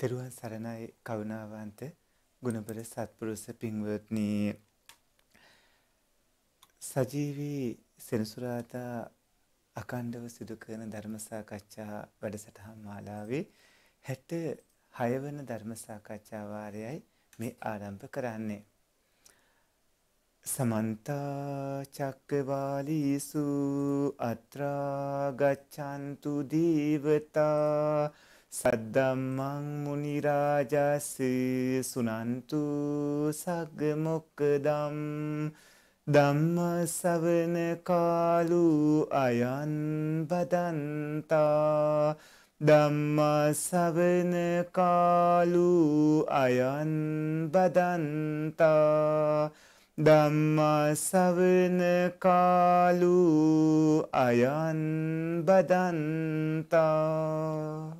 තෙරුවන් සරණයි කරුණාවන්ත ගුණබර සත්පුරුෂ පින්වත්නි සජීවී සෙනසුරාදා අකණ්ඩව සිදු කරන ධර්ම සාකච්ඡා වැඩසටහන් මාලාවේ 66 වන ධර්ම සාකච්ඡා වාරයයි මේ ආරම්භ කරන්නේ සමන්ත චක්කවාලීසු අත්‍රා ගච්ඡන්තු දීවතා සද්දම්මං මුනි රාජස් සුනන්තු සග්ග මොක්කදම් ධම්ම ශවන කාලු අයං බදන්තා ධම්ම ශවන කාලු අයං බදන්තා ධම්ම ශවන කාලු අයං බදන්තා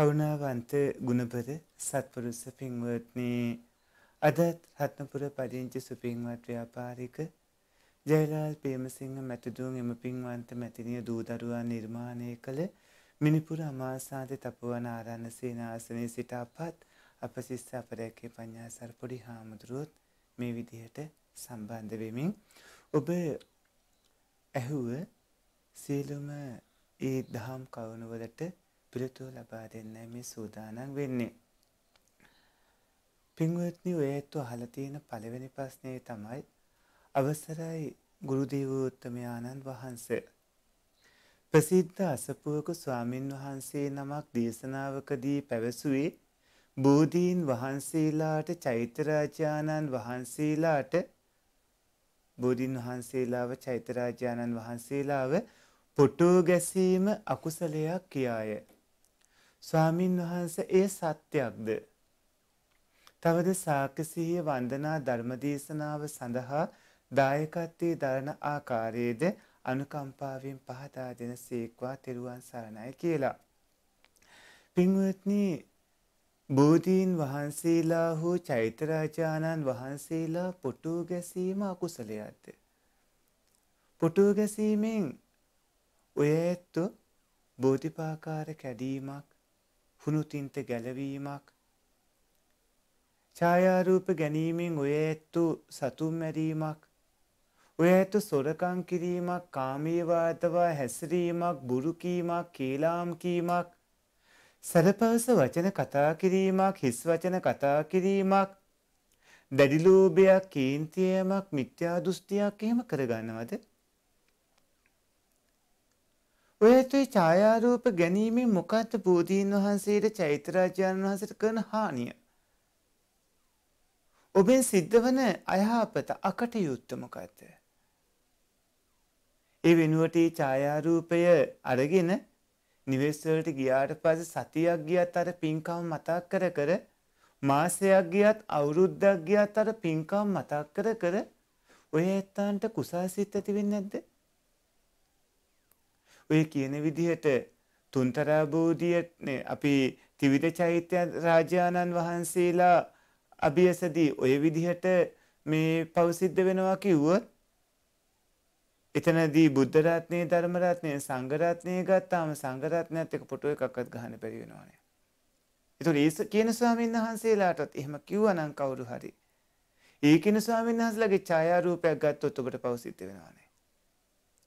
කරුණාවන්ත ගුණපර සත්පුරුස පින්වත්නි අදත් රත්නපුර පදිංචි සුපින්වත් ව්‍යාපාරික ජයලාල් ප්‍රේමසිංහ මැතිදුවන් එම පින්වන්ත මැතිනිය දූ දරුවා නිර්මාණය කළ මිනිපුර අමාසාද තපුවන ආරන්න සේනාසනය සිට අපත් අප සිස්ස අපරැකේ පඤ්ඥාසර් පොඩි හාමුදුරුවොත් මේ විදිහට සම්බන්ධ වෙමින් ඔබ ඇහුව සියලුම ඒ දහම් කවුණුවලට පිළිතුරු ලබා දෙන්නයි මේ සූදානම් වෙන්නේ. පින්වත්නි ඔයත්තු අහලා තියෙන පළවෙනි ප්‍රශ්නේ තමයි අවසරයි ගුරුදේව උත්තමයාණන් වහන්සේ. ප්‍රසිද්ධ අසපුවක ස්වාමින් වහන්සේ නමක් දේශනාවකදී පැවසුවේ බෝධීන් වහන්සේලාට චෛත්‍යරාජාණන් වහන්සේලාට බෝධීන් වහන්සේලාව චෛත්‍යරාජාණන් වහන්සේලාව පොටෝ ගැසීම අකුසලයක් කියාය. ස්වාමින් වහන්ස ඒ සත්‍යයක්ද. තවද සාකසිහිය වන්දනා ධර්මදේශනාව සඳහා දායකත්වයේ දරණ ආකාරයේද අනුකම්පාවෙන් පහදා දෙන සේක්වා තෙරුවන් සරණයි කියලා. පින්වත්නි බෝධීන් වහන්සේලා හෝ චෛතරාජාණන් වහන්සේලා පොටු ගැසීම අකුසලයක්ද. පොටු ගැසීමෙන් ඔය ඇත්තු බෝධිපාකාර කැඩීමක් හුණුතින්ත ගැලවීමක් ඡායාරූප ගැනීමෙන් ඔය ඇත්තු සතුම් මැරීමක් ඔය ඇත්තු සොරකම් කිරීමක් කාමී වාදවා හැසිරීමක් බුරු කීමක් කේලාම් කීමක් සරපවස වචන කතා කිරීමක් හිස් වචන කතා කිරීමක් දැඩි ලෝභයක් කේන්තියමක් මිත්‍යා දෘෂ්ටියක් එහෙම කරගන්නවද ඔයතුයි ඡායාරූප ගැනීමෙන් මොකක්ද බෝධීන් වහන්සේට චෛත්‍යරාජාන් වහන්සේට කරන හානිය? ඔබෙන් සිද්ධවන අයහපත අකටයුත්ත මොකද්ද? ඒ වෙනුවට මේ ඡායාරූපය අරගෙන නිවෙස් වලට ගියාට පස්සේ සතියක් ගියත් අර පින්කම් මතක් කර කර මාසයක් ගියත් අවුරුද්දක් ගියත් අර පින්කම් මතක් කර කර ඔය ඇත්තන්ට කුසාසිත ඇති වෙන්නේ නැද්ද? ඔය කියන විදිහට තුන්තරා බෝධියනේ අපි ත්‍රිවිධ චෛත්‍ය රාජානන් වහන්සේලා අභියසදී ඔය විදිහට මේ පෞසිද්ධ වෙනවා කිව්වොත් එතනදී බුද්ධ රත්නේ ධර්ම රත්නේ සංඝ රත්නේ ගත්තාම සංඝ රත්නයත් එක ෆොටෝ එකක්වත් ගහන්න බැරි වෙනවනේ. ඒතකොට ඒ කියන ස්වාමීන් වහන්සේලාටත් එහෙම කිව්වනම් කවුරු හරි ඒ කියන ස්වාමීන් වහන්සේලාගේ ඡායාරූපයක් ගත්තොත් ඔබට පෞසිද්ධ වෙනවනේ.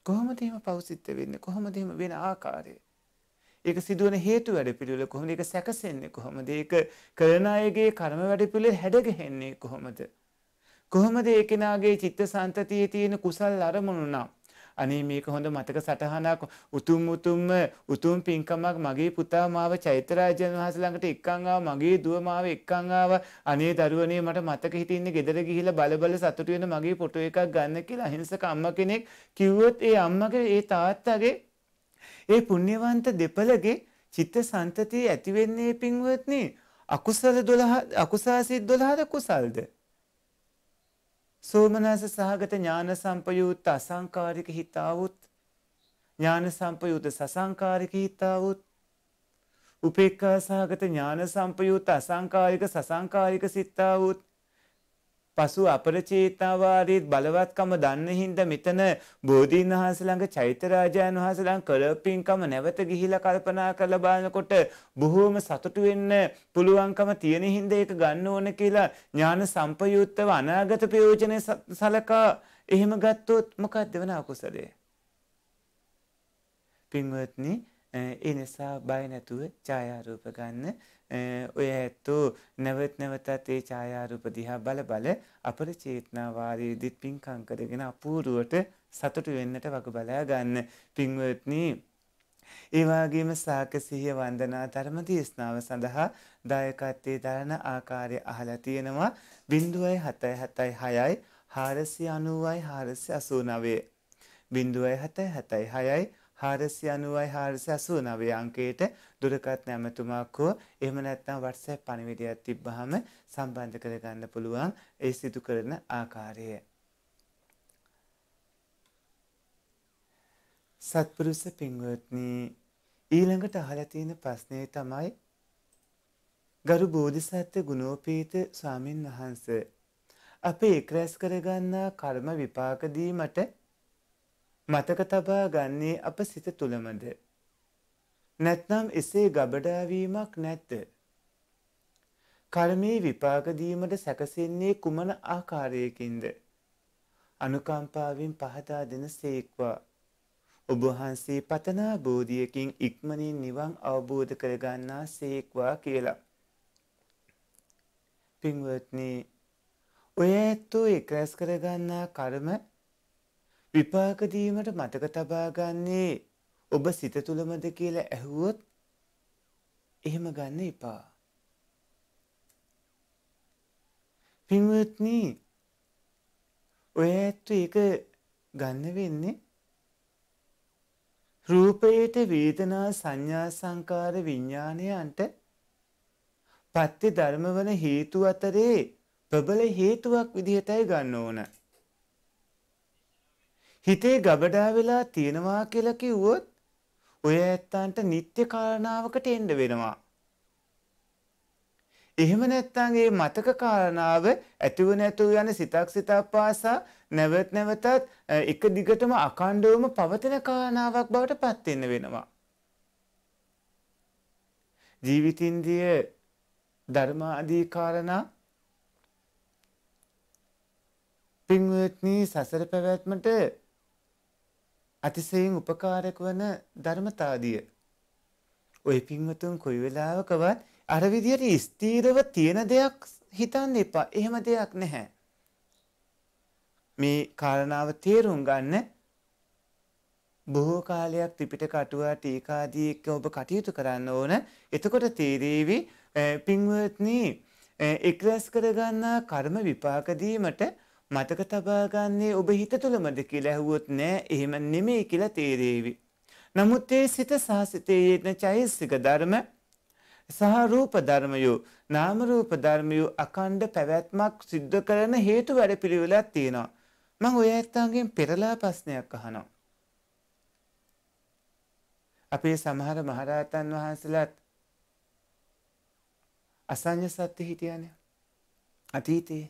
කොහොමද එහෙම පෞසිද්ධ වෙන්නේ? කොහොමද එහෙම වෙන ආකාරය? ඒක සිදුවන හේතු වැඩ පිළිවෙල කොහොමද? ඒක සැකසෙන්නේ කොහොමද? ඒක කරන අයගේ කර්ම වැඩ පිළිවෙල හැඩගැහෙන්නේ කොහොමද? කොහොමද ඒ කෙනාගේ චිත්තසංතතියේ තියෙන කුසල් අරමුණු නම් අනේ මේක හොඳ මතක සටහනක් උතුම් උතුම්ම උතුම් පින්කමක් මගේ පුතා මාව චෛත්‍යරාජන් වහන්සේ ළඟට එක්කන් ආව මගේ දුව මාව එක්කන් ආව අනේ දරුවනේ මට මතක හිටින්නේ ගෙදර ගිහිල්ලා බලබල සතුටු වෙන මගේ ෆොටෝ එකක් ගන්න කියලා අහිංසක අම්මා කෙනෙක් කිව්වොත් ඒ අම්මගේ ඒ තාත්තගේ ඒ පුණ්‍යවන්ත දෙපළගේ චිත්ත සන්තතිය ඇතිවෙන්නේ පින්වත්නි අකුසල 12 අකුසාසිත 12ද කුසල්ද සෝමනස සහගත ඥාන සම්පයුත්ත අසංකාරික හිතාවුත් ඥාන සම්පයුත සසංකාරික හිතාවුත් උපේක්ඛා සහගත ඥාන සම්පයුත අසංකාරික සසංකාරික සිතාවුත් පසු අපරචේතනාවාරීත් බලවත්කම දන්න හින්දා මෙතන බෝධීන් වහන්සේ ළඟ චෛත්‍යරාජයන් වහන්සේ ළඟ කළපින්කම නැවත ගිහිලා කල්පනා කරලා බලනකොට බොහෝම සතුටු වෙන්න පුළුවන්කම තියෙන හින්දා ඒක ගන්න ඕන කියලා ඥාන සම්පයුත්තව අනාගත ප්‍රයෝජනෙ සලකා එහෙම ගත්තොත් මොකක්ද වෙන අකුසලය? පින්වත්නි ඒ නිසා බය නැතුව ඡායාරූප ගන්න ඔය ඇත්තෝ නැවත් නැවතත් ඒ ඡායාරූප දිහා බල බල අපරිචේතනාවාදීදිත් පිංකම් කරගෙන අපූර්වට සතුටු වෙන්නට වග බලා ගන්න පින්වත්නි ඒ වගේම සාකසිහිය වන්දනා ධර්ම දේශනාව සඳහා දායකත්වයේ දරන ආකාරය අහලා තියෙනවා 0.776යි 490යි 489 0.776යි හාරසි අනුවයි හාරසි ඇසූ නවේ අංකයට දුරකත් නැමතුමක්කෝ එහම නැත්නම් වටසැ පණිවිඩයක් තිබ්බහම සම්බන්ධ කරගන්න පුළුවන් ඒ සිදු කරන ආකාරය. සත්පුරුස පින්වත්නී ඊළඟට අහලා තියෙන ප්‍රශ්නේ තමයි ගරු බෝධිසත්ව ගුණෝපීත ස්වාමින් වහන්සේ අපේ එක්රැස් කරගන්නා කර්ම විපාක දීමට මතක තබා ගන්නේ අප සිත තුළමද. නැත්නම් එසේ ගබඩාවීමක් නැත්ද. කර්මයේ විපාගදීමට සැකසෙන්නේ කුමන ආකාරයකින්ද. අනුකම්පාවෙන් පහදා දෙන සේක්වා. ඔබහන්සේ පතනා බෝධියකින් ඉක්මනින් නිවන් අවබෝධ කරගන්නා සේක්වා කියලා. පින්වත්නී ඔය ඇත්තෝ එක්රැස් කරගන්නා කරම විපාක දීමට මතක තබා ගන්නේ ඔබ සිත තුලමද කියලා ඇහුවොත් එහෙම ගන්න එපා. පින්වත්නි ඔය ඇත්ත ඒක ගන්න වෙන්නේ රූපයට වේදනා සංඥා සංකාර විඥානයන්ට පත්‍ය ධර්ම වන හේතු අතරේ ප්‍රබල හේතුවක් විදිහටයි ගන්න ඕන. හිතේ ගබඩා වෙලා තියෙනවා කියලා කිව්වොත් ඔය ඇත්තන්ට නිත්‍ය කාරණාවකට එන්න වෙනවා. එහෙම නැත්තං ඒ මතක කාරණාව ඇතිව නැතුව යන සිතක් සිතක් පාසා නැවත් නැවතත් එක දිගටම අකණ්ඩවම පවතින කාරණාවක් බවට පත්වෙන්න වෙනවා. ජීවිතින්දිය ධර්මාදී කාරණා පින්වත්නී සසර පැවැත්මට අතිශයින් උපකාරක වන ධර්මතාදිය. ඔය පින්වතුන් කොයි වෙලාවකවත් අර විදියට ස්ථීරව තියෙන දෙයක් හිතන්න එපා. එහෙම දෙයක් නැහැ. මේ කාරණාව තේරුම් ගන්න බොහෝ කාලයක් ත්‍රිපිටක අටුවා ටීකාදී එක්ක ඔබ කටයුතු කරන්න ඕන. එතකොට තේරේවි පින්වත්නි එක්රැස් කරගන්නා කර්ම විපාක දීමට මතක තබාගන්නේ ඔබ හිත තුළමද කියලා ඇහුවොත් නෑ එහෙම නෙමෙයි කියලා තේරේවි. නමුත් ඒ සිත සාසිතේ යෙදෙන චෛසික ධර්ම සහ රූප ධර්මයෝ නාම රූප ධර්මයෝ අකණ්ඩ පැවැත්මක් සිද්ධ කරන හේතු වැඩපිළිවෙලක් තියෙනවා. මම ඔය ඇත්තන්ගෙන් පෙරලා ප්‍රශ්නයක් අහනවා. අපේ සමහර මහරහතන් වහන්සේලාත් අසඤ්ඤ සත්‍ය හිටියානේ. අතීතේ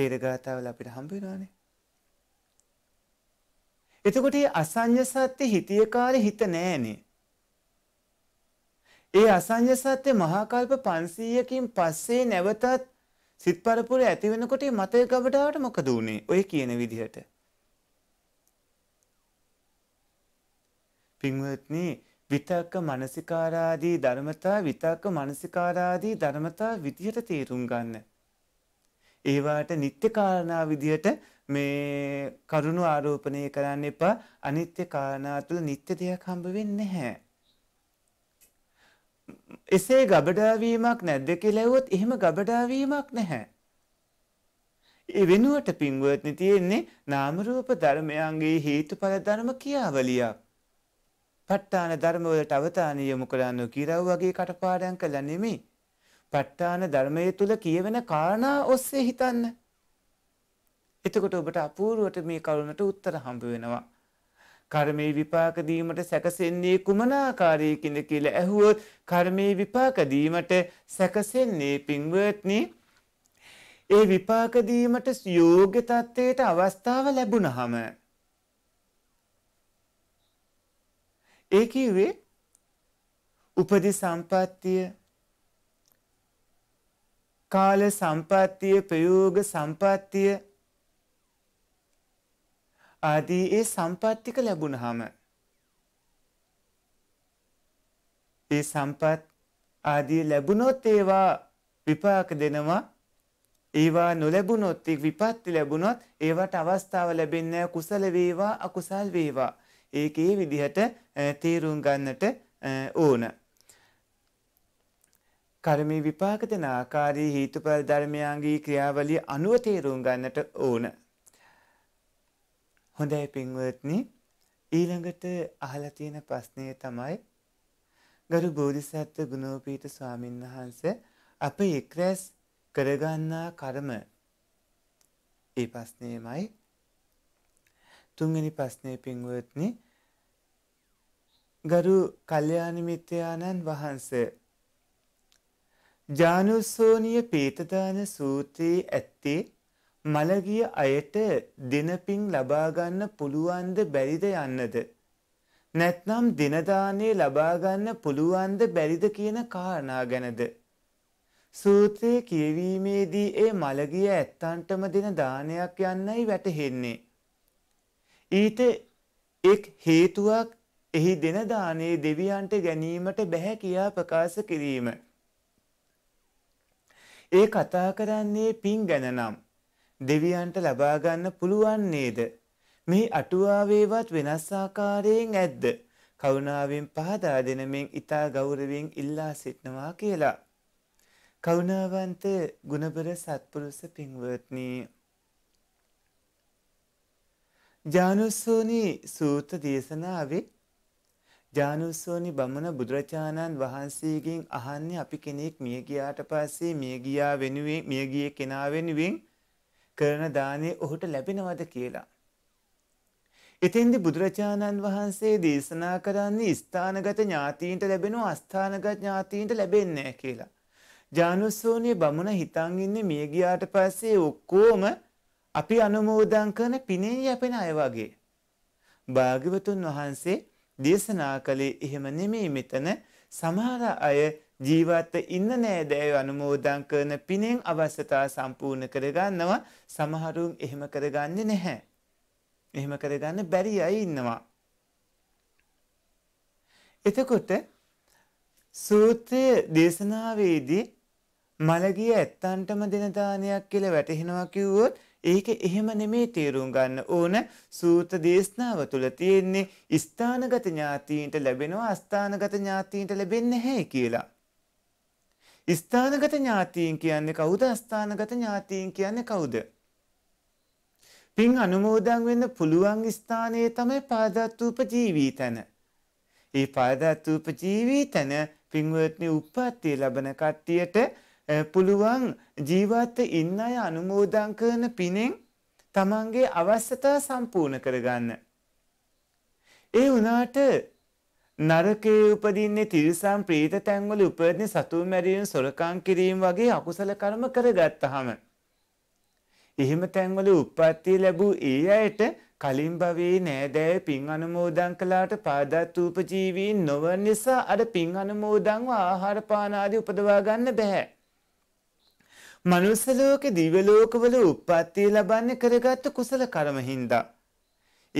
තේරගාතාවල අපිට හම්බෙනවානේ. එතකොට මේ අසඤ්ඤ සත්‍ය හිතිය කාලේ හිත නෑනේ. ඒ අසඤ්ඤ සත්‍ය මහාකල්ප 500කින් පස්සේ නැවතත් සිත් පරපුර ඇති වෙනකොට මේ මතය ගබඩාවට මොකද වුනේ? ඔය කියන විදිහට. පින්වත්නි විතක්ක මනසිකාරාදී ධර්මතා විතක්ක මනසිකාරාදී ධර්මතා විදිහට තේරුම් ගන්න. ඒවාට නිත්‍ය කාරණා විදිහට මේ කරුණු ආරෝපණය කරන්න එපා අනිත්‍ය කාරණා තුළ නිත්‍ය දෙයක් හම්බ වෙන්නේ නැහැ. එසේ ගබඩාවීමක් නැද්ද කියලා ඇහුවොත් එහෙම ගබඩාවීමක් නැහැ. ඒ වෙනුවට පින්වත්නි තියෙන්නේ නාම රූප ධර්මයන්ගේ හේතුඵල ධර්ම කියාවලියක්. ප ဋ ාණ ධර්ම වලට අවධානය යොමු කරන්න කිරව් වගේ කටපාඩම් කළා නෙමෙයි. ප ဋ ාණ ධර්මයේ තුල කියවෙන කාරණා ඔස්සේ හිතන්න. එතකොට ඔබට අපූර්වට මේ කරුණට උත්තර හම්බ වෙනවා. කර්මයේ විපාක දීමට සැකසෙන්නේ කුමන ආකාරයකින්ද කියලා ඇහුවොත් කර්මයේ විපාක දීමට සැකසෙන්නේ පින්වත්නි ඒ විපාක දීමට යෝග්‍ය තත්ත්වයට අවස්ථාව ලැබුණහම ඒ කිව්වේ උපදි සම්පත්තිය කාල සම්පත්තිය ප්‍රයෝග සම්පත්තිය ආදී ඒ සම්පත්තික ලැබුණහම ඒ සම්පත් ආදී ලැබුණොත් ඒවා විපාක දෙනවා ඒවා නොලැබුණොත් විපත්ති ලැබුණොත් ඒවට අවස්ථාව ලැබෙන්නේ කුසල වේවා අකුසල් වේවා ඒකේ විදිහට තීරුම් ගන්නට ඕන කර්මී විපාක දෙන ආකාරයේ හේතුඵල ධර්මයන්ගේ ක්‍රියාවලිය අනුව තේරුම් ගන්නට ඕන. හොඳයි පින්වත්නි ඊළඟට අහලා තියෙන ප්‍රශ්නය තමයි ගරු බෝධිසත්ව ගුණෝපීත ස්වාමීන් වහන්සේ අප එක්රැස් කරගන්නා කර්ම ඒ ප්‍රශ්නයමයි තුන්වෙනි ප්‍රශ්නය පින්වත්නි ගරු කල්යාණ මිත්‍රයාණන් වහන්සේ ජානුස්සෝනිය පේතදාන සූත්‍රයේ ඇත්තේ මළගිය අයට දෙනපින් ලබාගන්න පුළුවන්ද බැරිද යන්නද. නැත්නම් දෙනදානේ ලබාගන්න පුළුවන්ද බැරිද කියන කාරණා ගැනද. සූත්‍රයේ කියවීමේදී ඒ මළගිය ඇත්තන්ටම දෙන දානයක් යන්නයි වැටහෙන්නේ. ඊට එක් හේතුවක් එහි දෙන දානේ දෙවියන්ට ගැනීමට බැහැ කියා ප්‍රකාශ කිරීම. ඒ කතා කරන්නේ පින් ගැන නම්. දෙවියන්ට ලබා ගන්න පුළුවන් නේද? මේ අටුවාවේවත් වෙනස් ආකාරයෙන් ඇද්ද? කරුණාවෙන් පහදා දෙනමින් ඊතා ගෞරවයෙන් ඉල්ලා සිටනවා කියලා. කරුණාවන්ත ගුණබර සත්පුරුෂ පින්වත්නි ජානුස්සෝනි සූත්‍ර දේශනාවේ ජානුස්සෝනි බමුණ බුදුරජාණන් වහන්සේගෙන් අහන්නේ අපි කෙනෙක් මිය ගියාට පස්සේ මිය ගියා වෙනුවෙන් මිය ගියේ කෙනා වෙනුවෙන් කරන දානේ ඔහුට ලැබෙනවද කියලා. එතෙන්දී බුදුරජාණන් වහන්සේ දේශනා කරන්නේ ස්ථානගත ඥාතීන්ට ලැබෙනවා අස්ථානගත ඥාතීන්ට ලැබෙන්නේ නැහැ කියලා. ජානුස්සෝනි බමුණ හිතන් ඉන්නේ මිය ගියාට පස්සේ ඔක්කොම අපි අනුමෝදන් කරන පිනේ යැපෙන අය වගේ. භාග්‍යවතුන් වහන්සේ දේශනා කළේ එහෙම නෙමෙයි මෙතන සමහර අය ජීවත්ව ඉන්න නෑදෑය අනුමෝදන් කරන පිනෙන් අවශ්‍යතා සම්පූර්ණ කරගන්නවා සමහරුන් එහෙම කරගන්නේ නැහැ. එහෙම කරගන්න බැරි අය ඉන්නවා. එතකොට සූත්‍රය දේශනාවේදී මළගිය ඇත්තන්ටම දෙන දානයක් කියලා වැටහෙනවා කිව්වොත් ඒක එහෙම නෙමේ තේරුම් ගන්න ඕන සූත දේශනාව තුළ තියෙන්නේ ස්ථානගත ඥාතීන්ට ලැබෙනවා අස්ථානගත ඥාතීන්ට ලැබෙන්නේ නැහැ කියලා. ස්ථානගත ඥාතීන් කියන්නේ කවුද අස්ථානගත ඥාතීන් කියන්නේ කවුද? පින් අනුමෝදන් වෙන්න පුළුවන් ස්ථානයේ තමයි පාදත්ූප ජීවී තැන. ඒ පාදත්ූප ජීවී තැන පින්වත්නි උප්පත්තිය ලබන කට්ටියට පුළුවන් ජීවත්ව ඉන්න අය අනුමෝදන් කරන පිනෙන් තමන්ගේ අවශ්‍යතා සම්පූර්ණ කරගන්න. ඒ වුණාට නරකයේ උපදින්නේ තිරිසන් ප්‍රීත තැන්වල උපදින සතුන් මැරීම සොරකම් කිරීම වගේ අකුසල කර්ම කරගත්තහම එහෙම තැන්වල උප්පත්ති ලැබූ ඒ අයට කලින් භවයේ නෑදෑය පින් අනුමෝදන් කළාට පාදත්ූප ජීවීන් නොවන නිසා අර පින් අනුමෝදන්ව ආහාර පානාදී උපදවා ගන්න බෑ. මනුස්ස ලෝකේ දිව්‍ය ලෝකවල උප්පත්තිය ලබන්නේ කරගත්තු කුසල කර්ම හින්දා.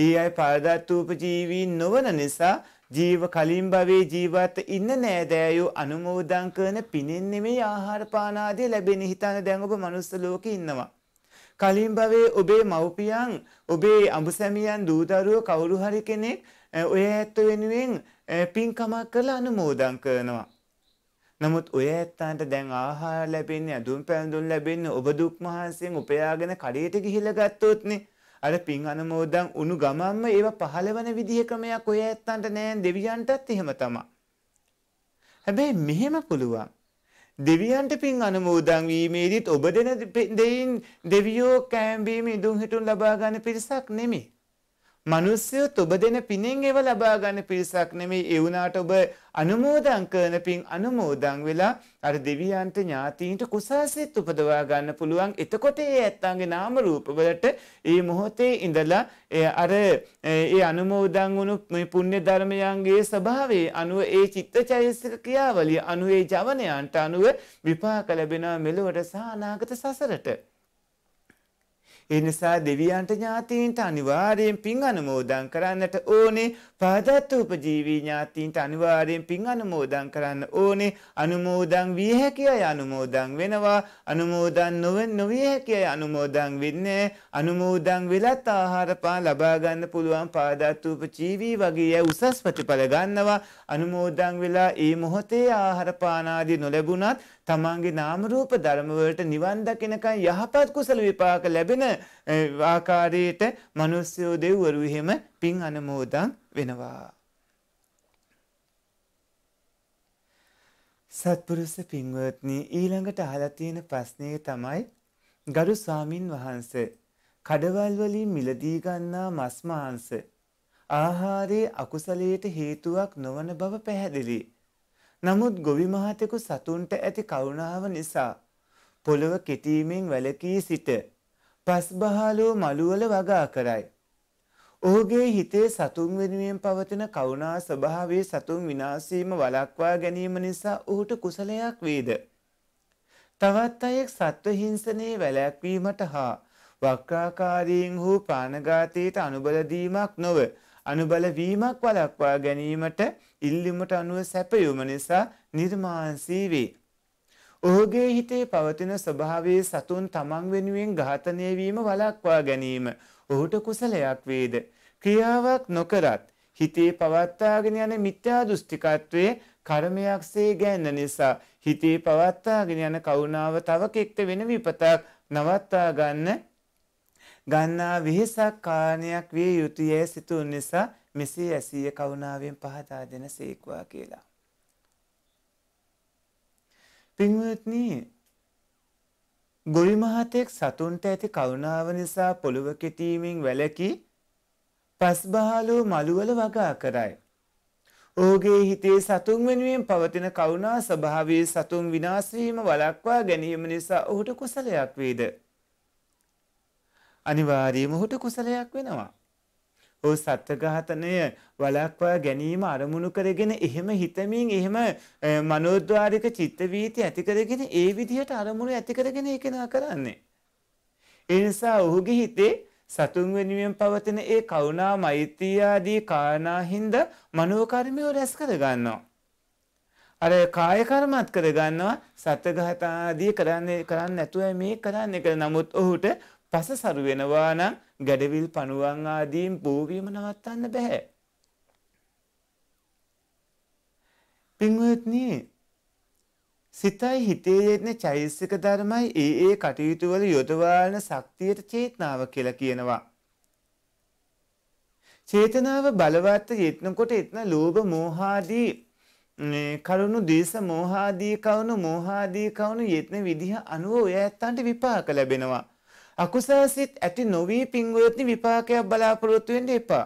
ඒ අය පාරදත්වූප ජීවීන් නොවන නිසා ජීව කලින් භවයේ ජීවත් ඉන්න නෑදෑයෝ අනුමෝදන් කරන පිනෙන් නෙමේ ආහාර පාන ආදී ලැබෙන හිතන දැන් ඔබ මනුස්ස ලෝකේ ඉන්නවා. කලින් භවයේ ඔබේ මව්පියන්, ඔබේ අඹසැමියන්, දූ දරුවෝ කවුරු හරි කෙනෙක් ඔය ඇත්ත වෙනුවෙන් පින්කමක් කරලා අනුමෝදන් කරනවා. නමුත් ඔය ඇත්තන්ට දැන් ආහාර ලැබෙන්නේ අඳුන් පැළඳුන් ලැබෙන්නේ ඔබ දුක් මහන්සියෙන් උපයාගෙන කඩේට ගිහිල්ලා ගත්තොත්නේ අර පින් අනුමෝදන් උණු ගමන්ම ඒව පහලවන විදිහ ක්‍රමයක් ඔය ඇත්තන්ට නෑ දෙවියන්ටත් එහෙම තමයි. හැබැයි මෙහෙම පුළුවන්. දෙවියන්ට පින් අනුමෝදන් වීමේදීත් ඔබ දෙන දෙයින් දෙවියෝ කෑම්බීම ඉදුම් හිටුන් ලබා ගන්න පිරිසක් නෙමෙයි. මිනිස්සු ඔබ දෙන පිනෙන් ඒව ලබා ගන්න පිරිසක් නෙමෙයි ඒ වුණාට ඔබ අනුමෝදන් කරන පින් අනුමෝදන් වෙලා අර දෙවියන්ට ඥාතීන්ට කුසාසිත උපදවා ගන්න පුළුවන් එතකොට ඒ ඇත්තන්ගේ නාම රූප වලට ඒ මොහොතේ ඉඳලා අර ඒ අනුමෝදන් වුණු මේ පුණ්‍ය ධර්මයන්ගේ ස්වභාවය අනුව ඒ චිත්තචෛතසික ක්‍රියාවලිය අනුව ඒ ජවනයන්ට අනුව විපාක ලැබෙනවා මෙලොවට සහ අනාගත සසරට ඒ නිසා දෙවියන්ට ඥාතීන්ට අනිවාර්යෙන් පින් අනුමෝදන් කරන්නට ඕනේ. පාදත් උපජීවී ඥාතීන්ට අනිවාර්යෙන් පින් අනුමෝදන් කරන්න ඕනේ. අනුමෝදන් විය හැකි අය අනුමෝදන් වෙනවා. අනුමෝදන් නොවිය හැකි අය අනුමෝදන් වෙන්නේ. අනුමෝදන් වෙලත් ආහාර පාන ලබා ගන්න පුළුවන් පාදත් උපජීවී වගේ උසස් ප්‍රතිඵල ගන්නවා. අනුමෝදන් වෙලා ඒ මොහොතේ ආහාර පානාදී නොලැබුණත් තමන්ගේ නාමරූප ධර්මවලට නිවන් දකිනකන් යහපත් කුසල විපාක ලැබෙන ආකාරයට මනුස්්‍යයෝ දෙව්වරු එහෙම පින් අනමෝදන් වෙනවා. සත්පුරුස පින්වත්නි ඊළඟට අහලතියෙන ප්‍රශ්නය තමයි ගරු ස්වාමින් වහන්ස කඩවල්වලින් මිලදීගන්නා මස්මාහන්ස ආහාරයේ අකුසලයට හේතුවක් නොවන බව පැහැදිලි. නමුත් ගොවි මහතෙකු සතුන්ට ඇති කරුණාව නිසා පොළව කෙටීමෙන් වැළකී සිට පස්බහාලෝ මළුවල වගා කරයි. ඔහුගේ හිතේ සතුන් වෙනුවෙන් පවතින කරුණා ස්වභාවයේ සතුන් විනාශීම වළක්වා ගැනීම නිසා ඔහුට කුසලයක් වේද. තවත් අයෙක් සත්ව හිංසනයේ වැළැක්වීමට හා වක්‍රාකාරීන් හෝ ප්‍රාණඝාතයට අනුබල දීමක් නොව අනුබල වීමක් වළක්වා ගැනීමට ඉල්ලීමට අනුව සැපයුම නිසා නිර්මාංශී වේ. ඔහුගේ හිතේ පවතින ස්වභාවයේ සතුන් තමන් වෙනුවෙන් ඝාතනය වීම වළක්වා ගැනීම ඔහුට කුසලයක් වේද. ක්‍රියාවක් නොකරත් හිතේ පවත්වාගෙන යන මිත්‍යා දෘෂ්ටිකත්වයේ කර්මයක්සේ ගැන්න නිසා හිතේ පවත්වාගෙන යන කරුණාව තව කෙක්ට වෙන විපතක් නවත්වා ගන්න ගන්නා විහිසක් කාරණයක් විය යුතුය සිතුන් නිසා මෙසේ ඇසීය කවුනාවෙන් පහදා දෙන සේක්වා කියලා. පින්වත්නී ගොවි මහතෙක් සතුන්ට ඇති කරුණාව නිසා පොළොව කෙටීමෙන් වැලකි පස්බහලෝ මළුවල වගා කරයි. ඕගේ හිතේ සතුන් වෙනුවෙන් පවතින කරුණා ස්වභාවයේ සතුන් විනාශවීම වළක්වා ගැනීම නිසා ඔහුට කුසලයක් වේද. අනිවාර්යයෙන්ම ඔහුට කුසලයක් වෙනවා. ඔහු සත්‍යඝාතනය වළක්වා ගැනීම අරමුණු කරගෙන එහෙම හිතමින් එහෙම මනෝද්වාරික චිත්ත වීති ඇති කරගෙන ඒ විදිහට අරමුණු ඇති කරගෙන ඒකෙනා කරන්නේ. ඒ නිසා ඔහුගේ හිතේ සතුන් වෙනුවෙන් පවතින ඒ කරුණා මෛත්‍රී ආදී කාරණා හින්දා මනෝකර්මිය රැස් කර ගන්නවා. අර කාය කර්මත් කරගන්නවා සත්‍යඝාත ආදී කරන්නේ කරන්නේ නැතුව මේ කරන්නේ කියලා නමුත් ඔහුට රස සරු වෙනවා නම් ගැඩවිල් පණුවන් ආදීන් බෝවීම නවත්තන්න බෑ. පින්වත්නි සිතයි හිතේ යෙදෙන චෛතසික ධර්මයි ඒ ඒ කටයුතු වල යොදවාන ශක්තියට චේතනාව කියලා කියනවා. චේතනාව බලවත් යෙත්නකොට එතන ලෝභ මෝහ ආදී කරුණු දේශ මෝහ ආදී කවුණු මෝහ ආදී කවුණු යෙත්න විදිහ අනුව ඔය ඇත්තන්ට විපාක ලැබෙනවා. අකුසල සිත් ඇති නොවී පින්වත්නි විපාකයක් බලාපොරොත්තු වෙන්න එපා.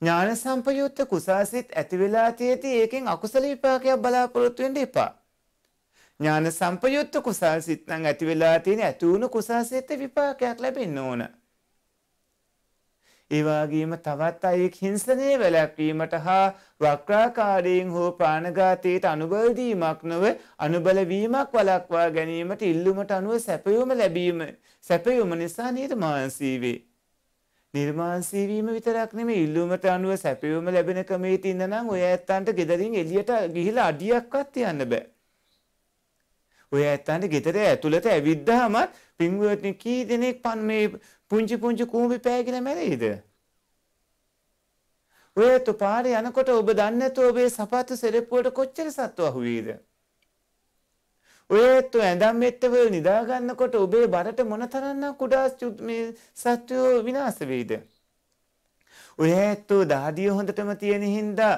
ඥාන සම්පයුත්ත කුසාසිත ඇති වෙලා තියෙති ඒකෙන් අකුසල විපාකයක් බලාපොරොත්තු වෙන්න එපා. ඥාන සම්පයුත්ත කුසාසිත නම් ඇති වෙලා තියෙන ඇති වුණු කුසාසිත විපාකයක් ලැබෙන්න ඕන. ඒ වගේම තවත් අයෙක් හිංසනය වැළැක්වීමට හා වක්‍රාකාරයෙන් හෝ ප්‍රාණඝාතයට අනුබල දීමක් නොව අනුබල වීමක් වළක්වා ගැනීමට ඉල්ලුමට අනුව සැපයුම ලැබීම සැපයුම නිසා නිර්මාංසී වේ. නිර්මාංසී වීම විතරක් නෙමෙයි ඉල්ලුමට අනුව සැපයුම ලැබෙන කමේ තින්න නම් ඔය ඇත්තන්ට ගෙදරින් එළියට ගිහිලා අඩියක්වත් යන්න බෑ. ඔය ඇත්තන්ට ගෙදර ඇතුළත ඇවිද්දාමත් පින්වත්නි කී දෙනෙක් පන් මේ පුංචි පුංචි කූඹි පෑගෙන මැරෙයිද? ඔය තොපාරේ යනකොට ඔබ දන්නේ නැතුව ඔබේ සපත්තු සෙරෙප්පුවට කොච්චර සත්තු අහුවේද? ඔයත් ඇඳම් මෙට්ටවල නිදාගන්නකොට ඔබේ බරට මොනතරම්නම් කුඩා මේ සත්වෝ විනාශ වෙයිද? ඔයත් දාඩිය හොඳටම තියෙන හින්දා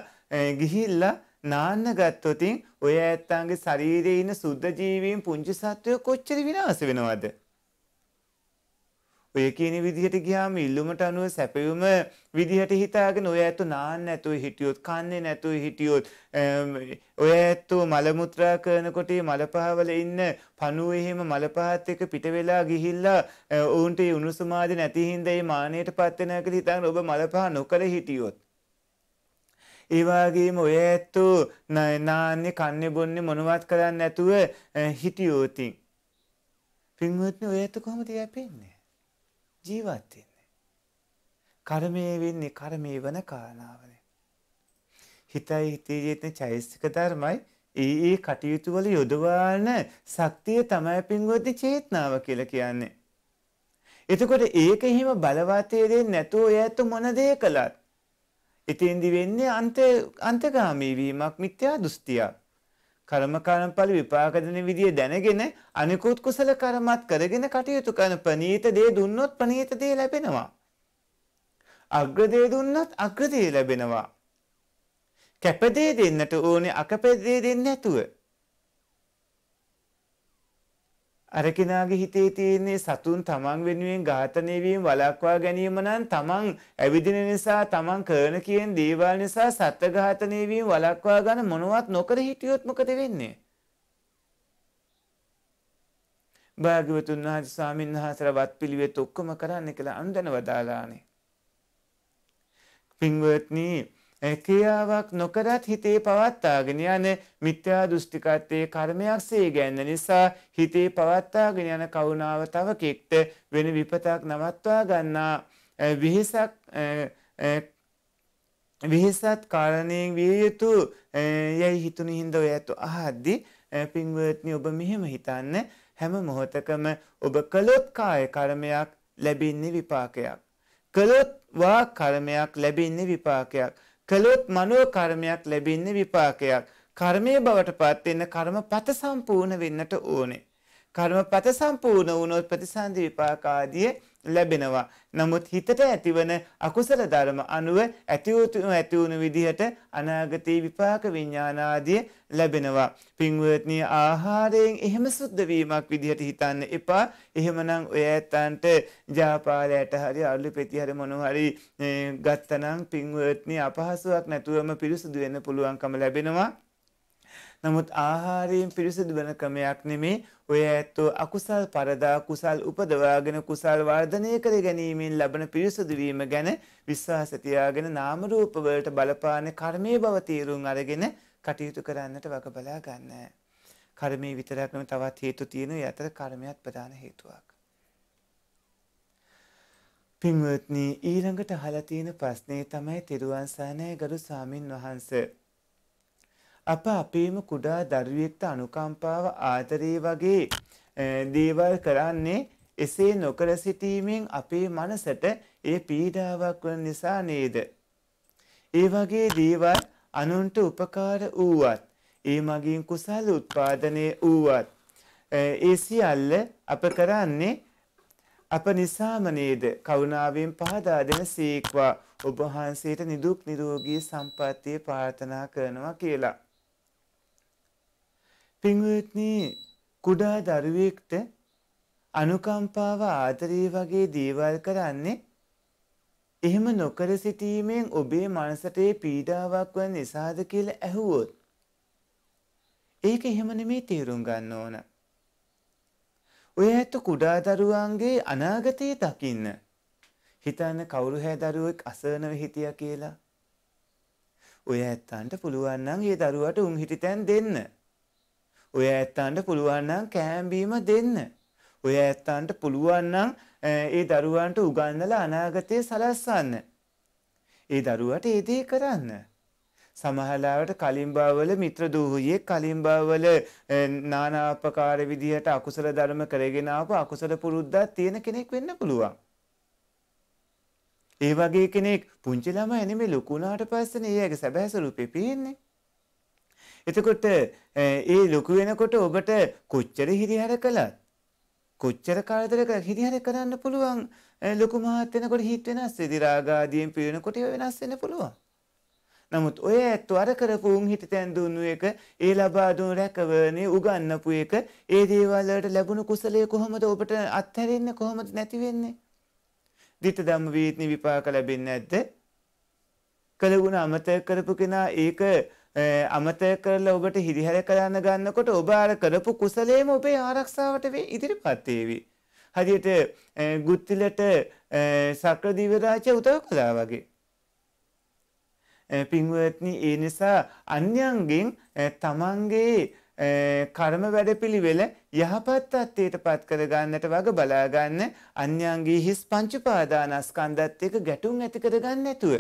ගිහිල්ලා නාන්න ගත්තොතින් ඔය ඇත්තන්ගේ ශරීරයේ ඉන්න සුද්ධ ජීවීන් පුංචි සත්වෝ කොච්චර විනාශ වෙනවද? ඔය කියන විදිහට ගියාම ඉල්ලුමට අනුව සැපයුම විදිහට හිතාගෙන ඔය ඇතු නාන්න ඇතුව හිටියොත් කන්නේ නැතුව හිටියොත් ඔය ඇත්තු මලමුත්‍රා කරනකොට මලපහවල ඉන්න පනුව එහෙම මලපහත් එක පිට වෙලා ගිහිල්ලා ඔවුන්ට උණුසුමාද නැති හින්දා මේ මානෙට පත් වෙන එක හිතන් ඔබ මලපහ නොකර හිටියොත් ඒවාගේම ඔය ඇත්තු නාන්‍ය කන්න බොන්නේ මොනවත් කරන්න ඇතුව හිටියෝතින්. පින්වත්න ඔය ඇත්තු කොමති යැපෙන්නේ. ජීවත් වෙන්නේ. කර්මය වෙන්නේ කර්මය වන කාරණාවනේ. හිතයි හිතේ ජීතන චෛස්තික ධර්මයි ඒ ඒ කටයුතු වල යොදවාන ශක්තිය තමයි පින්වත්නි චේතනාව කියලා කියන්නේ. එතකොට ඒක හිම බලවතේ දෙන්නේ නැතුව ඈත මොන දේ කළත් එතෙන්දි වෙන්නේ අන්ත අන්තගාමී වීමක් මිත්‍යා දෘෂ්ටියක්. කර්ම කර්මඵල විපාක දෙන විදිය දැනගෙන අනිකුත් කුසල කර්මත් කරගෙන කටයුතු කරන ප්‍රනීත දේ දුන්නොත් ප්‍රනීත දේ ලැබෙනවා. අග්‍ර දේ දුන්නත් අග්‍ර දේ ලැබෙනවා. කැපදේ දෙන්නට ඕනේ අකපදේ දෙන්නේ නැතුව. අර කෙනාගේ හිතේ තියෙන්නේ සතුන් තමන් වෙනුවෙන් ඝාතනය වීම වළක්වා ගැනීම නම් තමන් ඇවිදින නිසා තමන් කරන කියන දේවල් නිසා සත්ත්ව ඝාතනය වීම වළක්වා ගන්න මොනවත් නොකර හිටියොත් මොකද වෙන්නේ? භාග්‍යවතුන් වහන්සේ ස්වාමීන් වහන්සේලා වත්පිළිවෙත් ඔක්කොම කරන්න කියලා අනුදැන වදාලානේ. පින්වත්නි ක්‍රියාවක් නොකරත් හිතේ පවත්තාගෙන යන මිත්‍යා දෘෂ්ටිකත්වයේ කර්මයක් සේ ගැන්න නිසා හිතේ පවත්තාගෙන යන කරුණාව තව කෙක්ට වෙන විපතක් නවත්වා ගන්නා විහිසක් විහිසත් කාරණයෙන් විය යුතු යැයි හිතුනි හින්ද ඔය ඇතු අහද්දි පින්වත්නි ඔබ මෙහෙම හිතන්න හැම මොහොතකම ඔබ කළොත් කාය කර්මයක් ලැබින්නේ විපාකයක්. කළොත් වා කර්මයක් ලැබින්නේ විපාකයක්. කළොත් මනෝ කර්මයක් ලැබෙන්නේ විපාකයක්. කර්මයේ බවට පත් වෙන්න කර්මපත සම්පූර්ණ වෙන්නට ඕනේ. කර්මපත සම්පූර්ණ වුණොත් ප්‍රතිසන්දි විපාක ආදී ලැබෙනවා. නමුත් හිතට ඇතිවන අකුසල ධර්ම අනුව ඇතිවුතු ඇතිවුණු විදිහට අනාගතයේ විපාක විඤ්ඥානාදිය ලැබෙනවා. පින්වත්නය ආහාරයෙන් එහෙම සුද්ධවීමක් විදිහට හිතන්න එපා එහෙමනං ඔය ඇත්තන්ට ජාපාලයට හරි අල්ලු පෙතිහර මොනුහරි ගත්තනං පින්වත්නය අපහසුවක් නැතුවම පිරිසුදු වෙන්න පුළුවන්කම ලැබෙනවා. නමුත් ආහාරයෙන් පිරිසිදු වෙන ක්‍රමයක් නෙමේ ඔය ඇත්තෝ අකුසල් පරදා කුසල් උපදවාගෙන කුසල් වර්ධනය කර ගැනීමෙන් ලබන පිරිසිදු වීම ගැන විශ්වාස තියාගෙන නාම රූප වලට බලපාන කර්මයේ බව තීරුම් අරගෙන කටයුතු කරන්නට වග බලා ගන්න. කර්මයේ විතරක් නෙමෙයි තවත් හේතු තියෙනවා. යතර කර්මයක් ප්‍රධාන හේතුවක්. පින්වත්නි ඊළඟට අහලා තියෙන ප්‍රශ්නේ තමයි තිරුවන් සරණයි ගරු ස්වාමින් වහන්සේ අප අපේම කුඩා දරුවෙක්ට අනුකම්පාව ආදරේ වගේ දේවල් කරන්නේ එසේ නොකර සිටීමෙන් අපේ මනසට ඒ පීඩාවක් වන නිසා නේද. ඒ වගේ දේවල් අනුන්ට උපකාර වූවත් ඒ මගින් කුසල් උත්පාදනය වූවත් ඒ සියල්ල අප කරන්නේ අප නිසාම නේද කරුණාවෙන් පහදා දෙන සීක්වා ඔබ වහන්සේට නිදුක් නිරෝගී සම්පත්තිය ප්‍රාර්ථනා කරනවා කියලා පින්වත්නි කුඩා දරුවෙක්ට අනුකම්පාව ආදරය වගේ දේවල් කරන්නේ එහෙම නොකර සිටීමෙන් ඔබේ මනසට පීඩාවක් වන් නිසාද කියලා ඇහුවොත් ඒක එහෙම නෙමේ තේරුම් ගන්න ඕන. ඔය ඇත්ත කුඩා දරුවන්ගේ අනාගතයේ දකින්න. හිතන්න කවුරු හැ දරුවෙක් අසරණව හිටියා කියලා. ඔය ඇත්තන්ට පුළුවන් නම් ඒ දරුවට උන් හිටිතැන් දෙන්න. ඔය ඇත්තන්ට පුළුවන් නම් කෑම බීම දෙන්න. ඔය ඇත්තන්ට පුළුවන් නම් ඒ දරුවන්ට උගන්වලා අනාගතය සලස්වන්න. ඒ දරුවට ඒ දේ කරන්න. සමහරවට කලින්බාවල මිත්‍ර දූහියේ කලින්බාවල නානාපකාර විදිහට අකුසල ධර්ම කරගෙන ආපු අකුසල පුරුද්දක් තියෙන කෙනෙක් වෙන්න පුළුවන්. ඒ වගේ කෙනෙක් පුංචි ළමයි නෙමෙයි ලොකු වුණාට පස්සේනේ ඒගේ සැබෑ ස්වරූපේ පේන්නේ. එතකොට ඒ ලොකු වෙනකොට ඔබට කොච්චර හිරිහැර කළත් කොච්චර කාලයක් හිරිහැර කරන්න පුළුවන් ලොකු මහත් වෙනකොට හිත වෙනස් වෙදි රාගාදීන් පිරෙනකොට වෙනස් වෙන්න පුළුවන්. නමුත් ඔය ඇත්තු අර කරපු උන් හිත තැන් දුන්නු එක ඒ ලබා දුන් රැකවරණේ උගන්නපු එක ඒ දේවල් වලට ලැබුණු කුසලයේ කොහොමද ඔබට අත්හැරෙන්නේ කොහොමද නැති වෙන්නේ? ditta dhamma vītni විපාක ලැබෙන්නේ නැද්ද? කළ ගුණ අමතක කරපු කෙනා ඒක අමතය කරලා ඔබට හිරිහැර කරන්න ගන්නකොට ඔබ අර කරපු කුසලේම ඔබේ ආරක්ෂාවට වේ ඉදිරිපත් වේවි. හරියට ගුත්තිලට සක්‍රදිව රාජ්‍ය උදව් කළා වගේ. පින්වත්නි ඒ නිසා අන්‍යයන්ගෙන් තමන්ගේ කර්ම වැඩපිළිවෙල යහපත් තත්ත්වයට පත් කර ගන්නට වග බලා ගන්න අන්‍යයන්ගේ හිස් පංච පාදානස්කන්ධත් එක්ක ගැටුම් ඇති කර ගන්න නැතුව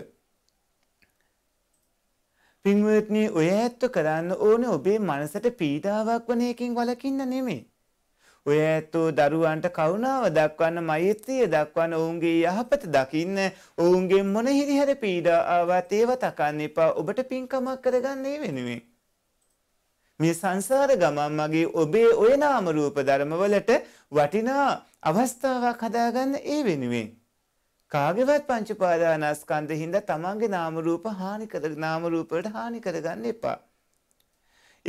පින්වත්නී ඔය ඇත්ත කරන්න ඕන ඔබේ මනසට පීඩාවක් වන එකින් වලකින්න නෙමේ. ඔය ඇත්තෝ දරුවන්ට කවුනාව දක්වන්න මෛත්‍රිය දක්වන්න ඔවුන්ගේ යහපත දකින්න ඔවුන්ගේ මොන හිරිහර පීඩා ආවත් ඒව තකන්න එපා ඔබට පින්කමක් කරගන්නේ වෙනුවේ. මේ සංසාර ගමන් මගේ ඔබේ ඔය නාම රූප ධර්මවලට වටිනා අවස්ථාවක් හදාගන්න ඒ වෙනුවෙන් කාගේවත් පංච පාදානස්කන්ධ හින්දා තමන්ගේ නාම රූප හානි කර නාම රූප වලට හානි කරගන්න එපා.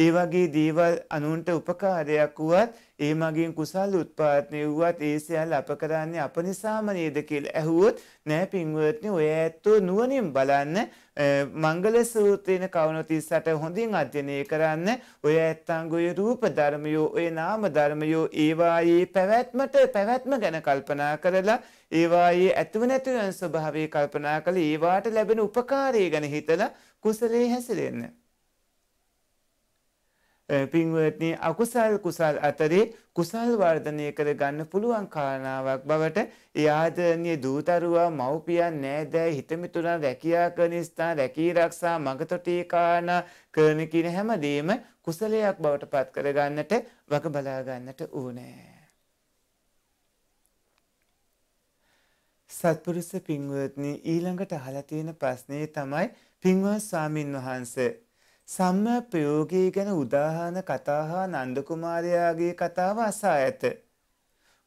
ඒ වගේ දේවල් අනුන්ට උපකාරයක් වුවත් ඒ මගින් කුසල් උත්පාදනය වුවත් ඒ සියල්ල අප කරන්නේ අප නිසාම නේද කියලා ඇහුවොත් නෑ පින්වත්නි ඔය ඇත්තෝ නුවණින් බලන්න මංගල සූත්‍රේන කවුණු 38 හොඳින් අධ්‍යයනය කරන්න ඔය ඇත්තන්ගේ රූප ධර්මයෝ ඔය නාම ධර්මයෝ ඒවායේ පැවැත්මට පැවැත්ම ගැන කල්පනා කරලා ඒවායේ ඇතුව නැතිවන ස්වභාවය කල්පනා කළ ඒවාට ලැබෙන උපකාරය ගැන හිතලා කුසලයේ හැසිරෙන්න පින්වත්නි අකුසල් කුසල් අතරේ කුසල් වර්ධනය කර ගන්න පුළුවන් කාරණාවක් බවට ඒ ආදරණීය දූතරුවා මව්පියන් නෑදෑ හිතමිතුරන් රැකියා කරන ස්ථාන රැකී ආරක්ෂා මගතොටී කාරණා කරන කියන හැමදේම කුසලයක් බවට පත් කර ගන්නට වග බලා ගන්නට ඕනේ සත්පුරුෂ පින්වත්නි ඊළඟට අහලා තියෙන ප්‍රශ්නේ තමයි පින්වත් ස්වාමින් වහන්සේ සම්මා ප්‍රයෝගය ගැන උදාහරණ කතා හා නන්ද කුමාරයාගේ කතාව අසා ඇත.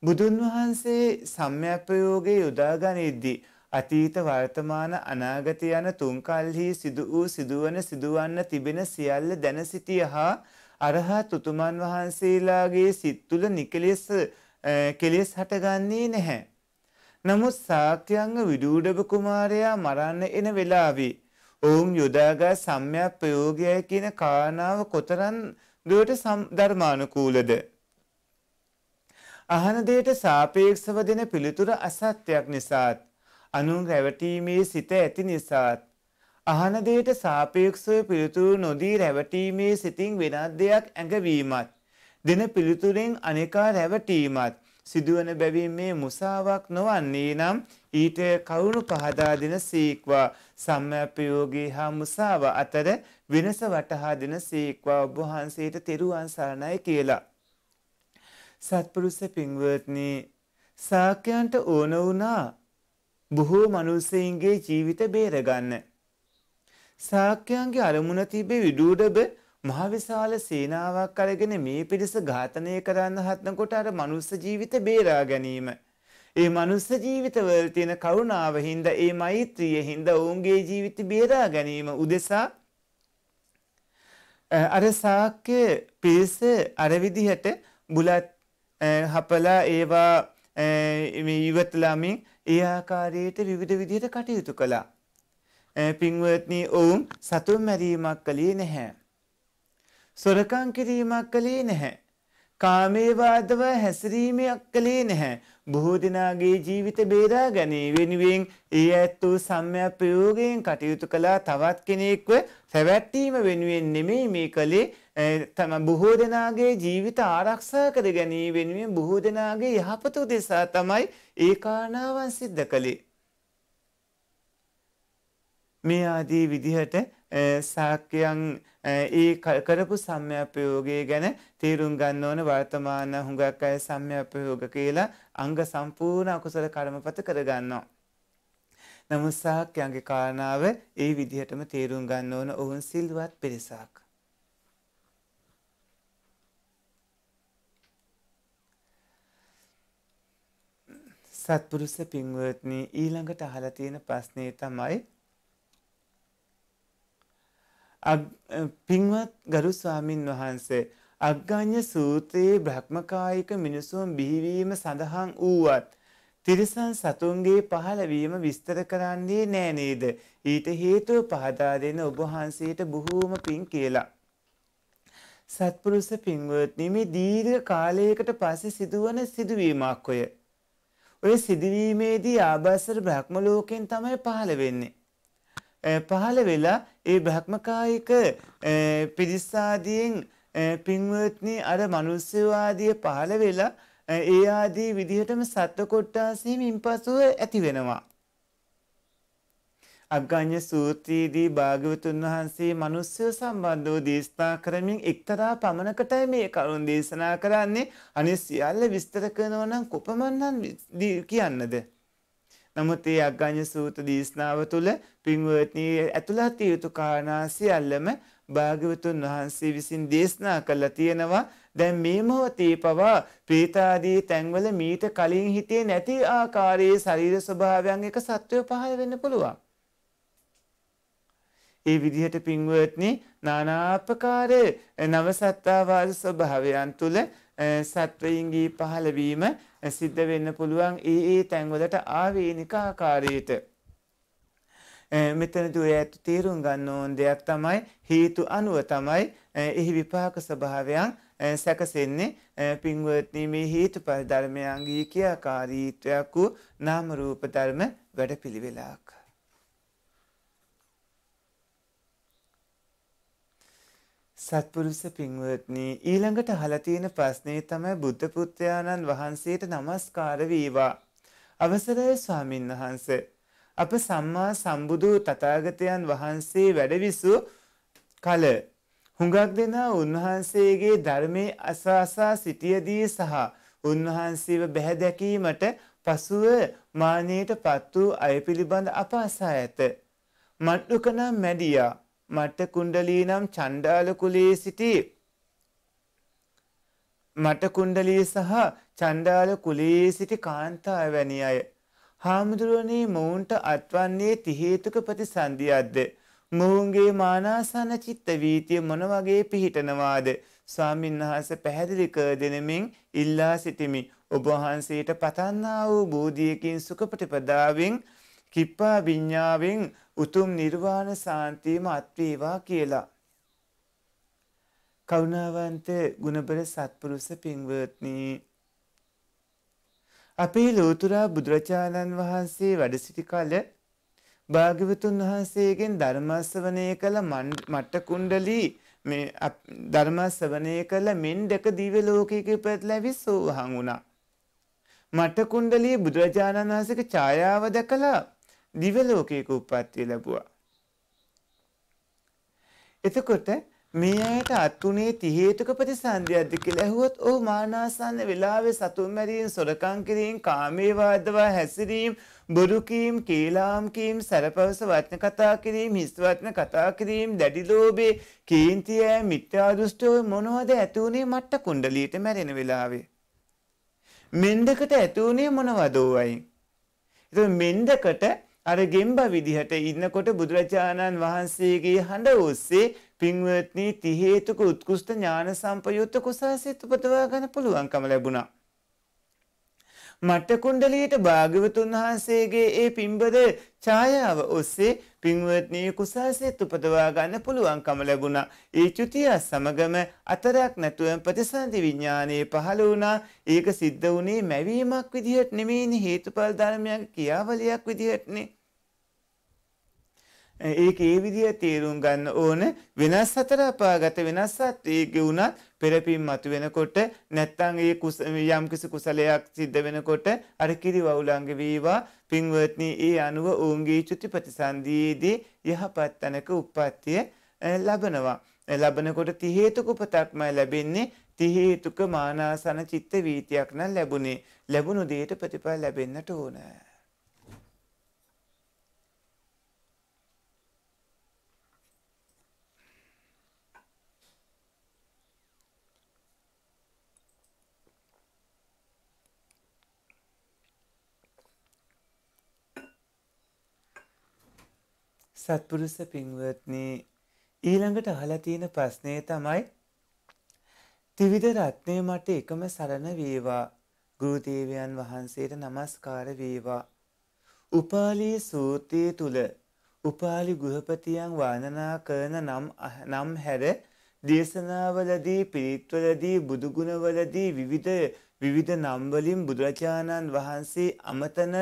බුදුන් වහන්සේ සම්මා ප්‍රයෝගයේ යොදාගනිද්දී අතීත වර්තමාන අනාගත යන තුන් කල්හි සිදු වූ සිදුවන සිදුවන්න තිබෙන සියල්ල දැන සිටියහා අරහත් උතුමන් වහන්සේලාගේ සිත් තුළ නිකලෙස කෙලෙස් හටගන්නේ නැහැ. නමුත් සාක්‍යංග විඩූඩබ කුමාරයා මරන්න එන වෙලාවේ ඔවුන් යොදාගා සම්‍යක් ප්‍රයෝගයයි කියන කාරණාව කොතරම් දුරට ධර්මානුකූලද අහන දෙයට සාපේක්ෂව දෙන පිළිතුර අසත්‍යයක් නිසාත් අනුන් රැවටීමේ සිත ඇති නිසාත් අහන දෙයට සාපේක්ෂව පිළිතුරු නොදී රැවටීමේ සිතින් වෙනත් දෙයක් ඇඟවීමත් දෙන පිළිතුරෙන් අනිකා රැවටීමත් සිදුවන බැවින් මේ මුසාවක් නොවන්නේ නම් ඊට කවුරු පහදා දෙන සීක්වා සම්මප්පයෝගී හා මුසාව අතර වෙනස වටහා දෙන සීක්වා ඔබ වහන්සේට තෙරුවන් සරණයි කියලා. සත්පුරුෂ පින්වත්නි සාක්‍යයන්ට ඕන වුණා බොහෝ මිනිසෙයින්ගේ ජීවිත බේරගන්න. සාක්‍යයන්ගේ අරමුණ තිබේ විඩූඩබ මහවිශාල සේනාවක් අරගෙන මේ පිරිස ඝාතනය කරන්න හත්නකොට අර මනුස්ස ජීවිත බේරා ගැනීම. ඒ මනුස්ස ජීවිතවල තියෙන කරුණාව හින්දා ඒ මෛත්‍රිය හින්දා ඔවුන්ගේ ජීවිත බේරා ගැනීම උදෙසා අර සාක්‍ය පිරිස අර විදිහට බුලත් හපලා ඒවා මේ ඉවතලාමින් ඒ ආකාරයට විවිධ විදිහට කටයුතු කළා. පින්වත්නි ඔවුන් සතුන් මැරීමක් කළේ නැහැ. සොරකං කිරීමක් කළේ නැහැ. කාමේවාදව හැසිරීමයක් කළේ නැහැ. බොහෝ දෙනාගේ ජීවිත බේරා ගැනීම වෙනුවෙන් ඒ ඇත්තෝ සම්මයක් ප්‍රයෝගයෙන් කටයුතු කළා තවත් කෙනෙක්ව සැවැත්වීම වෙනුවෙන් නෙමෙයි මේ කළේ තම බොහෝ දෙනාගේ ජීවිත ආරක්ෂා කර ගැනීම වෙනුවෙන් බොහෝ දෙනාගේ යහපත උදෙසා තමයි ඒ කාරණාවන් සිද්ධ කළේ. මේ ආදී විදිහට සාක්‍යයන් ඒ කරපු සම්්‍යපයෝගය ගැන තේරුම් ගන්න ඕන වර්තමාන හුඟක් අය සම්්‍යපයෝග කියලා අංග සම්පූර්ණ අකුසල කර්මපත කරගන්නවා. නමුත් සාක්‍යයන්ගේ කාරණාව ඒ විදිහටම තේරුම් ගන්න ඕන ඔවුන් සිල්වත් පිරිසක්. සත්පුරුෂ පින්වත්නි ඊළඟට අහලා තියෙන ප්‍රශ්නේ තමයි පින්වත් ගරු ස්වාමින් වහන්සේ අග්ගඤ්ඤ සූත්‍රයේ බ්‍රහ්මකායික මිනිසුන් බිහිවීම සඳහන් වූවත් තිරිසන් සතුන්ගේ පහළවීම විස්තර කරන්නේ නෑ නේද? ඊට හේතුව පහදා දෙන ඔබ වහන්සේට බොහෝම පිං කියලා. සත්පුරුෂ පින්වත්නි මේ දීර්ඝ කාලයකට පස්සේ සිදුවන සිදුවීමක් ඔය. ඔය සිදුවීමේදී ආභාසර බ්‍රහ්ම ලෝකෙන් තමයි පහළ වෙන්නේ. පහළ වෙලා ඒ බ්‍රහ්මකායික පිරිස්සාදියෙන් පින්වත්නි අර මනුස්සවාදිය පහළ වෙලා ඒ ආදී විදිහටම සත්ව කොට්ටාසීමින් පසුව ඇති වෙනවා. අග්ගඤ්ඤ සූත්‍රයේදී භාග්‍යවතුන් වහන්සේ මිනිස්සු සම්බන්ධව දේශනා කරමින් එක්තරා පමණකටයි මේ කරුණ දේශනා කරන්නේ අනිත් සියල්ල විස්තර කරනවා නම් කොපමණක් කියන්නද නමුත් ඒ අග්ගඤ්ඤ සූත දේශනාව තුළ පින්වත්නි ඇතුළත් යුතු කාරණා සියල්ලම භාග්‍යවතුන් වහන්සේ විසින් දේශනා කළා තියෙනවා දැන් මේ මොහොතේ පවා ප්‍රේතාදී තැන්වල මීට කලින් හිතේ නැති ආකාරයේ ශරීර ස්වභාවයන් එක සත්වය පහළ වෙන්න පුළුවන් ඒ විදිහට පින්වත්නි නානාපකාර නවසත්තාවාද ස්වභාවයන් තුළ සත්වයින්ගේ පහළවීම සිද්ධ වෙන්න පුළුවන් ඒ ඒ තැන්වලට ආවේනික ආකාරයට. මෙතනදී ඔය ඇත්ත තේරුම් ගන්න ඕන දෙයක් තමයි හේතු අනුව තමයි එහි විපාක ස්වභාවයන් සැකසෙන්නේ පින්වත්නි මේ හේතුඵල ධර්මයන්ගේ කියාකාරීත්වයක් වූ නාම රූප ධර්ම වැඩපිළිවෙලක්. සත්පුරුෂ පින්වත්නි ඊළඟට අහලා තියෙන ප්‍රශ්නේ තමයි බුද්ධ පුත්‍රයාණන් වහන්සේට নমස්කාර වේවා. අවසරයි ස්වාමින් වහන්ස. අප සම්මා සම්බුදු තථාගතයන් වහන්සේ වැඩවිසු කල හුඟක් දෙනා උන්වහන්සේගේ ධර්මයේ අසාසා සිටියදී සහ උන්වහන්සේව බැහැදැකීමට පසුව මානයට පත් වූ අය පිළිබඳ අප අසා ඇත. මට්ටුකනම් මැඩියා මට කුණ්ඩලී නම් චණ්ඩාල කුලේ සිටි මට කුණ්ඩලී සහ චණ්ඩාල කුලේ සිටි කාන්තා වැනි අය හාමුදුරුවනේ මොවුන්ට අත්වන්නේ තිහේතුක ප්‍රතිසන්දියක්ද මොවුන්ගේ මානාසන චිත්ත වීතිය මොන වගේ පිහිටනවාද ස්වාමීන් වහන්සේ පැහැදිලි කර දෙනමින් ඉල්ලා සිටිමි ඔබ වහන්සේට පතන්නා වූ බෝධියකින් සුඛ ප්‍රතිපදාවෙන් කිප්පා විඤ්ඤාවෙන් උතුම් නිර්වාණ සාන්තියම අත්වේවා කියලා. කරුණාවන්ත ගුණබර සත්පුරුෂ පින්වත්නි අපේ ලෝතුරා බුදුරජාණන් වහන්සේ වැඩ සිටි කල භාග්‍යවතුන් වහන්සේගෙන් ධර්මාශ්‍රවණය කළ මට්ට කුණ්ඩලී මේ ධර්මාශ්‍රවණය කළ මෙන්ඩක දිව්‍ය ලෝකයක ඉපදලැවි සෝහන් වුණා. මට්ට කුණ්ඩලී බුදුරජාණන් වහන්සේගේ ඡායාව දැකලා දිවලෝකයක උපත්තිය ලැබුවා. එතකොට මේ අයට අත්තුනේ තිහේතුක ප්‍රතිසන්ධියක්ද කියලා ඇහුවොත් ඔව් මානාසන්න වෙලාවේ සතුන් මැරීම, සොරකම් කිරීම, කාමේවාදවා හැසිරීම, බොරු කීම්, කේලාම් කීම්, සරපවස වචන කතා කිරීම, හිස් වචන කතා කිරීම, දැඩි ලෝභේ, කේන්තිය, මිත්‍යා දෘෂ්ටි මොනවද ඇති උනේ මට්ට කුණ්ඩලියට මැරෙන වෙලාවේ? මෙන්දකට ඇති උනේ මොනවද ඔයයි? ඒතකොට මෙන්දකට අර ගෙම්බ විදිහට ඉන්නකොට බුදුරජාණන් වහන්සේගේ හඬ ඔස්සේ පින්වත්නි තිහේතුක උත්කෘෂ්ඨ ඥාන සම්පයුත්ත කුසාසිත උපදවා ගන්න පුළුවන්කම ලැබුණා. මට්ට කුණ්ඩලියට භාග්‍යවතුන් වහන්සේගේ ඒ පිම්බද ඡායාව ඔස්සේ පින්වත්නී කුසාසෙත් උපදවා ගන්න පුළුවන්කම ලැබුණා. ඒ චුතිය සමගම අතරක් නැතුව ප්‍රතිසන්දි විඥානයේ පහළ වුණා. ඒක සිද්ධ වුණේ මැවීමක් විදිහට නෙමෙයිනේ හේතුඵල ධර්මයක කියාවලියක් විදිහටනේ. ඒක ඒ විදිහ තේරුම් ගන්න ඕන වෙනස් හතර අපාගත වෙනස්සත් ඒක වුණත් පෙරපින් මතු වෙනකොට නැත්තං ඒ යම් කිසි කුසලයක් සිද්ධ වෙනකොට අර කිරි වවුලංග වේවා පින්වත්නි ඒ අනුව ඔවුන්ගේ චුති ප්‍රතිසන්දීයේදී යහපත් තැනක උප්පත්තිය ලබනවා ලබනකොට තිහේතුක උපතක්මයි ලැබෙන්නේ තිහේතුක මානාසන චිත්ත වීතියක් නම් ලැබුණේ ලැබුණු දෙයට ප්‍රතිඵල ලැබෙන්නට ඕනෑ සත්පුරුස පින්වත්නී ඊළඟට අහලතියන ප්‍රශ්නය තමයි තිවිධ රත්නය මට එකම සරණ වේවා ගුරුදේවයන් වහන්සේට නමස්කාර වේවා. උපාලී සූතය තුළ උපාලි ගෘහපතියන් වානනා කරන නම් හැර දේශනාවලදී පිරිත්වලදී බුදුගුණවලදී විවිධ විවිධ නම්වලින් බුදුරජාණන් වහන්සේ අමතන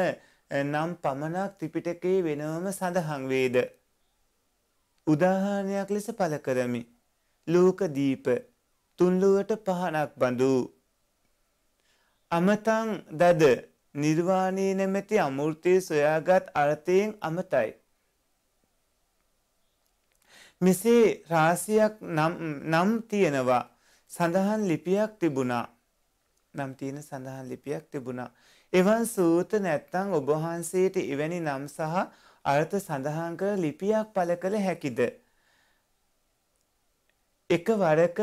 නම් පමණක් ත්‍රිපිටකයේ වෙනවම සඳහන් වේද. උදාහරණයක් ලෙස පළ කරමි. ලෝක දීප තුන්ලුවට පහනක් බඳු. අමතං දද නිර්වාණී නැමැති අමෘතයේ සොයාගත් අර්ථයෙන් අමතයි. මෙසේ රාසියක් නම් තියෙනවා සඳහන් ලිපියක් තිබුණා. නම් තියෙන සඳහන් ලිපියක් තිබුණා. එවන් සූත නැත්තං ඔබවහන්සේට එවැනි නම් සහ අර්ථ සඳහන් කර ලිපියක් පළ කළ හැකිද. එක වරක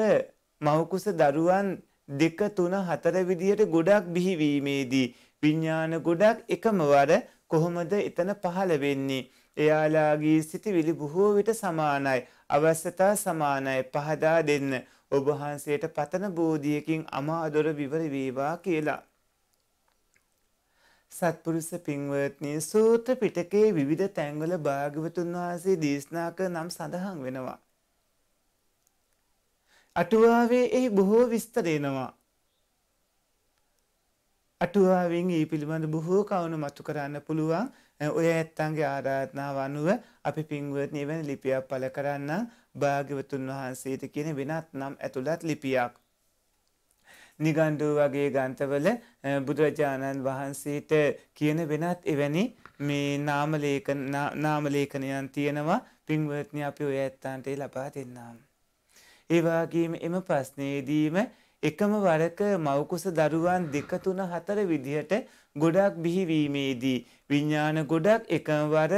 මවකුස දරුවන් දෙක තුන හතර විදියට ගොඩක් බිහිවීමේදී විඤ්ඥාන ගොඩක් එකම වර කොහොමද එතන පහළ වෙන්නේ. එයාලාගේ සිතිවිලි බොහෝ විට සමානයි අවශ්‍යතා සමානයි පහදා දෙන්න ඔබහන්සේට පතන බෝධියකින් අමාදොර විවර වේවා කියලා. සත්පුරුෂ පින්වත්නී සූත්‍ර පිටකේ විවිධ තැන්වල භාග්‍යවතුන් වහන්සේ දේශනාක නම් සඳහන් වෙනවා. අටුවාවේ එහි බොහෝ විස්තරේනවා. අටුවාවෙන් ඒ පිළිබඳ බොහෝ කවුණු මතු කරන්න පුළුවන් ඔය ඇත්තන්ගේ ආරාධනාව අනුව අපි පින්වත්නී වෙන ලිපියක් පළ කරන්න භාග්‍යවතුන් වහන්සේට කියන වෙනත් නම් ඇතුළත් ලිපියක්. නිගණ්ඩු වගේ ගන්තවල බුදුරජාණන් වහන්සේට කියන වෙනත් එවැනි මේ නාමලේඛනයන් තියෙනවා පින්වත්නි අපි ඔය ඇත්තන්ට ලබා දෙන්නම්. ඒ වගේම එම ප්‍රශ්නයේදීම එකම වරක මව්කුස දරුවන් දෙක තුන හතර විදිහට ගොඩක් බිහිවීමේදී විඥාන ගොඩක් එකවර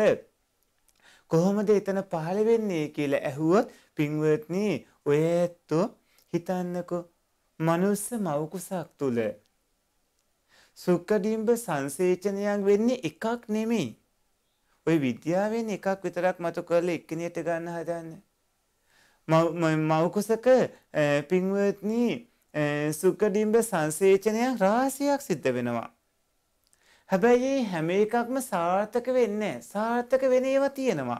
කොහොමද එතන පහළ වෙන්නේ කියලා ඇහුවොත් පින්වත්නි ඔය ඇත්තෝ හිතන්නකෝ මනුස්ස මවකුසක් තුල සුක්කඩිම්බ සංසේචනයක් වෙන්නේ එකක් නෙමෙයි. ඔය විද්‍යාවෙන් එකක් විතරක් මතු කරලා එක්කෙනියට ගන්න හදන්න. මවකුසක පින්වත්නි සුක්කඩිම්බ සංසේචනයක් රාශියක් සිද්ධ වෙනවා. හැබැයි හැම එකක්ම සාර්ථක වෙන්නේ සාර්ථක වෙන ඒවා තියෙනවා.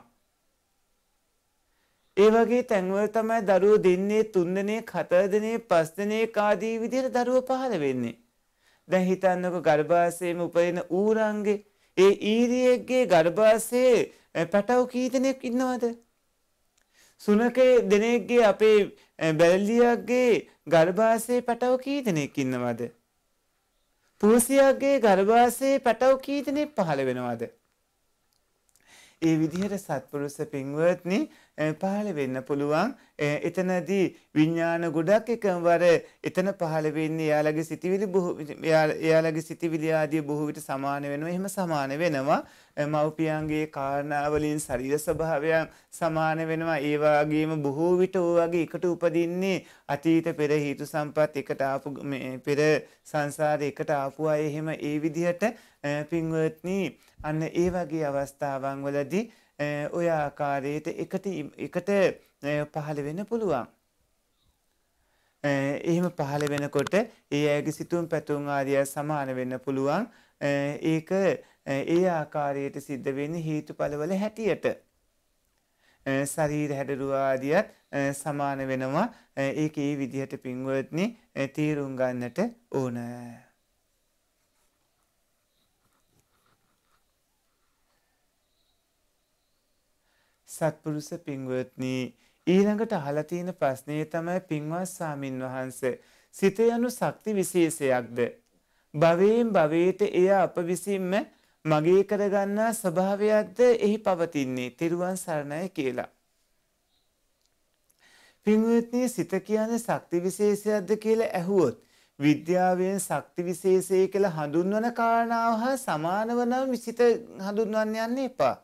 ඒ වගේ තැන්වල තමයි දරුවෝ දෙන්නේ තුන්දනේ හතර දිනේ පස් දිනේ කාදී විදිහට දරුවෝ පහළ වෙන්නේ. දැන් හිතන්නකෝ ගර්භාෂයේම උපදින ඌරන්ගේ ඒ ඊරියෙක්ගේ ගර්භාෂයේ පැටව කී දෙනෙක් ඉන්නවද? සුනකේ දෙනෙක්ගේ අපේ බැලලියක්ගේ ගර්භාෂයේ පැටව කී දෙනෙක් ඉන්නවද? පූසියක්ගේ ගර්භාෂයේ පැටව කී දෙනෙක් පහළ වෙනවද? ඒ විදිහට සත්පුරුෂ පින්වත්නි පහළ වෙන්න පුළුවන්. එතනදී විඥාන ගොඩක් එකවර එතන පහළ වෙන්නේ එයාලගේ සිතිවිලි බොහෝ එයාලගේ සිතිවිලි ආදී බොහෝ විට සමාන වෙනවා. එහෙම සමාන වෙනවා. මව්පියන්ගේ කාරණාවලින් ශරීර ස්වභාවයන් සමාන වෙනවා. ඒ වගේම බොහෝ විට ඔයගේ එකට උපදින්නේ අතීත පෙර හේතු සම්පත් එකට ආපු පෙර සංසාරේ එකට ආපු අය එහෙම ඒ විදිහට පින්වත්නි අන්න ඒ වගේ අවස්ථාවන් වලදී ඔය ආකාරයට එකට එකට පහළ වෙන්න පුළුවන්. එහෙම පහළ වෙනකොට ඒ අයගේ සිතුම් පැතුම් ආදිය සමාන වෙන්න පුළුවන්. ඒක ඒ ආකාරයට සිද්ධ වෙන්නේ හේතුඵලවල හැටියට. ශරීර හැඩරුව ආදියත් සමාන වෙනවා. ඒක ඒ විදිහට පින්වත්නි තීරුම් ගන්නට ඕන. සත්පුරුෂ පින්වත්නී ඊළඟට අහලා තියෙන ප්‍රශ්නේ තමයි පින්වත් සාමින් වහන්සේ සිත යනු ශක්ති විශේෂයක්ද භවයෙන් භවයට එය අප විසින්ම මගේ කරගන්නා ස්වභාවයක්ද එහි පවතින්නේ තිරුවන් සරණයි කියලා පින්වත්නි සිත කියන්නේ ශක්ති විශේෂයක්ද කියලා ඇහුවොත් විද්‍යාවෙන් ශක්ති විශේෂය කියලා හඳුන්වන කාරණාව හා සමානව නම් සිත හඳුන්වන්න යන්න එපා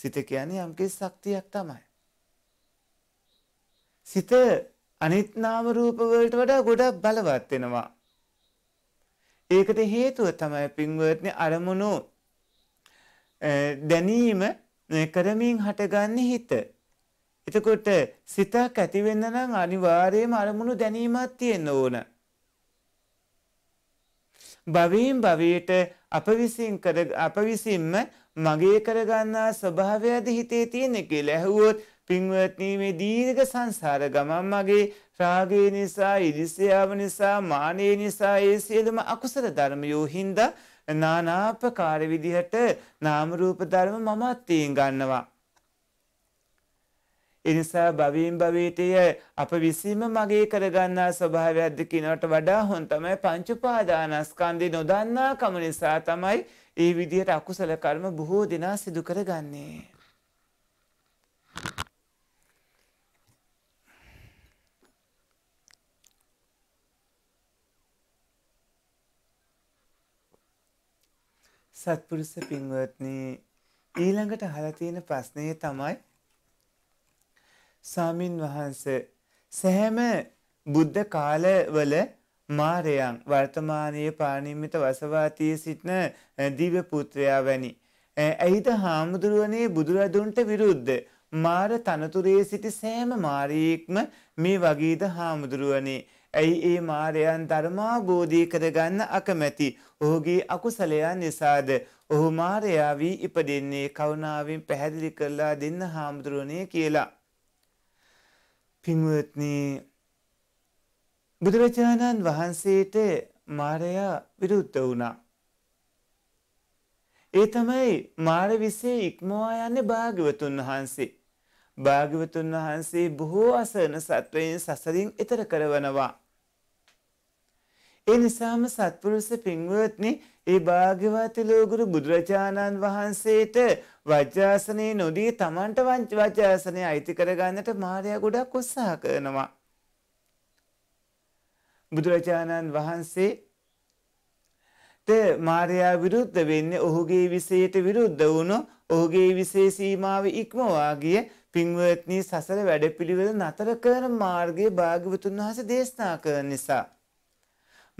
සිත කියන්නේ යම්කිසි ශක්තියක් තමයි. සිත අනිත් නාම රූප වලට වඩා ගොඩක් බලවත් වෙනවා. ඒකට හේතුව තමයි පින්වත්නි අරමුණු දැනීම කරමින් හටගන්නේ හිත. එතකොට සිතක් ඇති වෙන්න නම් අනිවාර්යයෙන්ම අරමුණු දැනීමක් තියෙන්න ඕන. භවයෙන් භවයට අප විසින් කර අප විසින්ම මගේ කරගන්නා ස්වභාවයද හිතේ තියෙන කියලා ඇහුවොත් පින්වත්නි මේ දීර්ඝ සංසාර ගමන් මගේ රාගය නිසා ඉරිසියාව නිසා මානය නිසා ඒ සියලුම අකුසල ධර්මයෝ හින්දා නානාපකාර විදිහට නාම රූප ධර්ම මමත්වයෙන් ගන්නවා එනිසා භවීන් භවීතය අප විසීම මගේ කරගන්නා ස්වභාවයක්ද කිනවට වඩා හොන් තමයි පංචුපාදානස්කන්දි නොදන්නා කම නිසා තමයි ඒ විදිහට අකුසල කර්ම බොහෝ දෙනා සිදු කරගන්නේ. සත්පුරුෂ පින්වත්නි ඊළඟට අහලා තියෙන ප්‍රශ්නේ තමයි සාමින් වහන්සේ සෑම බුද්ධ කාලවල මාරයන් වර්තමානයේ පානිම්මිත වසවාතයේ සිටින දිව්‍ය පුත්‍රයා වැනි. ඇහිද හාමුදුරුවනේ බුදුරදුන්ට විරුද්ධ මාර තනතුරේ සිටි සෑම මාරයෙක්ම මේ වගේද හාමුදුරුවනේ. ඇයි ඒ මාරයන් ධර්මාබෝධය කරගන්න අකමැති. ඔහුගේ අකුසලයන් නිසාද. ඔහු මාරයා වී ඉපදෙන්නේ කවුනාවෙන් පැහැදිලි කරලා දෙන්න හාමුදුරුවනේ කියලා. පින්වත්නී බුදුරජාණන් වහන්සේට මාරයා විරුද්ධ වුණා. ඒ තමයි මාර විසේ ඉක්මවා යන්නේ භාග්‍යවතුන් වහන්සේ. භාග්‍යවතුන් වහන්සේ බොහෝ අසරණ සත්වයන් සසරින් එතර කරවනවා. ඒ නිසාම සත්පුරුෂ පින්වත්නි ඒ භාග්‍යවත් ලෝගුරු බුදුරජාණන් වහන්සේට වජ්‍රාසනේ නොදී Tamanට වජ්‍රාසනේ අයිති කරගන්නට මාර්යා ගොඩක් උත්සාහ කරනවා. බුදුරජාණන් වහන්සේ ත මාරයා විරුද්ධ වෙන්නේ ඔහුගේ විසයට විරුද්ධ වුණු ඔහුගේ විසේ සීමාව ඉක්මවා ගිය පින්වත්නි සසර වැඩපිළිවෙල නතර කරන මාර්ගයේ භාග්‍යවතුන් වහන්සේ දේශනා කරන නිසා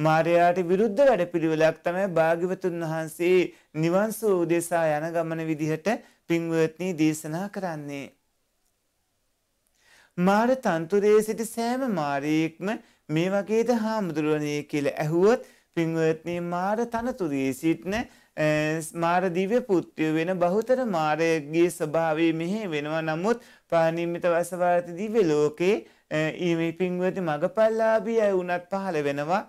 මාරයාට විරුද්ධ වැඩපිළිවෙලක් තමයි භාග්‍යවතුන් වහන්සේ නිවන් සුව උදෙසා යන ගමන විදිහට පින්වත්නි දේශනා කරන්නේ. මාර තන්තුරේ සිට සෑම මාරයෙක්ම මේ වගේද හාමුදුරුවනේ කියලා ඇහුවොත් පින්වත්නි මාර තනතුරේ සිටින මාර දිව්‍ය පුත්‍රය වෙන බහුතර මාරයේ ස්වභාවය මෙහි වෙනවා නමුත් පානිම්මිත වසවාරති දිව්‍ය ලෝකේ ඊමේ පින්වති මගපල්ලාභී අය වුණත් පහළ වෙනවා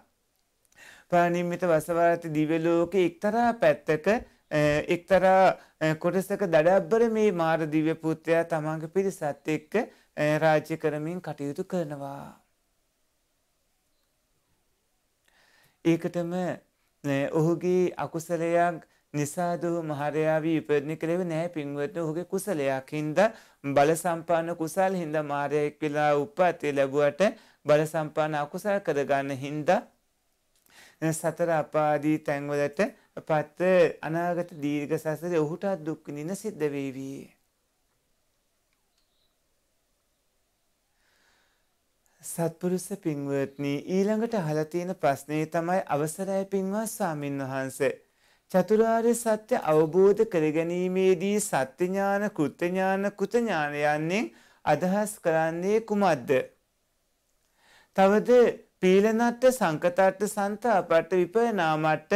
පානිම්මිත වසවාරති දිව්‍ය ලෝකේ එක්තරා පැත්තක එක්තරා කොටසක දඩබ්බර මේ මාර දිව්‍ය පුත්‍රයා තමන්ගේ පිරිසත් එක්ක රාජ්‍ය කරමින් කටයුතු කරනවා ඒකටම ඔහුගේ අකුසලයක් නිසාදහ මහරයාාවී ඉපරණි කළෙව නෑ පින්වත ඔහුගේ කුසලයක් හින්ද බලසම්පාන කුසල් හින්ද මාරයෙක් වෙලා උපත්ති ලැබුවට බලසම්පාන අකුසල් කරගන්න හින්ද සතර අපාදී තැන්වලට පත්ත අනාගත දීර්ග සසර ඔහුටත් දුක්විඳින සිද්ධ වේවී. සත්පුරුස පින්වත්නී ඊළඟට අහලා තියෙන ප්‍රශ්නේ තමයි අවසරයි පින්වත් ස්වාමින් වහන්සේ. චතුරාර්ය සත්‍ය අවබෝධ කරගැනීමේදී සත්‍ය ඥාන, කෘත්‍ය ඥාන, කුත ඥාන යන්නේ අදහස් කරන්නේ කුමක්ද? තවද පීලනට්ට සංකතට්ට සන්තාපට්ට විපනාමට්ට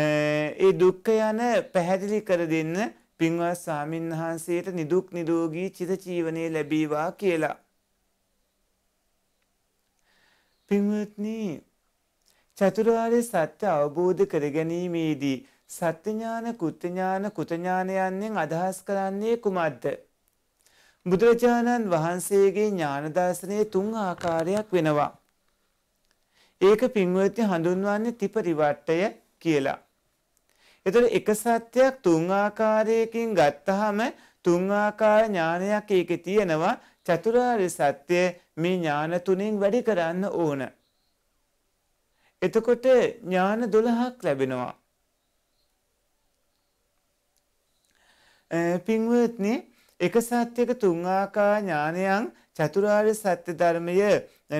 ඒ දුක්ඛ යන පැහැදිලි කර දෙන්න පින්වත් ස්වාමින් වහන්සේට නිදුක් නිරෝගී චිරජීවනයේ ලැබීවා කියලා. පින්වත්නි චතුරාර්ය සත්‍ය අවබෝධ කරගැනීමේදී සත්‍ය ඥාන කුත්‍ය ඥාන කුත ඥාන යන්නෙන් අදහස් කරන්නේ කුමක්ද? බුදුරජාණන් වහන්සේගේ ඥාන දර්ශනයේ තුන් ආකාරයක් වෙනවා. ඒක පින්වත්නි හඳුන්වන්නේ ත්‍රිපරිවට්ටය කියලා. එතකොට එක සත්‍යයක් තුන් ආකාරයකින් ගත්තාම තුන් ආකාර ඥානයක් ඒකේ තියෙනවා චතුරාර්ය සත්‍ය මේ ඥාන තුනෙන් වැඩි කරන්න ඕන. එතකොට ඥාන 12ක් ලැබෙනවා. පින්වත්නි එක සත්‍යක තුන් ආකා ඥානයන් චතුරාර්ය සත්‍ය ධර්මය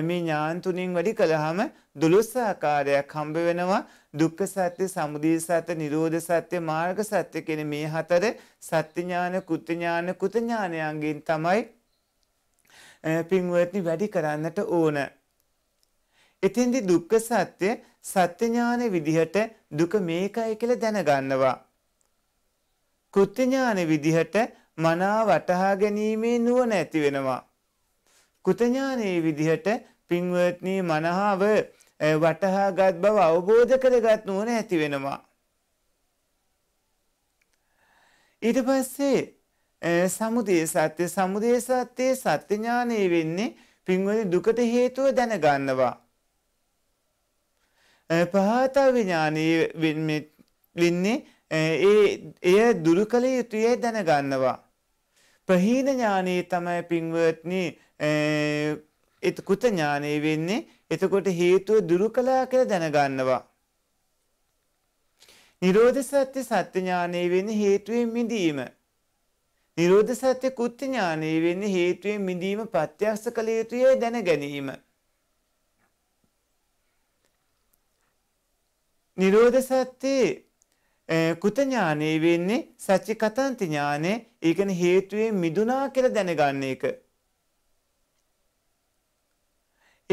මේ ඥාන තුنين වැඩි කළාම දුලස් ආකාරයක් හම්බ වෙනවා දුක්ඛ සත්‍ය සමුදය සත්‍ය නිරෝධ සත්‍ය මාර්ග සත්‍ය කියන මේ හතර සත්‍ය ඥාන කුත් ඥාන කුත ඥානයන්ගෙන් තමයි පින්වත්නි වැඩි කරන්නට ඕන. එතෙන්දි දුක්ඛ සත්‍ය සත්‍ය ඥාන විදිහට දුක මේකයි කියලා දැනගන්නවා. කෘත්‍ය ඥාන විදිහට මනාව වටහා ගැනීමේ නුවණ ඇති වෙනවා. කෘත්‍ය ඥානයේ විදිහට පින්වත්නි මනාව වටහාගත් බව අවබෝධ කරගත් නුවණ ඇති වෙනවා. ඊට පස්සේ සමුදය සත්‍ය සමුදය සත්‍යයේ සත්‍ය ඥානය වෙන්නේ පින්වලි දුකට හේතුව දැනගන්නවා. පහතා විඥානයේ වෙන්නේ ඒ එය දුරු කළ යුතුයයි දැනගන්නවා. ප්‍රහීන ඥානයේ තමයි පින්වත්නි එතකුත ඥානය වෙන්නේ එතකොට හේතුව දුරු කළා කියලා දැනගන්නවා. නිරෝධ සත්‍ය සත්‍ය ඥානයේ වෙන්නේ හේතුවෙන් මිදීම. නිරෝධ සත්‍ය කුත්ති ඥානයේ වෙන්නේ හේතුයෙන් මිදීම ප්‍රත්‍යක්ෂ කළ යුතුය දැන ගැනීම. නිරෝධ සත්‍ය කුත ඥානයේ වෙන්නේ සච්චිකතන්ති ඥානය, ඒ කියන්නේ හේතුයෙන් මිදුණා කියලා දැනගන්න එක.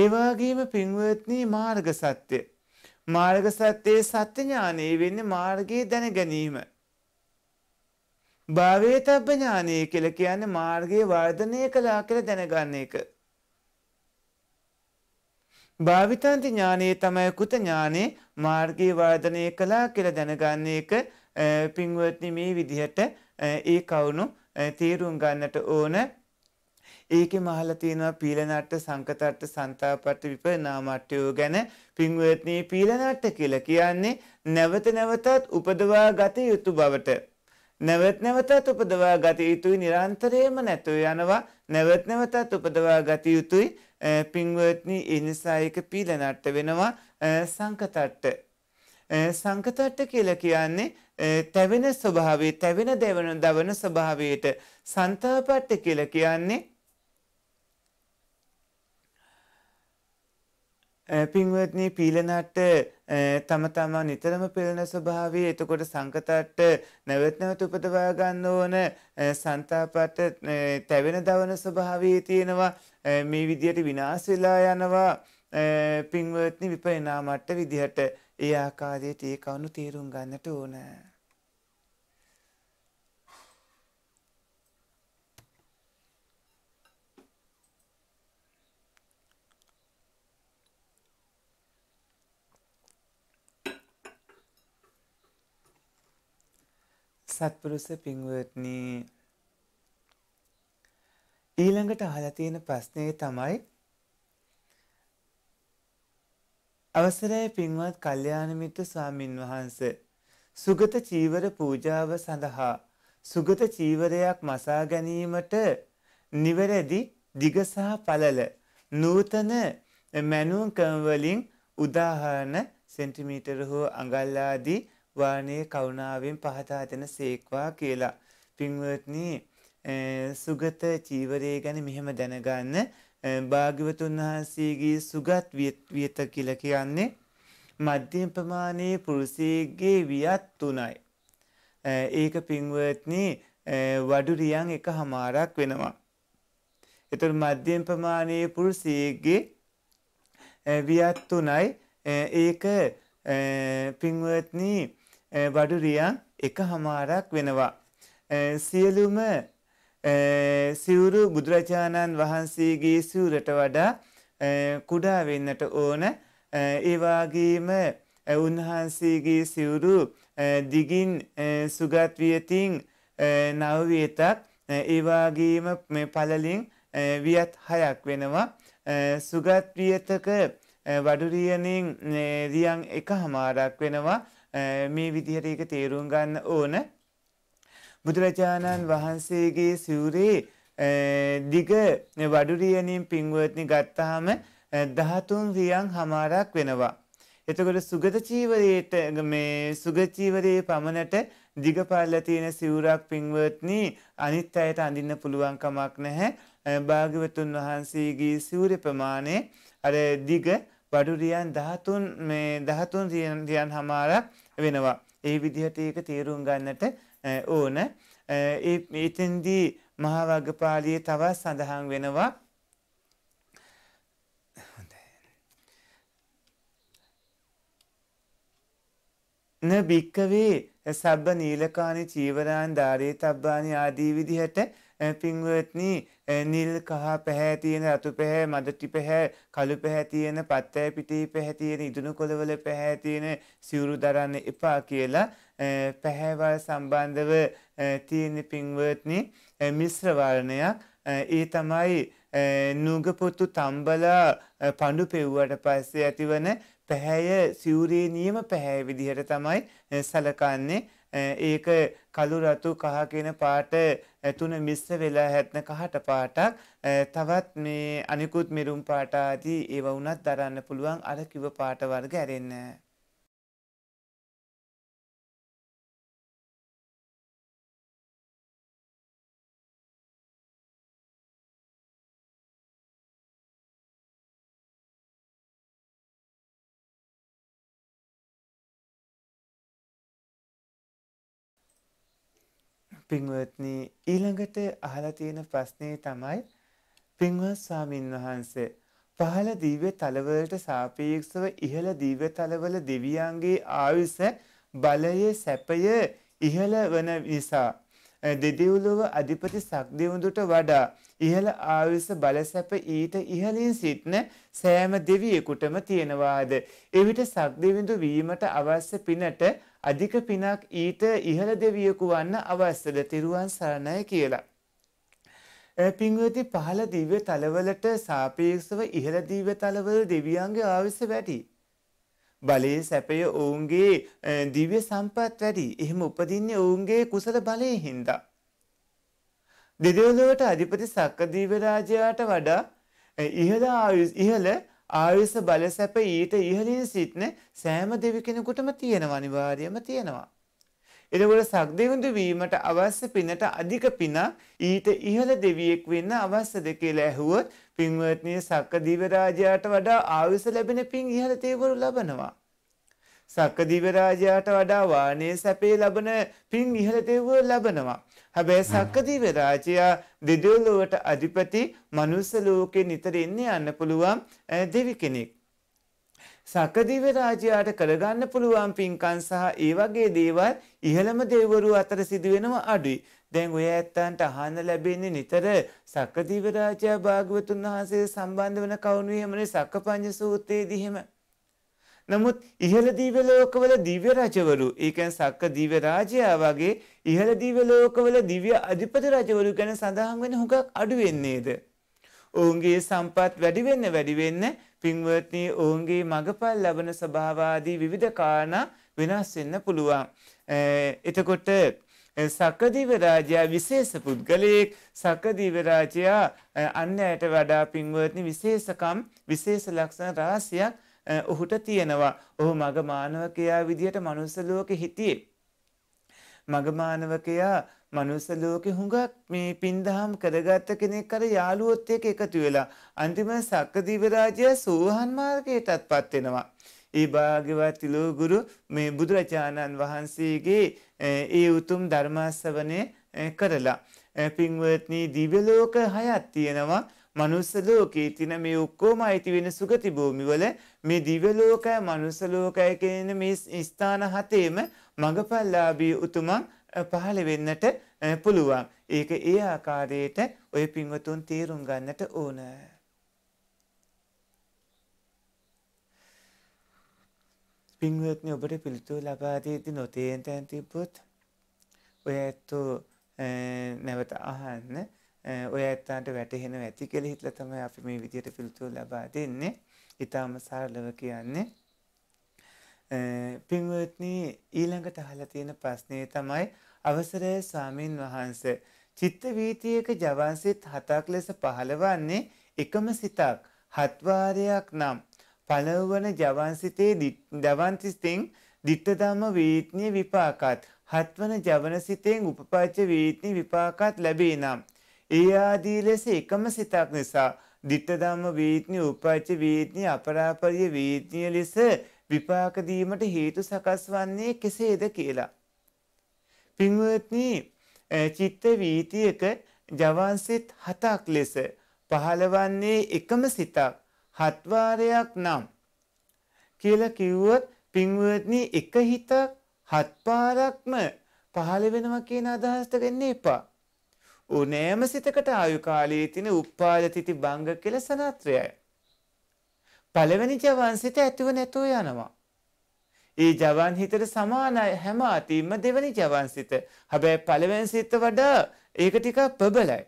ඒ වගේම පින්වත්නි මාර්ග සත්‍ය. මාර්ග සත්‍යයේ සත්‍ය ඥානයේ වෙන්නේ මාර්ගයේ දැන ගැනීම. භාවේතබ්බ ඥානය කියලා කියන්නේ මාර්ගයේ වර්ධනය කළා කියලා දැනගන්න එක. භාවිතාන්ති ඥානයේ තමයි කුත ඥානේ මාර්ගයේ වර්ධනය කළා කියලා දැනගන්න එක පින්වත්නි මේ විදිහට ඒ කවුණු තීරුම් ගන්නට ඕන ඒකේ මහලා තියෙනවා පීලනට්ට සංකතට්ට සන්තාපට්ට විපරිණාමට්ටයෝ ගැන පින්වත්නි පීලනට්ට කියලා කියන්නේ නැවත නැවතත් උපදවා ගත යුතු බවට නැවත් නැවතත් උපදවා ගත යුතුයි නිරන්තරයෙන්ම නැතුව යනවා නැවත් නැවතත් උපදවා ගත යුතුයි පින්වත්නි ඒ නිසා ඒක පීලනට්ට වෙනවා සංකතට්ට සංකතට්ට කියලා කියන්නේ තැවෙන ස්වභාවයේ තැවෙන දෙවන දවන ස්වභාවයට සන්තාපට්ට කියලා කියන්නේ පින්වත්නි පීලනට්ට තම තමා නිතරම පෙළෙන ස්වභාවය එතකොට සංකතට නැවත නැවත උපදවා ගන්න ඕන සන්තාපට තැවෙන දවන ස්වභාවය තියෙනවා මේ විදියට විනාශ වෙලා යනවා පින්වත්නි විපරිණාමට විදිහට ඒ ආකාරයට ඒ කවුණු තීරුම් ගන්නට ඕන. සත්පුරුස පින්වත්න ඊළඟට අහලතියෙන ප්‍රශ්නය තමයි අවසරය පින්වත් කල්්‍යයානමිත්‍ර ස්වාමින් වහන්ස සුගත චීවර පූජාව සඳහා සුගත චීවරයක් මසා ගැනීමට නිවැරදි දිගසහ පලල නූතන මැනුවකම්වලින් උදාහරණ සෙන්ටිමීටර හෝ අඟල්ලාදී වර්ණයේ කරුණාවෙන් පහදා දෙන සේක්වා කියලා. පින්වත්නි සුගත චීවරය ගැන මෙහෙම දැනගන්න භාග්‍යවතුන් වහන්සේගේ සුගත් වියත කියලා කියන්නේ මධ්‍යම ප්‍රමාණයේ පුරුෂයෙක්ගේ වියත් තුනයි. ඒක පින්වත්නි වඩුරියන් එකමාරක් වෙනවා. එතකොට මධ්‍යම ප්‍රමාණයේ පුරුෂයෙක්ගේ වියත් තුනයි. ඒක පින්වත්නි බඩු රියන් එකහමාරක් වෙනවා. සියලුම සිවුරු බුදුරජාණන් වහන්සේගේ සිවුරට වඩා කුඩා වෙන්නට ඕන ඒ වගේම උන්වහන්සේගේ සිවුරු දිගින් සුගත් වියතින් නව වියතක් ඒ වගේම මේ පළලින් වියත් හයක් වෙනවා සුගත් වියතක වඩු රියනින් රියන් එකමාරක් වෙනවා මේ විදිහට ඒක තේරුම් ගන්න ඕන. බුදුරජාණන් වහන්සේගේ සිවුරේ දිග වඩුරියනින් පින්වත්නි ගත්තාම 13 රියන් හමාරක් වෙනවා. එතකොට සුගත චීවරයේට මේ සුගත චීවරයේ පමණට දිග පළල තියෙන සිවුරක් පින්වත්නි අනිත් අයට අඳින්න පුළුවන් කමක් නැහැ. භාග්‍යවතුන් වහන්සේගේ සිවුරේ ප්‍රමාණය අර දිග වඩුරියන් 13 මේ 13 රියන් හමාරක් වෙනවා. ඒ විදිහට ඒක තේරුම් ගන්නට ඕන. ඒ එතෙන්දී මහා වග්ගපාළියේ තව සඳහන් වෙනවා න භික්කවේ සබ්බ නීලකානි චීවරාන් ධාරේ තබ්බානි ආදී විදිහට පින්වත්නි නිල් කහ පැහැ තියෙන රතු පැහැ මදටි පැහැ කළු පැහැ තියෙන පත්තෑ පිටි පැහැ තියෙන ඉදුණු කොළවල පැහැ තියෙන සිවුරු දරන්න එපා කියලා පැහැවල් සම්බන්ධව තියෙන පින්වත්නි මිශ්‍ර වර්ණයක් ඒ තමයි නුගපොතු තම්බලා පඳු පෙව්වට පස්සේ ඇතිවන පැහැය සිවුරේ නියම පැහැය විදිහට තමයි සලකන්නේ ඒක කළු රතු කහ කියන පාට තුන මිස්ස වෙලා හැත්න කහට පාටක් තවත් මේ අනිකුත් මෙරුම් පාට ආදී ඒව වුණත් දරන්න පුළුවන් අර කිව පාට වර්ග ඇරෙන්න. පින්වත්නි ඊළඟට අහලා තියෙන ප්‍රශ්නේ තමයි පින්වත් ස්වාමින් වහන්සේ පහළ දිව්‍ය තලවලට සාපේක්ෂව ඉහළ දිව්‍ය තලවල දෙවියන්ගේ ආයුෂ බලයේ සැපය ඉහළ වන නිසා දෙදෙව්ලොව අධිපති සක්දෙවුඳුට වඩා ඉහළ ආයුෂ බලසැප ඊට ඉහළින් සිටන සෑම දෙවියෙකුටම තියෙනවාද එවිට සක්දෙවිඳු වීමට අවශ්‍ය පිනට අධික පිනක් ඊට ඉහළ දෙවියෙකු වන්න අවශ්‍යද තිරුවන් සරණයි කියලා පින්වති පහළ දිව්‍ය තලවලට සාපේක්ෂව ඉහළ දිව්‍ය තලවල දෙවියන්ගේ ආවිස වැටි බලයේ සැපය ඔවුන්ගේ දිව්‍ය සම්පත් වැඩි එහෙම උපදින්නේ ඔවුන්ගේ කුසල බලය හින්දා. දෙදවලවට අධිපති සක්ක දීවරාජයාට වඩා ඉහළ ඉහළ ආයුස බල සැප ඊට ඉහලින් සිටින සෑම දෙවි කෙනෙකුටම තියෙනවා අනිවාර්යම තියෙනවා. එතකොට සක්දෙවිඳු වීමට අවශ්‍ය පිනට අධික පින ඊට ඉහළ දෙවියෙක් වෙන්න අවශ්‍යද කියලා ඇහුවොත් පින්වත්නි සක්කදිව රාජයාට වඩා ආයුෂ ලැබෙන පින් ඉහළ තේවරු ලබනවා. සක්කදිව රාජයාට වඩා වානේ සැපේ ලබන පින් ඉහළ තේවරු ලබනවා. හැබැයි සක්කදිව රාජයා දෙදොලොවට අධිපති මනුස්ස ලෝකේ නිතර ඉන්න යන්න පුළුවන් දෙවි කෙනෙක්. සකදිව රාජයාට කරගන්න පුළුවන් පින්කම් සහ ඒ වගේ දේවල් ඉහළම දෙවිවරු අතර සිදුවෙනව අඩුයි. දැන් ඔය ඇත්තන්ට අහන්න ලැබෙන්නේ නිතර සක්‍රදීව රාජා භාග්‍යවතුන් වහන්සේ සම්බන්ධ වන කවුණු එහෙමනේ සක්කපඤ්ඤ සූත්‍රයේදී එහෙම. නමුත් ඉහළ දිව්‍ය ලෝකවල දිව්‍ය රජවරු, ඒ කියන්නේ සක්ක දිව්‍ය රාජයා වගේ ඉහළ දිව්‍ය ලෝකවල දිව්‍ය අධිපති රජවරු ගැන සඳහන් වෙන හුඟක් අඩු වෙන්නේද? ඔවුන්ගේ සම්පත් වැඩි වෙන්න වැඩි වෙන්න පින්වත්නි ඔවුන්ගේ මගපල් ලබන ස්වභාව ආදී විවිධ කාරණා වෙනස් වෙන්න පුළුවන්. එතකොට සකදිව රාජයා විශේෂ පුද්ගලයෙක් සකදිව රාජයා අන්න ඇයට වඩා පින්වත්නි විශේෂකම් විශේෂ ලක්ෂණ රාශියක් ඔහුට තියෙනවා. ඔහු මග මානවකයා විදියට මනුස්ස ලෝකෙ හිටියේ. මග මානවකයා මනුස්ස ලෝකෙ හුඟක් මේ පින්දහම් කරගත්ත කෙනෙක් අර යාළුවොත් එක්ක එකතු වෙලා අන්තිම සක්කදිව රාජයා සෝහන් මාර්ගයටත්පත් වෙනවා. ඒ භාගවත් ලෝගුරු මේ බුදුරජාණන් වහන්සේගේ ඒ උතුම් ධර්මාස්සවනය කරලා. පින්වත්නී දිවලෝක හයත් තියෙනවා මනුස්ස ලෝකයේ තින මේ ඔක්කෝම අයිති වෙන සුගති භූමිවල මේ දිවලෝකය මනුස්ස ලෝකය කියන මේ ස්ථාන හතේම මඟපල්ලාභී උතුමන් පහළ වෙන්නට පුළුවන්. ඒක ඒ ආකාරයට ඔය පින්වතුන් තේරුම් ගන්නට ඕනෑ. පින්වත්න ඔබට පිළිතුරු ලබාදීදි නොතේෙන් තැන් තිබ්බොත් ඔය ඇත්තු නැවත අහන්න ඔය ඇත්තාන්ට වැටහෙන ඇති කෙළ හිටල තම අපි මේ විදියට පිළිතුරු ලබා දෙන්නේ ඉතාම සාරලව කියන්නේ පින්වත්න ඊළඟට අහලා තියෙන ප්‍රශ්නය තමයි අවසරය ස්වාමීන් වහන්ස චිත්ත වීතියක ජවන්සිත් හතක් ලෙස පහළවන්නේ එකම සිතක් හත්වාරයක් නම් පළවන ජවන්සිතේ ජවන්තිස්තෙන් දිත්තධම්ම වීත්නය විපාකත් හත්වන ජවනසිතෙන් උපපච්ච වීත්නි විපාකත් ලැබේ නම්. ඒ ආදී ලෙස එකම සිතක් නිසා දිත්තධම්ම වීත්නි උපච්ච වීත්නි අපරාපරිය වීත්නිය ලෙස විපාකදීමට හේතු සකස් වන්නේ කෙසේද කියලා. පින්වත්නී චිත්ත වීතියක ජවන්සිත් හතක් ලෙස පහළවන්නේ එකම සිතක් හත්වාරයක් නම් කියල කිව්වොත් පින්වත්නි එක හිතක් හත්පාරක්ම පහළ වෙනවා කියන අදහස්ට ගන්න එපා. ඕනෑම සිතකට ආයු කාලයේ තින උප්පාදතිති බංග කියල සනාත්‍රයයි. පළවැනි ජවන් සිත ඇතිව නැතුව යනවා. ඒ ජවන් හිතට සමානයි හැම අතින්ම දෙවැනි ජවන් සිත. හැබැයි පළවෙනි සිත වඩා ඒක ටිකක් ප්‍රබලයි.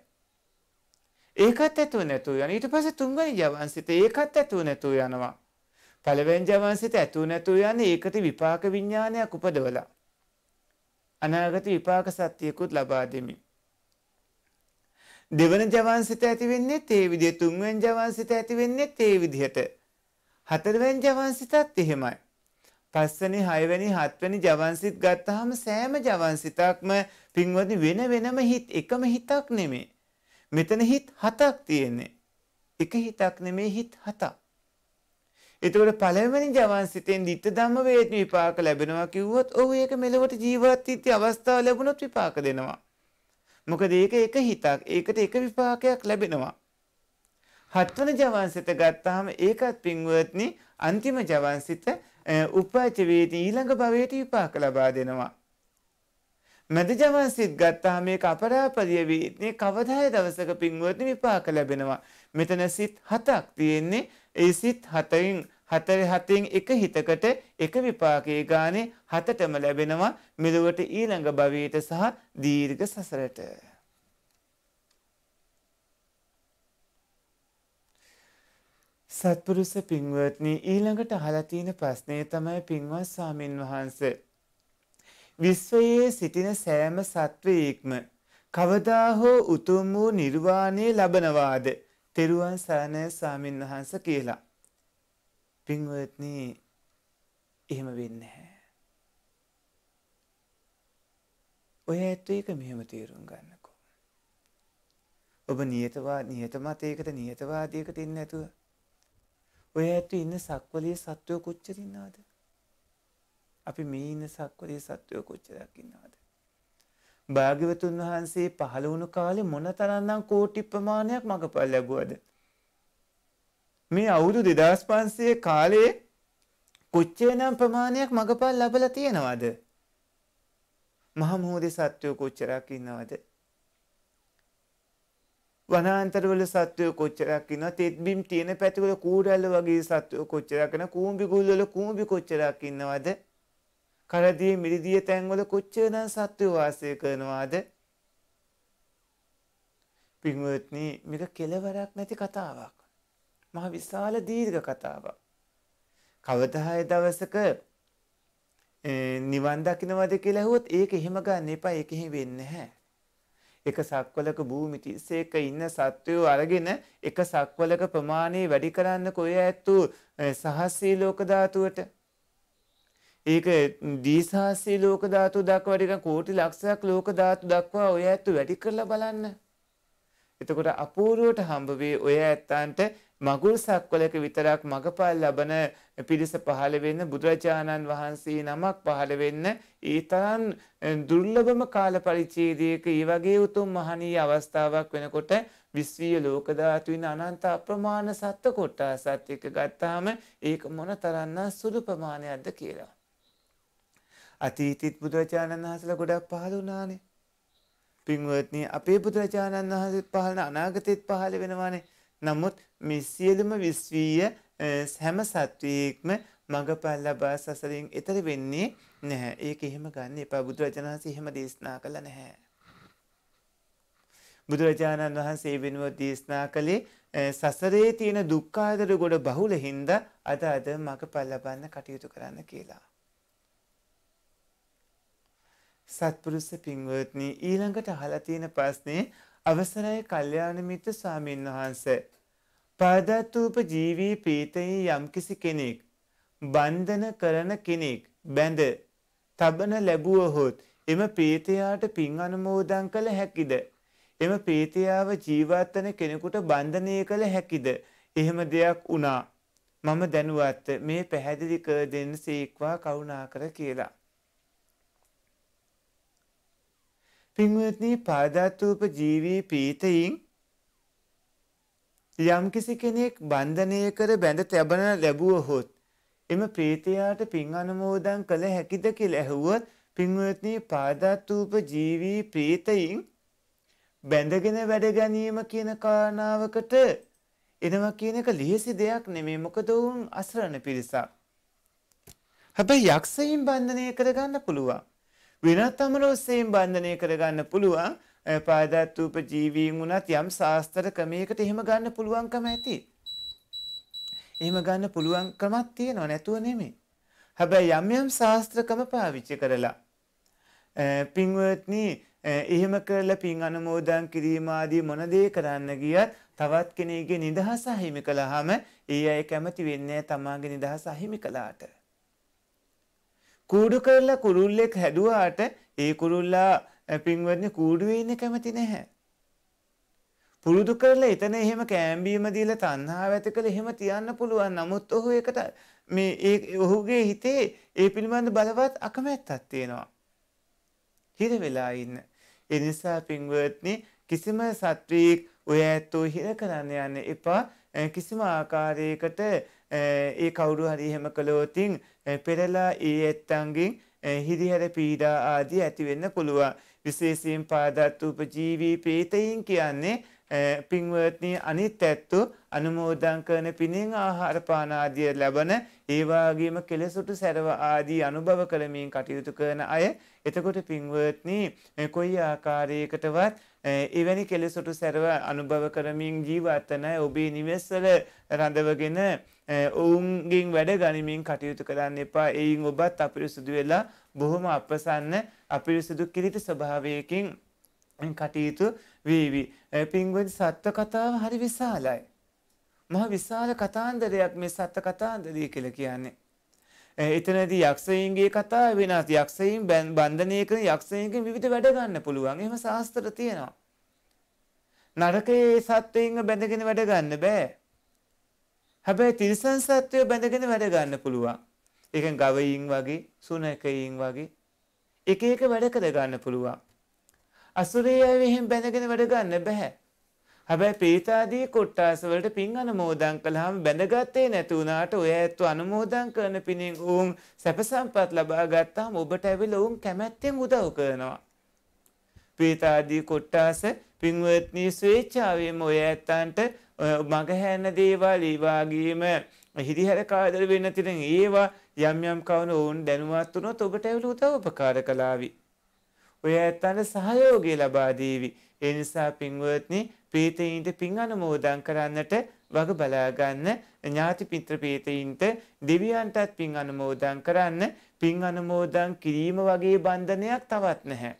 ඒකත් ඇතුව නැතුව යන ඊට පස්සේ තුන්වෙනි ජවන්සිත ඒකත් ඇතුව නැතුව යනවා පළවෙනි ජවන්සිත ඇතුව නැතුව යන්නේ ඒකට විපාක විඥානයක් උපදවලා අනාගත විපාක සත්‍යයකුත් ලබා දෙමි දෙවන ජවන්සිත ඇති වෙන්නේ ඒ විදිහ තුන්වෙනි ජවන්සිත ඇති වෙන්නේ ඒ විදිහට හතරවෙනි ජවන්සිතත් එහෙමයි පස්වෙනි හයවෙනි හත්වෙනි ජවන්සිත ගත්තාම සෑම ජවන්සිතක්ම පින්වත්නි වෙන වෙනම හිත එකම හිතක් නෙමෙයි මෙතන හිත් හතක් තියෙන්නේ. එක හිතක් නෙමේ හිත් හතක්. එතකොට පළවෙනි ජවන් සිතෙන් ditta ධම්ම වේදන විපාක ලැබෙනවා කිව්වොත් ඔව් ඒක මෙලොවට ජීවත් වෙච්ච අවස්ථාව ලැබුණොත් විපාක දෙනවා. මොකද ඒක එක හිතක්. ඒකට එක විපාකයක් ලැබෙනවා. හත්වන ජවන්සිත ගත්තාම ඒකත් පින්වත්නි අන්තිම ජවන්සිත උපාච වේදී ඊළඟ භවයට විපාක ලබා දෙනවා. මැදජවන් සිත් ගත්තා මේක අපරාපරිය වීත්නේ කවදාය දවසක පින්වුවති විපාක ලැබෙනවා. මෙතන සිත් හතක් තියෙන්නේ ඒ සිත් හතයින් හතර හතෙන් එක හිතකට එක විපාකයේ ගානේ හතටම ලැබෙනවා මෙලොවට ඊළඟ භවයට සහ දීර්ඝ සසරට. සත්පුරුෂ පින්වත්නි ඊළඟට අහලා තියෙන ප්‍රශ්නේ තමයි පින්වත් ස්වාමින් වහන්සේ විශ්වයේ සිටින සෑම සත්වයෙක්ම කවදා හෝ උතුම් වූ නිර්වාණය ලබනවාද තෙරුවන් සරණය ස්වාමීන් වහන්ස කියලා. පින්වත්නි එහෙම වෙන්නේ නැහැ. ඔය ඇත්තෝ එක මෙහෙම තේරුම් ගන්නකෝ. ඔබ නියතවා නියතමතයකට නියතවාදයකට ඉන්න ඇතුව ඔය ඇත්තු ඉන්න සක්වලිය සත්වය කොච්චර ඉන්නාද? අපි මේ ඉන්න සක්වරේ සත්වය කොච්චරක් ඉන්නවද. භාග්‍යවතුන් වහන්සේ පහළ වුණු කාලේ මොන තරන්නම් කෝටි ප්‍රමාණයක් මඟපල් ලැබුවද. මේ අවුරුදු දෙදස් පන්සයේ කාලයේ කොච්චේනම් ප්‍රමාණයක් මඟපල් ලබල තියෙනවද. මහමෝදේ සත්වය කොච්චරක් ඉන්නවද. වනාන්තරවල සත්වය කොච්චරක් ඉන්න තෙත්බිම් තියෙන පැතිවල කූඩල්ල වගේ සත්වය කොච්චරක් කන කූම්බි ගුල්වල කූම්බි කොච්චරක් ඉන්නවද කරදී මිරිදිය තැන්වල කොච්චරනම් සත්වය වාසය කරනවාද? පින්වත්නි මේක කෙලවරක් නැති කතාවක්. මහ විශාල දීර්ඝ කතාවක්. කවදා දවසක නිවන් දකින්නවද කියලා ඇහුවොත් ඒක එහෙම ගන්න එපා ඒක එහෙම වෙන්නේ නැහැ. එක සක්වලක භූමි 31ක ඉන්න සත්වයෝ අරගෙන එක සක්වලක ප්‍රමාණය වැඩි කරන්න කොහේ ඇත්තු සහස්සී ලෝක ධාතුවට ඒක දීසාහස්සේ ලෝක ධාතු දක්වා ටිකක් කෝටි ලක්ෂයක් ලෝක ධාතු දක්වා ඔය ඇත්ත වැඩි කරලා බලන්න. එතකොට අපූර්වට හම්බ වේ ඔය ඇත්තන්ට මගුල් සක්වලක විතරක් මගපල් ලබන පිරිස පහළ වෙන්න බුදුරජාණන් වහන්සේ නමක් පහළ වෙන්න ඒ තරම් දුර්ලභම කාල පරිච්ඡේදයක ඒ වගේ උතුම් මහණී අවස්ථාවක් වෙනකොට විශ්වීය ලෝක ධාතුන් අනන්ත අප්‍රමාණ සත්ත්ව කොටසත් එක්ක ගත්තාම ඒක මොන තරම්නම් සුළු ප්‍රමාණයක්ද කියලා අතීතිත් බුදුරජාණන් වහන්සේලා ගොඩක් පහළ වුණානේ. පින්වත්නි අපේ බුදුරජාණන් වහන්සේ පහළන අනාගතෙත් පහළ වෙනවානේ. නමුත් මේ සියලුම විශ්වීය හැම සත්වයකම මඟපල් ලබා සසරින් එතර වෙන්නේ නැහැ. ඒක එහෙම ගන්න එපා. බුදුරජාණන් වහන්සේ එහෙම දේශනා කළා නැහැ. බුදුරජාණන් වහන්සේ වෙනුව දේශනා කළේ සසරේ තියෙන දුක්ඛාදර ගොඩ බහුල හින්දා අද අද මඟපල් ලබන්න කටයුතු කරන්න කියලා. සත්පුරුෂ පින්වත්නි ඊළඟට අහලා තියෙන ප්‍රශ්නේ අවසරයි කල්යාණ මිත්‍ර ස්වාමීන් වහන්ස පාදත්ූප ජීවී ප්‍රීතයි යම්කිසි කෙනෙක් බන්ධන කරන කෙනෙක් බැඳ තබන ලැබුවහොත් එම ප්‍රීතයාට පින් අනුමෝදන් කළ හැකිද එම ප්‍රීතියාව ජීවත් වෙන කෙනෙකුට බන්ධනය කළ හැකිද එහෙම දෙයක් වුණා මම දැනුවත් මේ පැහැදිලි කර දෙන්න සීක්වා කරුණාකර කියලා පින්වත්නී පාදාත්වූප ජීවී පීතයින් යම්කිසි කෙනෙක් බන්ධනය කර බැඳ තැබන ලැබුවහොත් එම ප්‍රීතියාට පින් අනුමෝදන් කළ හැකිද කිය ඇහුවොත් පින්වත්නී පාදත්වූප ජීවී ප්‍රීතයින් බැඳගෙන වැඩ ගැනීම කියන කාරණාවකට එනවා කියන එක ලිහිසි දෙයක් නෙමේ මොකද ඔවුන් අසරණ පිරිසක්. හැබැයි යක්ෂයින් බන්ධනය කරගන්න පුළුවන්. වෙනත් අමරොස්සයෙන් බන්ධනය කරගන්න පුළුවන් පාදත්වූප ජීවීන් වුණත් යම් ශාස්තර ක්‍රමයකට එහෙම ගන්න පුළුවන්කම ඇති. එහෙම ගන්න පුළුවන් ක්‍රමත් තියෙනවා නැතුව නෙමේ. හැබැයි යම් යම් ශාස්ත්‍රකම පාවිච්චි කරලා. පින්වත්නී එහෙම කරලා පින් අනුමෝදන් කිරීම ආදී මොන දේ කරන්න ගියත් තවත් කෙනෙකුගේ නිදහස අහිමි කළාම ඒ අය කැමති වෙන්නේ නැහැ තමාගේ නිදහස අහිමි කළාට. කූඩු කරලා කුරුල්ලෙක් හැදුවාට ඒ කුරුල්ලා පින්වත්නි කූඩුවේ ඉන්න කැමති නැහැ. පුරුදු කරලා එතන එහෙම කෑම්බීම දීලා තණ්හාව ඇති කළ එහෙම තියන්න පුළුවන්. නමුත් ඔහු ඒකට මේ ඒ ඔහුගේ හිතේ ඒ පිළිබඳ බලවත් අකමැත්තක් තියෙනවා. හිර වෙලා ඉන්න. ඒ නිසා පින්වත්නි කිසිම සත්වීක් ඔය ඇත්තෝ හිර කරන්න යන්න එපා. කිසිම ආකාරයකට ඒ කවුරු හරි එහෙම කළොතින් Eh, පෙරලා ඒ ඇත්තන්ගෙන් eh, හිරිහැර පීඩා ආදී ඇතිවෙන්න පුළුවන්. විශේෂයෙන් පාදත් උපජීවී ප්‍රේතයින් කියන්නේ eh, පින්වත්නී අනිත් ඇත්තු අනුමෝදන් කරන පිණින් ආහාර පාන ආදිය ලැබන ඒ වගේම කෙලසුටු සැරව ආදී අනුභව කරමින් කටයුතු කරන අය එතකොට පින්වත්නි කොයි ආකාරයකටවත් එවැනි කෙලසුටු සැරව අනුභව කරමින් ජීවත් වන ඔබේ නිවෙස්වල රඳවගෙන ඔවුන්ගෙන් වැඩ ගනිමින් කටයුතු කරන්න එපා එයින් ඔබත් අපිරිසුදු වෙලා බොහොම අපසන්න අපිරිසුදු කිරිට ස්වභාවයකින් කටයුතු වේවි. පින්ගුවන් සත්ව කතාව හරි විශාලයි. මහ විශාල කතාන්දරයක් මේ සත්ව කතාන්දරය කියල කියන්නේ. එතනදී යක්ෂයින්ගේ කතා වෙනස් යක්ෂයින් බැන් බන්ධනය කරන යක්ෂයන්ගෙන් විවිධ වැඩ ගන්න පුළුවන් එහෙම ශාස්ත්‍ර තියෙනවා. නරකයේ සත්වයින්ව බැඳගෙන වැඩ ගන්න බෑ. හැබැයි තිරිසන් සත්වය බැඳගෙන වැඩ ගන්න පුළුවන්. ඒ කියන්නේ ගවයින් වගේ, සුනකයින් වගේ එක එක වැඩ කර ගන්න පුළුවන්. අසුරයව එහෙම බැඳගෙන වැඩ ගන්න බෑ. හැබැයි ප්‍රීතාදී කොට්ටාස වලට පින් අනුමෝදන් කළාම බැඳගත්තේ නැති වුණාට ඔය ඇත්තු අනුමෝදන් කරන පිණින් උන් සැප සම්පත් ලබා ගත්තාම ඔබට ඇවිල්ලා උන් කැමැත්තෙන් උදව් කරනවා. ප්‍රීතාදී කොට්ටාස පින්වත්නි ස්වේච්ඡාවෙම ඔය ඇත්තන්ට මගහැන්න දේවල් ඒවාගේම හිරිහැර කාදර වෙන්න තිරෙන ඒවා යම් යම් කවුන ඔවුන් දැනුවත් වුණොත් ඔබට ඇවිල උදව් උපකාර කළාවි. ඔය ඇත්තන්ට සහයෝගය ලබා දීවි. ඒ නිසා පින්වත්නි ප්‍රීතයින්ට පින් අනුමෝදන් කරන්නට වග බලාගන්න ඥාති පිත්‍ර පේතයින්ට දෙවියන්ටත් පින් අනුමෝදන් කරන්න පින් අනුමෝදන් කිරීම වගේ බන්ධනයක් තවත් නැහැ.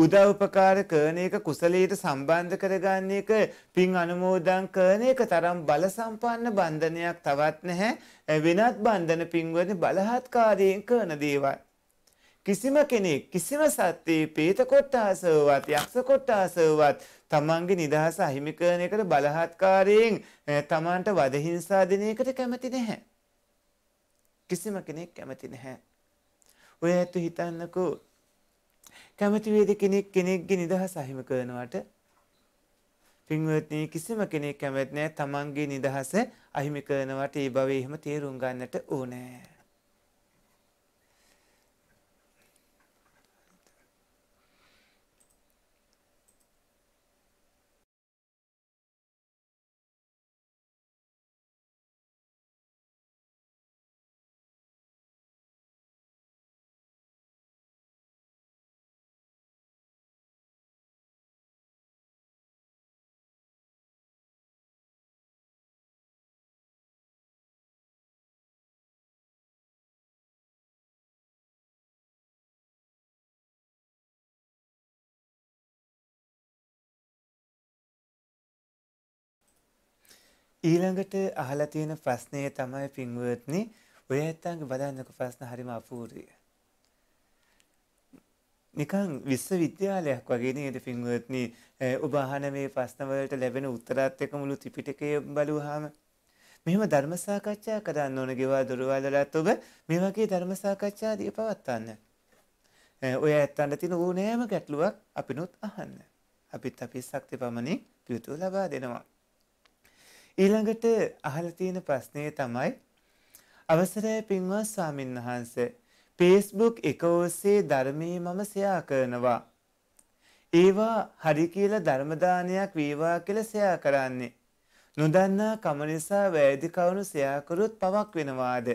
උදව් උපකාර කරන එක කුසලයට සම්බන්ධ කරගන්න එක පින් අනුමෝදන් කරන එක තරම් බල සම්පන්න බන්ධනයක් තවත් නැහැ වෙනත් බන්ධන පින්වලින් බලහත්කාරයෙන් කරන දේවල් කිසිම කෙනෙක් කිසිම සත්‍යයේ පේත කොට්ටාසවවත් යක්ෂ කොට්ටාසවවත් තමන්ගේ නිදහස අහිමි කරන එකට බලහත්කාරයෙන් තමන්ට වදහිංසා දෙන එකට කැමති නැහැ. කිසිම කෙනෙක් කැමති නැහැ. ඔය ඇත්ත හිතන්නකෝ කැමති වේද කෙනෙක් කෙනෙක්ගේ නිදහස අහිමි කරනවට පින්වත්නි කිසිම කෙනෙක් කැමති නැහැ තමන්ගේ නිදහස අහිමි කරනවට ඒ භවයේ එහෙම තේරුම් ගන්නට ඕනේ ඊළඟට අහලා තියෙන ප්‍රශ්නය තමයි පින්වත්නි ඔය ඇත්තන්ගේ බලන්නක ප්‍රශ්න හරිම අපූර්ය. නිකන් විශ්වවිද්‍යාලයක් වගේ නේද පින්වත්නි ඔබ අහන මේ ප්‍රශ්න වලට ලැබෙන උත්තරات එක මුළු ත්‍රිපිටකය බලුවාම මෙහෙම ධර්ම සාකච්ඡා කරන්න ඕන ගෙවා දොරවල්වලත් ඔබ මේ වගේ ධර්ම සාකච්ඡා දී පවත්වන්න. ඔය ඇත්තන්ට තියෙන ඕනෑම ගැටලුවක් අපිනුත් අහන්න. අපිත් අපේ ශක්ති පමණින් පිළිතුරු ලබා දෙනවා. ඊළඟට අහලා තියෙන ප්‍රශ්නේ තමයි අවසරය පින්වත් ස්වාමින් වහන්සේ Facebook එක ඔස්සේ ධර්මයේ මම සෙයා කරනවා. ඒවා හරි කියලා ධර්ම දානයක් වේවා කියලා සෙයා කරන්නේ. නොදන්නා කම නිසා වැරදි කවුරු සෙයා කරොත් පවක් වෙනවාද?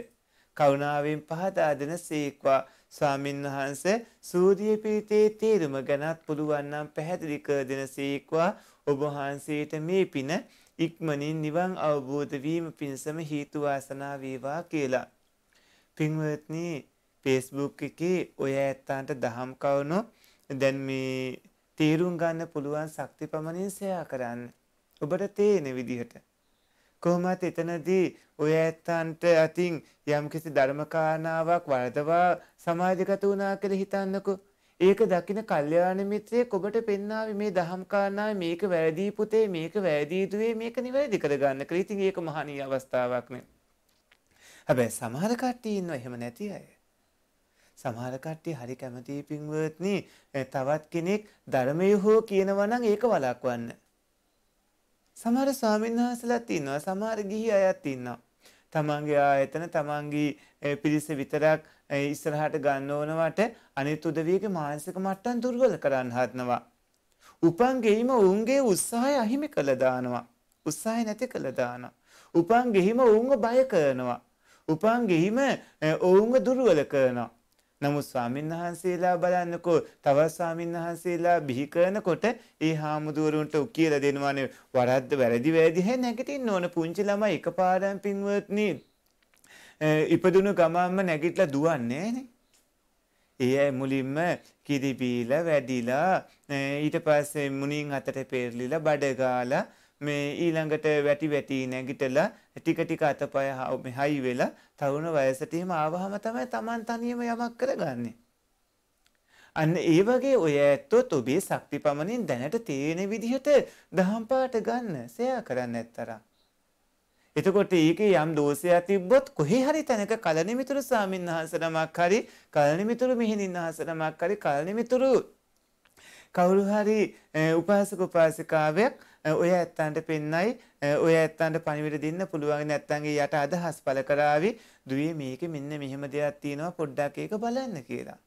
කරුණාවෙන් පහදා දෙන සීක්වා ස්වාමින් වහන්සේ සූර්ය පීඨයේ තේරුම ගැනත් පුළුවන් නම් පැහැදිලි කර දෙන සීක්වා ඔබ වහන්සේට මේ පින ඉක්මනින් නිවන් අවබෝධ වීම පිණසම හේතු වාසනා වේවා කියලා. පින්වත්නි Facebook එකේ ඔය ඇත්තන්ට දහම් කවුණු දැන් මේ තීරුම් ගන්න පුළුවන් ශක්ති පමණින් සෙයා කරන්න. ඔබට තේන විදිහට. කොහොමත් එතනදී ඔය ඇත්තන්ට අතින් යම්කිසි ධර්මකාරණාවක් වරදවා සමාජගත වුණා කියලා හිතන්නකෝ. ඒක දකින කල්යාණ මිත්‍රයෙක් ඔබට පෙන්නාවේ මේ දහම් කාරණාව මේක වැරදි පුතේ මේක වැරදි යුතුවේ මේක නිවැරදි කරගන්න කියලා. ඉතින් ඒක මහණීය අවස්ථාවක් නේ. හැබැයි සමහර කට්ටිය ඉන්නවා එහෙම නැති අය. සමහර කට්ටිය හරි කැමති පින්වත්නි තවත් කෙනෙක් ධර්මයේ හෝ කියනවා නම් ඒක වළක්වන්න. සමහර ස්වාමීන් වහන්සේලාත් ඉන්නවා සමහර ගිහි අයත් ඉන්නවා. තමන්ගේ ආයතන තමන්ගේ පිරිස විතරක් ඉස්සරහට ගන්න ඕනවට අනිත් උදවියගේ මානසික මට්ටම් දුර්වල කරන්න හදනවා. උපන් ගෙහිම ඔවුන්ගේ උත්සාහය අහිමි කළ දානවා. උත්සාහය නැති කළ දානවා. උපන් ගෙහිම ඔවුන්ව බය කරනවා. උපන් ගෙහිම ඔවුන්ව දුර්වල කරනවා. නමුත් ස්වාමීන් වහන්සේලා බලන්නකෝ තවත් ස්වාමීන් වහන්සේලා බිහි කරනකොට ඒ හාමුදුරුවන්ට කියලා දෙනවානේ වරද්ද වැරදි වැරදි හැ නැගිටින්න ඕන පුංචි ළමයි එකපාරම් පින්වත්නි ඉපදුණු ගමන්ම නැගිටලා දුවන්නේ ඒ අය මුලින්ම කිරි බීලා වැඩිලා ඊට පස්සේ මුණින් අතට පෙරලිලා බඩ ගාලා මේ ඊළඟට වැටි වැටි නැගිටලා ටික ටික අතපය හයි වෙලා තරුණ වයසට එහෙම ආවහම තමයි Taman තනියම යමක් කරගන්නේ. අන්න ඒ වගේ ඔය ඇත්තොත් ඔබේ ශක්තිපමණින් දැනට තේරෙන විදිහට දහම් පාට ගන්න, සෙයා කරන්න ඇත්තරම්. එතකොට ඒකේ යම් දෝෂයක් තිබ්බොත් කොහේ හරි තැනක කලණිමිතුරු සාමින්හන්සනමක් හරි කලණිමිතුරු මිහිණින්හන්සනමක් හරි කලණිමිතුරු කවුරු හරි උපාසක උපාසිකාවක් ඔය ඇත්තන්ට පෙන්නයි ඔය ඇත්තන්ට පණිවිඩ දෙන්න පුළුවන් නැත්තන්ගේ යට අදහස් පළ කරાવી දුවේ මේකේ මෙන්න මෙහෙම දෙයක් තියෙනවා පොඩ්ඩක් ඒක බලන්න කියලා.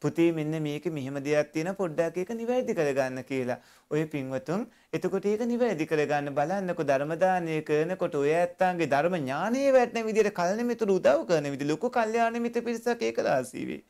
පුතේ මෙන්න මේක මෙහෙම දෙයක් තියෙන පොඩ්ඩක් ඒක නිවැරදි කරගන්න කියලා. ඔය පින්වතුන් එතකොට ඒක නිවැරදි කරගන්න බලන්නකො ධර්ම දානය කරනකොට ඔය ඇත්තන්ගේ ධර්ම ඥානයේ වැටෙන විදිහට කල්නමිතුරු උදව් කරන විදිහ ලොකු කල්යාණ මිත්‍ර පිරිසක් ඒක රාසී වේ.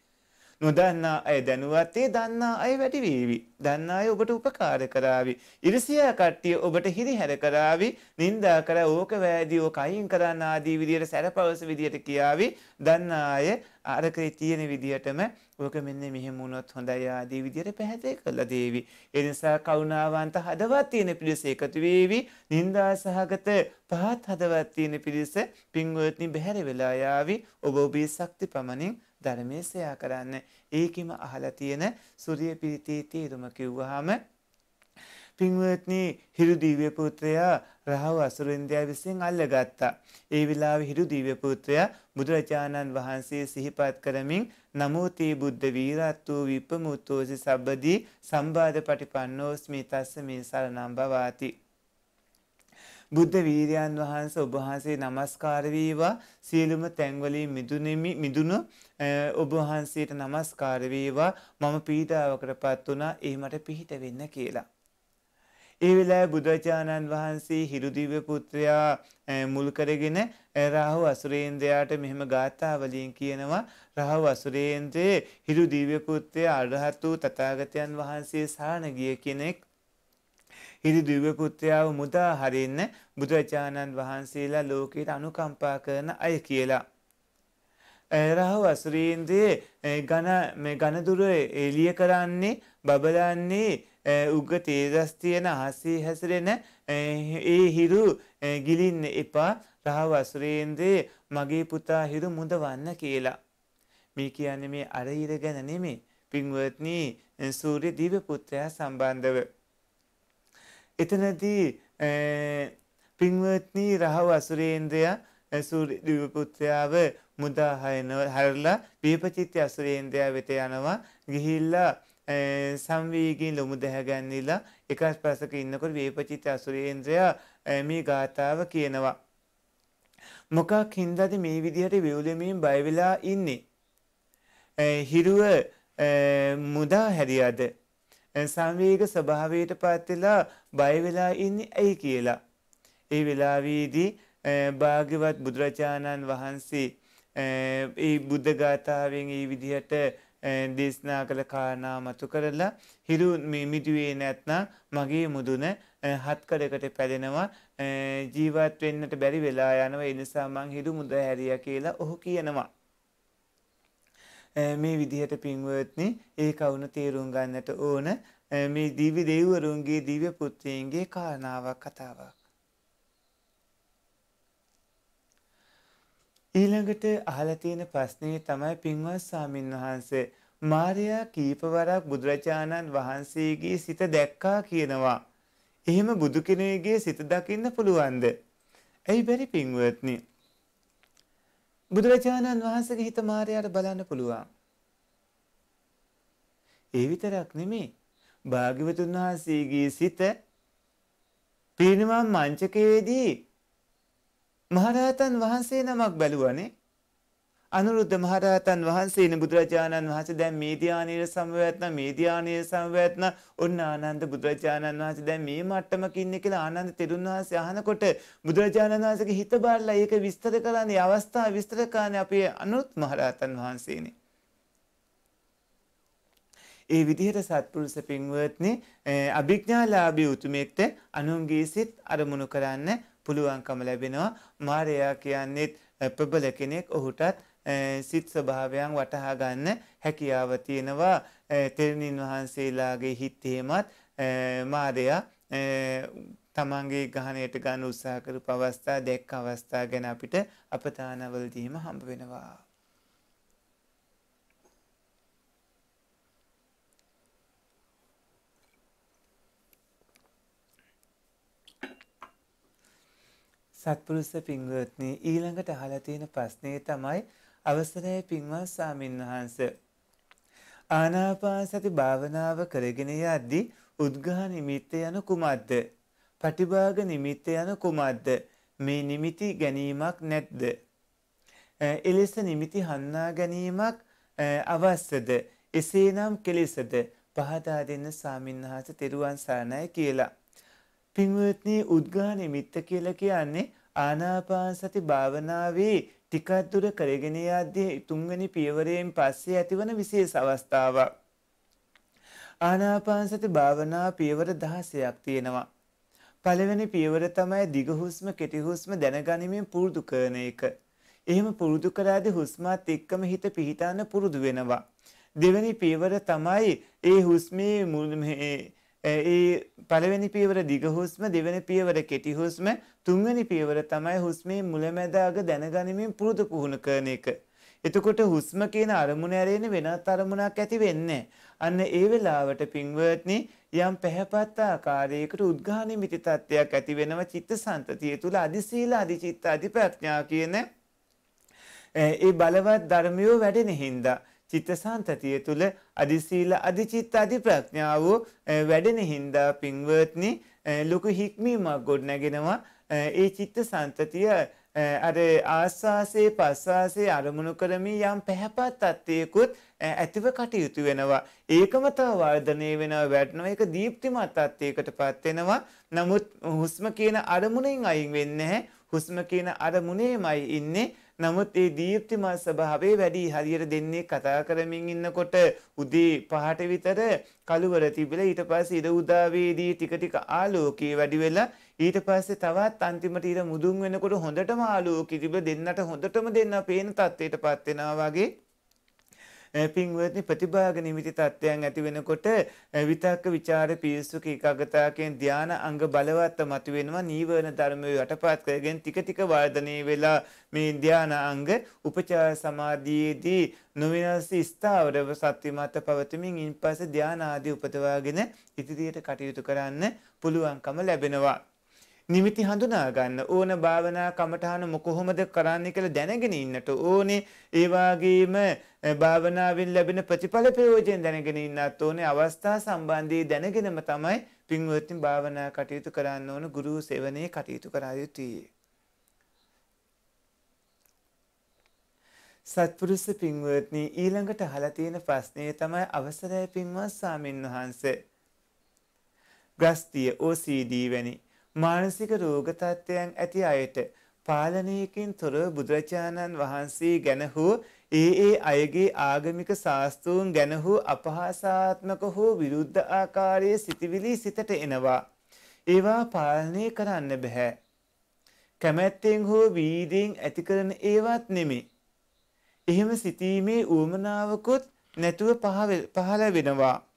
නොදන්නා අය දැනුවත්තේ දන්නා අය වැඩිවීවි. දන්නා අය ඔබට උපකාර කරාවි. ඉරිසියා කට්ටිය ඔබට හිරිහැර කරාවි. නින්දා කර ඕක වැදී ඕක අයින් කරන්න ආදී විදියට සැරපවස විදියට කියාවි. දන්නා අය අරකේ තියෙන විදියටම ඕක මෙන්න මෙහෙම වුණොත් හොඳයි ආදී විදියට පැහැදිලි කළා දේවි. ඒ නිසා කරුණාවන්ත හදවත් තියෙන පිරිස එකතු වේවි. නිന്ദා සහගත පහත් හදවත් තියෙන පිරිස පින්වත්නි බැහැර වෙලා යාවි. ඔබ ඔබේ ශක්ති පමණින් ධර්මයේ සෙයා කරන්න. ඒකෙම අහලා තියෙන සූර්ය පිරිතේ තේරුම කිව්වහම පින්වත්නි හිරු දිව්‍ය පුත්‍රයා රහව අසුරින්දයා විසින් අල්ලගත්තා. ඒ වෙලාවේ හිරු දිව්‍ය පුත්‍රයා බුදුරජාණන් වහන්සේ සිහිපත් කරමින් නමෝ තේ බුද්ධ වීරත්වෝ විපමුත්තෝසි සබ්බදී සම්බාධ පටිපන්නෝ ස්මිතස්ස මේ සරණම් භවාති බුද්ධ වීරයන් වහන්ස ඔබහන්සේ නමස්කාරවීවා සියලුම තැන්වලින් මිදුනෙමි මිදුණු ඔබහන්සේට නමස්කාරවීවා මම පීඩාවකට පත් වනා ඒමට පිහිට වෙන්න කියලා. ඒ වෙලා බුදුරජාණන් වහන්සේ හිරුදිව පුත්‍රයා මුල් කරගෙන රාහු අසුරේන්ද්‍රයාට මෙහෙම ගාථාවලින් කියනවා රාහු අසුරේන්ද්‍රයේ හිරුදිව පුත්‍රයා අරහත් වූ තථාගතයන් වහන්සේ සාරණ ගිය කෙනෙක් හිරි දිව්‍ය පුත්‍රයාව මුදා හරින්න බුදුරජාණන් වහන්සේලා ලෝකයට අනුකම්පා කරන අය කියලා. රාහු අසුරීන්ද්‍රයේ ඝන මේ ඝනදුර එළිය කරන්නේ බබලන්නේ උග්ග තේජස් තියෙන ආසී හැසිරෙන ඒ හිරු ගිලින්න එපා රාහු අසුරීන්ද්‍රයේ මගේ පුතා හිරු මුදවන්න කියලා මේ කියන්නේ මේ අර ඉර ගැන නෙමෙයි පින්වත්නි සූර්ය දිව්‍ය පුත්‍රයා සම්බන්ධව එතනදී පින්වත්නී රහව අසුරේන්ද්‍රයා සූර්යපුත්‍රයාව මුදා හයනව හැරලා විපචිත්‍ය අසුරේන්ද්‍රයා වෙත යනවා ගිහිල්ලා සංවේගයෙන් ලොමු දැහැගන්නලා එකස් පසක ඉන්නකොට වේපචිත අසුරේන්ද්‍රයා මේ ගාථාව කියනවා. මොකක් හින්දාද මේ විදිහට විවුලමින් බයවෙලා ඉන්නේ. හිරුව මුදා හැරියද සංවේග ස්වභාවයට පත් වෙලා බය වෙලා ඉන්නේ ඇයි කියලා. ඒ වෙලාවේදී භාග්‍යවත් බුදුරජාණන් වහන්සේ ඒ බුද්ධ ගාථාවෙන් ඒ විදිහට දේශනා කළ කාරණා මතු කරලා හිරු මිදුවේ නැත්නම් මගේ මුදුන හත්කඩකට පැදෙනවා ජීවත් වෙන්නට බැරි වෙලා යනවා ඒ නිසා මං හිරු මුද හැරියා කියලා ඔහු කියනවා මේ විදිහට පින්වත්නි ඒ කවුණ තේරුම් ගන්නට ඕන මේ දිවි දෙව්වරුන්ගේ දිව්‍ය පුත්‍රයන්ගේ කාරණාවක් කතාවක්. ඊළඟට අහලා තියෙන ප්‍රශ්නේ තමයි පින්වත් ස්වාමින් වහන්සේ මාර්යා කීපවරක් බුදුරජාණන් වහන්සේගේ සිත දැක්කා කියනවා. එහෙම බුදු කෙනෙකුගේ සිත දකින්න පුළුවන්ද? ඇයි බැරි පින්වත්නි? බුදුරජාණන් වහන්සේගේ හිත මායයට බලන්න පුළුවන්. ඒ විතරක් නෙමේ. භාග්‍යවතුන් වහන්සේගේ සිත පිරිනිවන් මංචකයේදී මහරහතන් වහන්සේ නමක් බැලුවනේ අනුරුද්ධ මහරහතන් වහන්සේන බුදුරජාණන් වහන්සේ දැන් මේ ධානයේ සමවැත්න මේ ධානයේ සමවැත්න ඔන්න ආනන්ද බුදුරජාණන් වහන්සේ දැන් මේ මට්ටමක ඉන්නේ කියලා ආනන්ද තෙරුන් වහන්සේ අහනකොට බුදුරජාණන් වහන්සේගේ හිත බලලා ඒක විස්තර කරන්නේ අවස්ථා විස්තර කරන්නේ අපේ අනුරුද්ධ මහරහතන් වහන්සේනේ ඒ විදිහට සත්පුරුෂ පින්වත්නි අභිඥාලාභී උතුමෙක්ට අනුන්ගේ සිත් අරමුණු කරන්න පුළුවන්කම ලැබෙනවා මාරයා කියන්නේත් ප්‍රබල කෙනෙක් ඔහුටත් සිත් ස්වභාවයන් වටහා ගන්න හැකියාව තියෙනවා තෙරණින් වහන්සේලාගේ හිත් එහෙමත් මාදයා තමන්ගේ ගහනයට ගන්න උත්සාහ කරපු අවස්ථා දැක් අවස්ථා ගැන අපිට අපතානවලදීම හම්බ වෙනවා. සත්පුරුෂ පින්වත්නි ඊළඟට අහලා තියෙන ප්‍රශ්නේ තමයි අවසරයි පින්වත් සාමින්වහන්ස. ආනාපානසති භාවනාව කරගෙන යද්දී උද්ඝා නිමිත්ත යන කුමක්ද? පටිභාග නිමිත්ත යන කුමක්ද? මේ නිමිති ගැනීමක් නැද්ද? එලෙස නිමිති හඳුනා ගැනීමක් අවශ්‍යද? එසේනම් කෙලෙසද? පහදා දෙන්න සාමින්වහන්ස තෙරුවන් සරණයි කියලා. පින්වත්නි උද්ඝා නිමිත්ත කියලා කියන්නේ ආනාපානසති භාවනාවේ ටිකත්දුර කරගෙන යද්දී තුන්වැනි පියවරයෙන් පස්සේ ඇතිවන විශේෂ අවස්ථාවක්. ආනාපානසති භාවනා පියවර දහසයක් තියෙනවා. පළවෙනි පියවර තමයි දිග හුස්ම කෙටි හුස්ම දැනගනිමින් පුරුදු කරන එක. එහෙම පුරුදු කරාදී හුස්මත් එක්කම හිත පිහිටාන පුරුදු වෙනවා. දෙවෙනි පියවර තමයි ඒ හුස්මේ මුල් මේ ඒ පළවෙනි පියවර දිග හුස්ම දෙවෙනි පියවර කෙටි හුස්ම තුන්වෙනි පියවර තමයි හුස්මේ මුලැමැදාග දැනගනිමින් පුරුදු පුහුණු කරන එක. එතකොට හුස්ම කියන අරමුණ ඇරෙන වෙනත් අරමුණක් ඇති වෙන්නේ. අන්න ඒ වෙලාවට පින්වර්ත්නි යම් පැහැපත් ආකාරයකට උද්ඝාන මිති තත්ත්වයක් ඇති වෙනවා චිත්තසංතතිය තුල අදිශීල අදිචිත්ත අධිප්‍රඥා කියන ඒ බලවත් ධර්මියෝ වැඩෙන හින්දා චිත්තසංතතිය තුළ අධිසීල අධිචිත්ත අධිප්‍රඥාව වැඩෙන හින්දා පින්වත්නි ලොකු හික්මීමක් ගොඩනැගෙනවා ඒ චිත්තසංතතිය අර ආස්වාසේ පස්වාසේ අරමුණු කරමින් යම් පැහැපත් තත්ත්වයකුත් ඇතිව කටයුතු වෙනවා. ඒකම තව වර්ධනය වෙනවා වැටෙනවා. ඒක දීප්තිමත් තත්ත්වයකටපත් වෙනවා. නමුත් හුස්ම කියන අරමුණෙන් අයින් වෙන්නේ නැහැ. හුස්ම කියන අරමුණේමයි ඉන්නේ. නමුත් ඒ දීප්තිමත් ස්වභාවය වැඩි හරියට දෙන්නේ කතා කරමින් ඉන්නකොට උදේ පහට විතර කළුවර තිබිලා ඊට පස්සේ ඉර උදාවේදී ටික ටික ආලෝකයේ වැඩි වෙලා ඊට පස්සේ තවත් අන්තිමට ඉර මුදුන් වෙනකොට හොඳටම ආලෝකය තිබිලා දෙන්නට හොඳටම දෙන්න පේන තත්ත්වයටපත් වෙනවා වගේ පින්වත්නි ප්‍රතිභාග නිමිති තත්ත්වයන් ඇති වෙනකොට විතක්ක ਵਿਚාර පියසුක ඒකාගතාකෙන් ධාන අංග බලවත් මතුවෙනවා නීවරණ ධර්ම යටපත් කරගෙන ටික ටික වර්ධනය වෙලා මේ ධාන අංග උපචාර සමාධියේදී නොවිනාශ ස්ථාවරව සත්‍යමත් පවතමින් ඉන්පස්සේ ධාන ආදී උපදවාගෙන ඉදිරියට කටයුතු කරන්න පුළුවන්කම ලැබෙනවා නිමිති හඳුනා ගන්න ඕන භාවනා කමඨහන මොකොහොමද කරන්නේ කියලා දැනගෙන ඉන්නට ඕනේ ඒ වගේම භාවනාවෙන් ලැබෙන ප්‍රතිඵල ප්‍රයෝජන දැනගෙන ඉන්නත් ඕනේ අවස්ථා සම්බන්ධයෙන් දැනගෙනම තමයි පින්වත්නි භාවනා කටයුතු කරන්න ඕන ගුරු සෙවණේ කටයුතු කර යුතුයි සත්පුරුෂ පින්වත්නි ඊළඟට අහලා තියෙන ප්‍රශ්නේ තමයි අවසරය පින්වත් සාමින් වහන්සේ. ග්‍රස්තිය OCD වැනි මානසික රෝග තත්ත්වයන් ඇති අයට පාලනයකින් තොරව බුදුරජාණන් වහන්සේ ගැන හෝ ඒ ඒ අයගේ ආගමික ශාස්ත්‍රූන් ගැන හෝ අපහාසාත්මක හෝ විරුද්ධ ආකාරයේ සිටිවිලි සිතට එනවා. ඒවා පාලනය කරන්න බෑ. කැමැත්තෙන් හෝ වීදයෙන් ඇතිකරන ඒවත් නෙමේ. එහෙම සිතීමේ ඌමනාවකුත් නැතුව පහළ වෙනවා.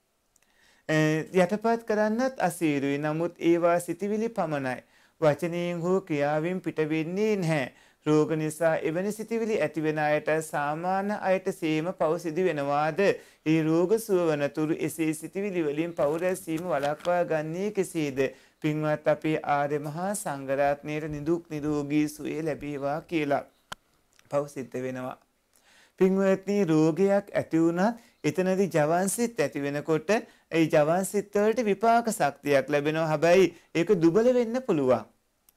යටපත් කරන්නත් අසීරුයි නමුත් ඒවා සිතිවිලි පමණයි. වචනයෙන් හෝ ක්‍රියාවෙන් පිටවෙන්නේ නැහැ. රෝග නිසා එවැනි සිතිවිලි ඇතිවෙන අයට සාමාන්‍ය අයට සේම පවසිදි වෙනවාද. ඒ රෝග සුවවනතුරු එසේ සිතිවිලි වලින් පෞරැසීම වලක්වා ගන්නේ කෙසේද. පින්වත් අපේ ආර්ය මහා සංඝරත්නයට නිදුක් නිරෝගී සුවය ලැබේවා කියලා පවසිද්ධ වෙනවා. පින්වත්නි රෝගයක් ඇති වුණත් එතනදී ජවන්සිට ඇති වෙනකොට ඒ ජවන් සිත්වලට විපාක ශක්තියක් ලැබෙනවා. හැබැයි ඒක දුබල වෙන්න පුළුවන්.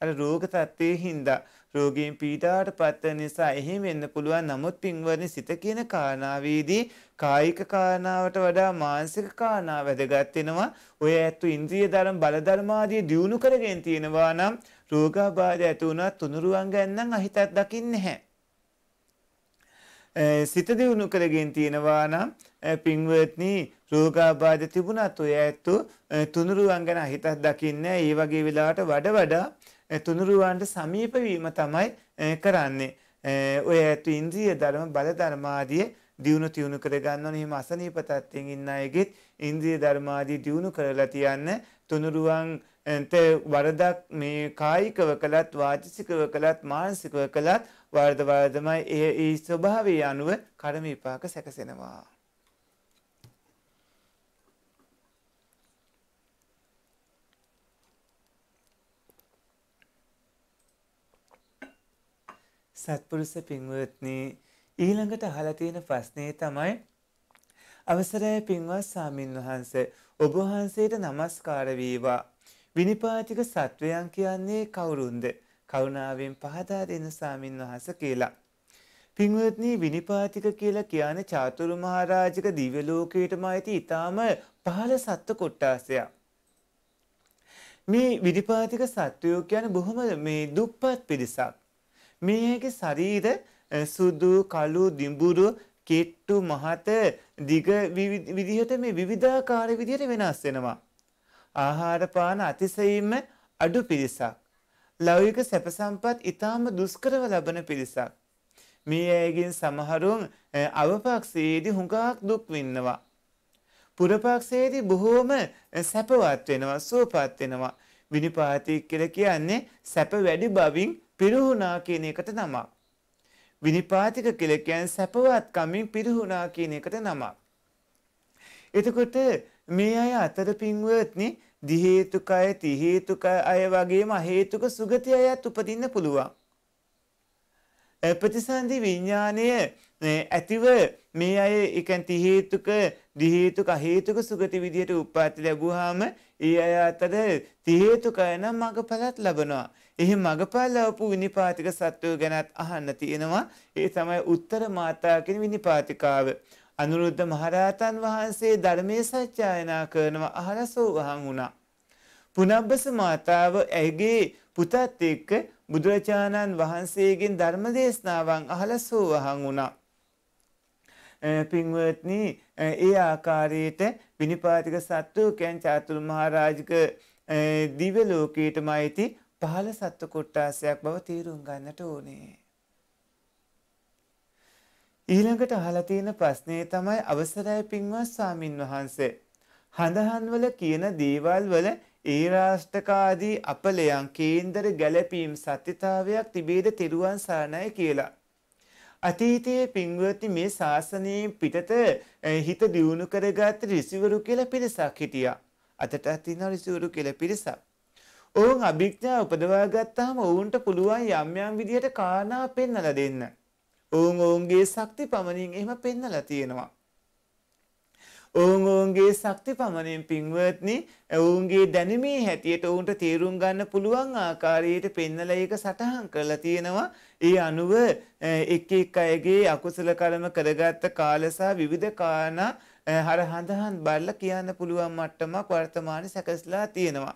අර රෝග තත්ත්වයේ හින්දා රෝගීන් පීඩාවට පත් නිසා එහෙම වෙන්න පුළුවන්. නමුත් පින්වරණි සිත කියන කාරණාවේදී කායික කාරණාවට වඩා මානසික කාරණාව වැදගත් වෙනවා. ඔය ඇතු ඉන්ද්‍රිය ධර්ම බල ධර්ම ආදී දියුණු කරගෙන තියෙනවා නම් රෝගාබාධ ඇති වුණත් තුනුරුවන් ගන්න අහිතක් දකින්නේ නැහැ. සිත දියුණු කරගෙන තියෙනවා නම් පින්වත්නි රෝගාබාධ තිබුණත් ඔය ඇත්තු තුනුරුවන් ගැන හිතක් දකින්නේ ඒ වගේ වෙලාවට වඩ වඩා තුනුරුවන්ට සමීප වීම තමයි කරන්නේ. ඔය ඇතු ඉන්ද්‍රිය ධර්ම බල ධර්මාදී දියුණු තියුණු කරගන්න ඕනේ. එහෙම අසනීප තත්ත්වෙන් ඉන්න අයගෙත් ඉන්ද්‍රිය ධර්මාදී දියුණු කරලා තියන්න තුනුරුවන් එතේ වරදක් මේ කායිකව කළත් වාචිකව කළත් මානසිකව කළත් වර්ධ වර්ධමයි ඒ ඒ ස්වභාවය අනුව කර්ම විපාක සැකසෙනවා. සත්පුරුෂ පින්වත්නි ඊළඟට අහලා තියෙන ප්‍රශ්නේ තමයි අවසරයි පින්වත් සාමින් වහන්ස ඔබ වහන්සේට নমස්කාර වේවා විනිපාතික සත්වයන් කියන්නේ කවුරුන්ද කරුණාවෙන් පහදා දෙන ස්වාමින් වහන්ස කියලා. පින්වත්නි විනිපාතික කියලා කියන්නේ චාතුරු මහරජක දිව්‍ය ලෝකයටම ඇති ඊටාම පහළ සත්ත්ව කොට්ටාසය. මේ විනිපාතික සත්වයෝ කියන්නේ බොහොම මේ දුප්පත් පිරිසක්. මේකේ ශරීර සුදු, කළු, දිඹුරු, කෙට්ටු, මහත, දිග විදිහට මේ විවිධාකාර විදිහට වෙනස් වෙනවා. ආහාර පාන අතිශයින්ම අඩු පිරිසක්. ලෞකික සැප සම්පත් ඊටාම දුෂ්කරව ලබන පිරිසක්. මේ අයගෙන් සමහරුන් අවපක්ෂයේදී හුඟක් දුක් විඳිනවා. පුරපක්ෂයේදී බොහෝම සැපවත් වෙනවා, සුවපත් වෙනවා. විනිපාතී කියලා කියන්නේ සැප වැඩි බවින් පිරුණා කියන එකට නමක්. විනිපාතික කියලා කියන්නේ සැපවත් කමින් පිරුණා කියන එකට නමක්. එතකොට මේ අය අතර පින්වත්නි දිහේතුක අය තිහේතුක අය වගේම අහේතුක සුගති අයත් උපදින්න පුළුවන්. ප්‍රතිසන්ධි විඤ්ඥානය ඇතිව මේ අය එකන් තිහේතුක දිහේතුක හේතුක සුගති විදියට උපාති ලැබුහාම ඒ අය අතර තිහේතුක නම් මඟ පලත් ලබනවා. එහි මඟපල්ලවපු විනිපාතික සත්වය ගැනත් අහන්න තියෙනවා ඒ තමයි උත්තර මාතාකෙන විනිපාතිකාව. අනුරුද්ධ මහරහතන් වහන්සේ ධර්මයේ සත්‍යයනා කරනවා අහලසෝ වහන් වුණා. පුනබ්බස මාතාව ඇගේ පුතත් එක්ක බුදුරජාණන් වහන්සේගෙන් ධර්ම දේශනාවන් අහලසෝ වහන් වුණා. පින්වත්නි ඒ ආකාරයට විනිපාතික සත්තු කැන් චාතුල් මහරාජික දිව්‍ය ලෝකයටම අයිති පහළ සත්ව කොට්ටාසයක් බව තීරුම් ගන්නට ඕනේ. ඊළඟට අහලා තියෙන ප්‍රශ්නේ තමයි අවසරයි පින්වත් ස්වාමින් වහන්සේ. හඳහන්වල කියන දේවල් වල ඒ රාෂ්ටකාදී අපලයන් කේන්දර ගැළපීම් සත්‍යතාවයක් තිබේද තෙරුවන් සරණයි කියලා. අතීතයේ පින්වත්නි මේ ශාසනයේ පිටත හිත දියුණු කරගත් ඍෂිවරු කියලා පිරිසක් හිටියා. අතටත් තියෙන ඍෂිවරු කියලා පිරිසක්. ඔවුන් අභිඥා උපදවා ගත්තාම ඔවුන්ට පුළුවන් යම් යම් විදිහට කාරණා පෙන්වලා දෙන්න. ඔවුන් ඔවුන්ගේ ශක්ති පමණින් එහෙම පෙන්නලා තියෙනවා. ඔවුන් ඔවුන්ගේ ශක්ති පමණින් පින්වත්නි ඔවුන්ගේ දැනුමේ හැටියට ඔවුන්ට තේරුම් ගන්න පුළුවන් ආකාරයට පෙන්නලා ඒක සටහන් කරලා තියෙනවා. ඒ අනුව එක් එක් අයගේ අකුසල කර්ම කරගත්ත කාලසා විවිධ කාරණා හර හඳහන් බලලා කියන්න පුළුවන් මට්ටමක් වර්තමානයේ සැකසලා තියෙනවා.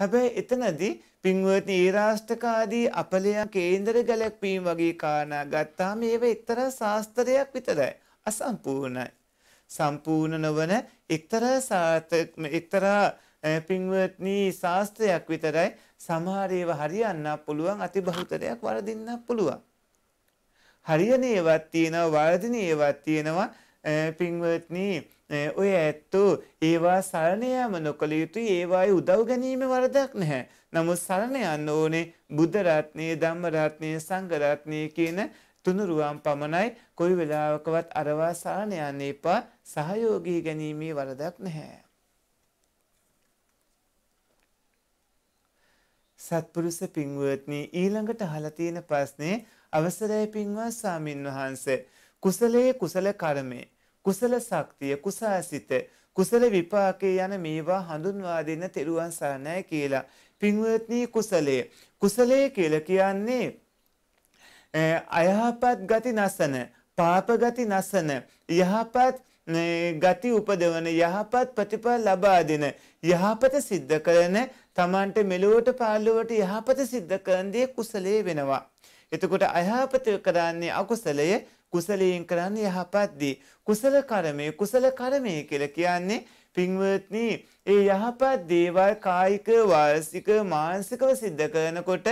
හැබැයි එතනදී පින්වත්නි ඊරාෂ්ටකාදී අපලයන් කේන්දර ගැලැක්වීම වගේ කාරණා ගත්තාම ඒව එක්තරා ශාස්ත්‍රයක් විතරයි. අසම්පූර්ණයි. සම්පූර්ණ නොවන එක්තරා සාර්ථක එක්තරා පින්වත්නි ශාස්ත්‍රයක් විතරයි සමහර ඒවා හරියන්න පුළුවන් අතිබහුතරයක් වරදින්න පුළුවන්. හරියන ඒවත් තියෙනවා වරදින ඒවත් තියෙනවා පින්වත්නි ඔය ඇත්තෝ ඒවා සරණයම නොකළ යුතුයි ඒවායි උදව් ගැනීම වරදක් නැහැ. නමුත් සරණ යන්න ඕනේ බුද්ධරත්නය ධම්මරත්නය සංගරත්නය කියන තුනුරුවම් පමණයි කොයි වෙලාවකවත් අරවා සරණ යන්න එපා සහයෝගී ගැනීමේ වරදක් නැහැ. සත්පුරුෂ පින්වත්නි ඊළඟට අහලා තියෙන ප්‍රශ්නේ අවසරයි පින්වත් සාමින් වහන්සේ කුසලයේ කුසල කර්මේ කුසල ශක්තිය, කුසාසිත, කුසල විපාකේ යන මේවා හඳුන්වා දෙන්න තෙරුවන් සරණයි කියලා. පින්වත්නි කුසලයේ කුසලයේ කියලා කියන්නේ අයහපත් ගති නැසන, පාප ගති නැසන, යහපත් ගති උපදවන යහපත් ප්‍රතිඵල ලබා දෙන යහපත සිද්ධ කරන තමන්ට මෙලොවට පාළුවට යහපත සිද්ධ කරන දේ කුසලයේ වෙනවා. එතකොට අයහපත කරන්නේ අකුසලයේ කුසලයෙන් කරන්නේ යහපත් දේ. කුසල කර්මය කුසල කර්මය කියලා කියන්නේ පින්වත්නි ඒ යහපත් දේවල් කායික වාසික මානසිකව සිද්ධ කරනකොට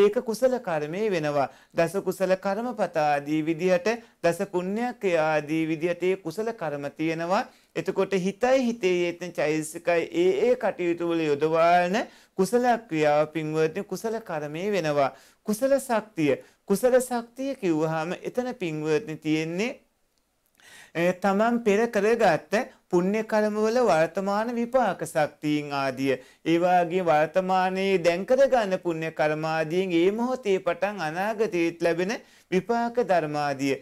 ඒක කුසල කර්මයේ වෙනවා. දස කුසල කර්මපත ආදී විදිහට දස පුණ්‍යක් ආදී විදිහට ඒ කුසල කර්ම තියෙනවා. එතකොට හිතයි හිතේ යෙතෙන චෛතසිකයි ඒ ඒ කටයුතු වල යොදවාන කුසල ක්‍රියාව පින්වත්නි කුසල කර්මයේ වෙනවා. කුසල ශක්තිය කුසල ශක්තිය කිව්වහම එතන පින්වත්නි තියෙන්නේ තමන් පෙර කරගත්ත පුණ්‍ය කර්මවල වර්තමාන විපාක ශක්තියින් ආදිය ඒ වාගේ වර්තමානයේ දැන් කරගන්න පුණ්‍ය කර්ම ආදියෙන් ඒ මොහොතේ පටන් අනාගතයේත් ලැබෙන විපාක ධර්මාදිය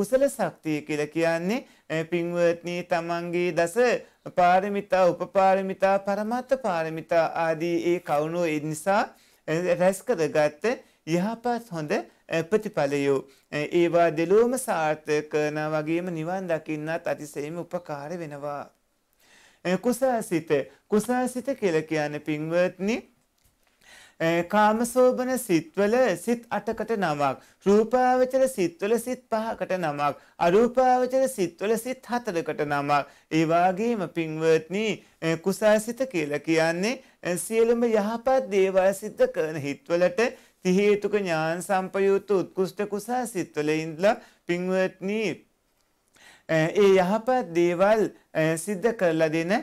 කුසල ශක්තිය කියලා කියන්නේ පින්වත්නි තමන්ගේ දස පාරමිතා උපපාරමිතා පරමත්ත පාරමිතා ආදී ඒ කවුණෝ ඒ නිසා රැස් කරගත්ත යහපත් හොඳ ප්‍රතිඵලයෝ. ඒවා දෙලෝම සාර්ථක කරන වගේම නිවන් දකින්නත් අතිසේම උපකාර වෙනවා. කුසාසිත කුසාසිත කියලා කියන්නේ පින්වත්නි කාමසෝබන සිත්වල සිත් අටකට නමක් රූපාවචර සිත්වල සිත් පහකට නමක් අරූපාවචර සිත්වල සිත් හතරකට නමක් ඒ වගේම පින්වත්නි කුසාසිත කියලා කියන්නේ සියලුම යහපත් දේවල් සිද්ධ කරන හිත්වලට තිහේතුක ඥාන සම්පයුත්ත උත්කෘෂ්ට කුසා සිත්වල ඉඳලා පින්වත්නි ඒ යහපත් දේවල් සිද්ධ කරලා දෙන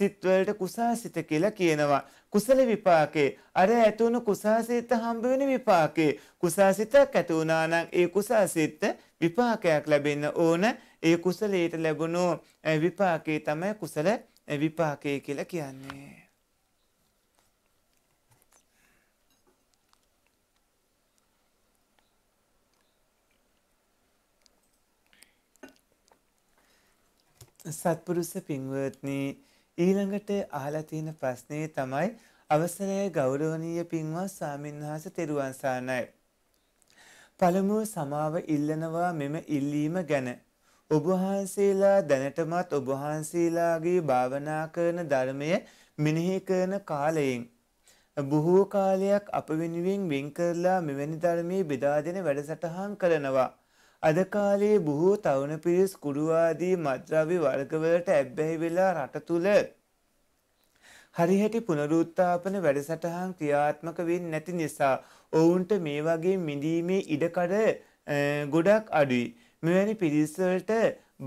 සිත්වලට කුසාසිත කියලා කියනවා. කුසල විපාකේ අර ඇතුණු කුසාසිත හම්බ වෙන විපාකේ කුසාසිතක් ඇති වුණා නම් ඒ කුසාසිත විපාකයක් ලැබෙන්න ඕන. ඒ කුසලයට ලැබුණු විපාකේ තමයි කුසල විපාකේ කියලා කියන්නේ. සත්පුරුස පින්වත්නී ඊළඟට අහලා තියෙන ප්‍රශ්නේ තමයි අවසරය ගෞරවනීය පින්වත් සාමින්හාස තෙරුවන් සරණයි. පළමුව සමාව ඉල්ලනවා මෙම ඉල්ලීම ගැන. ඔබ වහන්සේලා දැනටමත් ඔබ වහන්සේලාගේ භාවනා කරන ධර්මය මෙනෙහි කරන කාලයෙන් බොහෝ කාලයක් අප වෙනුවෙන් වෙන් කරලා මෙවැනි ධර්මයේ බෙදා දෙන වැඩසටහන් කරනවා. අද කාලයේ බොහෝ තරුණ පිරිස් කුඩුවාදී මද්‍රව්‍ය වර්ගවලට ඇබ්බැහි වෙලා රට තුල හරිහැටි පුනරුත්ථාපන වැඩසටහන් ක්‍රියාත්මක වෙන්නේ නැති නිසා ඔවුන්ට මේ වගේ මිදීමේ ඉඩකඩ ගොඩක් අඩුයි. මෙවැනි පිරිස්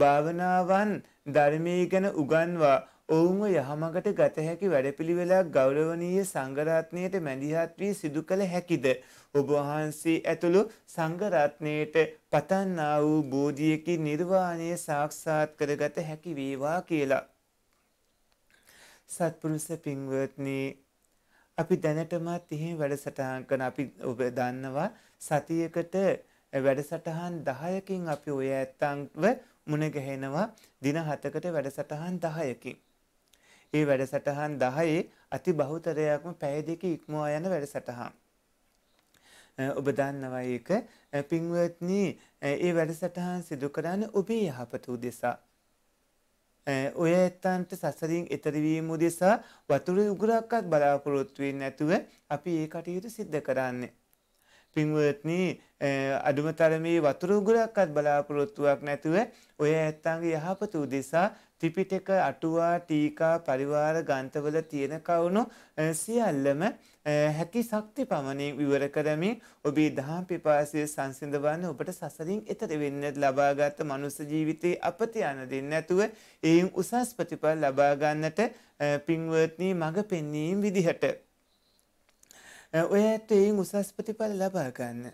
භාවනාවන් ධර්මයේ ගැන උගන්වා ඔවුන්ව යහමඟට ගත හැකි වැඩපිළිවෙලක් ගෞරවනීය සංඝරත්නයට මැදිහත් වී සිදු කළ හැකිද? ඔබ වහන්සේ ඇතුළු සංඝරත්නයට පතන්නා වූ බෝධියකින් නිර්වාණය සාක්ෂාත් කරගත හැකි වේවා කියලා. සත්පුරුෂ පින්වත්නි අපි දැනටමත් එහෙම වැඩසටහන් කරන අපි ඔබ දන්නවා සතියකට වැඩසටහන් 10කින් අපි ඔය ඇත්තන්ව මුණ ගැහෙනවා දින 7කට වැඩසටහන් 10කින්. ඒ වැඩසටහන් 10 අති බහුතරයක්ම පැය දෙක ඉක්මවා යන වැඩසටහන්. ඔබ දන්නවා ඒක පින්වත්නි ඒ වැඩසටහන් සිදු කරන්න ඔබේ යහපත උදෙසා ඔය ඇත්තන්ට සසරින් එතරවීම උදෙසා වතුර උගුරක්වත් බලාපොරොත්තු වෙන්නේ නැතුව අපි ඒ කටයුතු සිද්ධ කරන්නේ පින්වත්නි අඩුම තරමේ වතුර උගුරක්වත් බලාපොරොත්තුවක් නැතුව ඔය ඇත්තන්ගේ යහපත උදෙසා ත්‍රිපිටක අටුවා ටීකා පරිවාර ගන්තවල තියෙන කවුණු සියල්ලම හැකි ශක්ති පමණින් විවර කරමින් ඔබේ දහම් පිපාසය සංසිඳවන්න ඔබට සසරින් එතර වෙන්න ලබාගත් මනුස්ස ජීවිතේ අපත යන දෙන්නේ නැතුව එයින් උසස් ප්‍රතිඵල ලබා ගන්නට පින්වත්නි මඟ පෙන්වීම විදිහට ඔය ඇත්තෙයින් උසස් ප්‍රතිඵල ලබා ගන්න.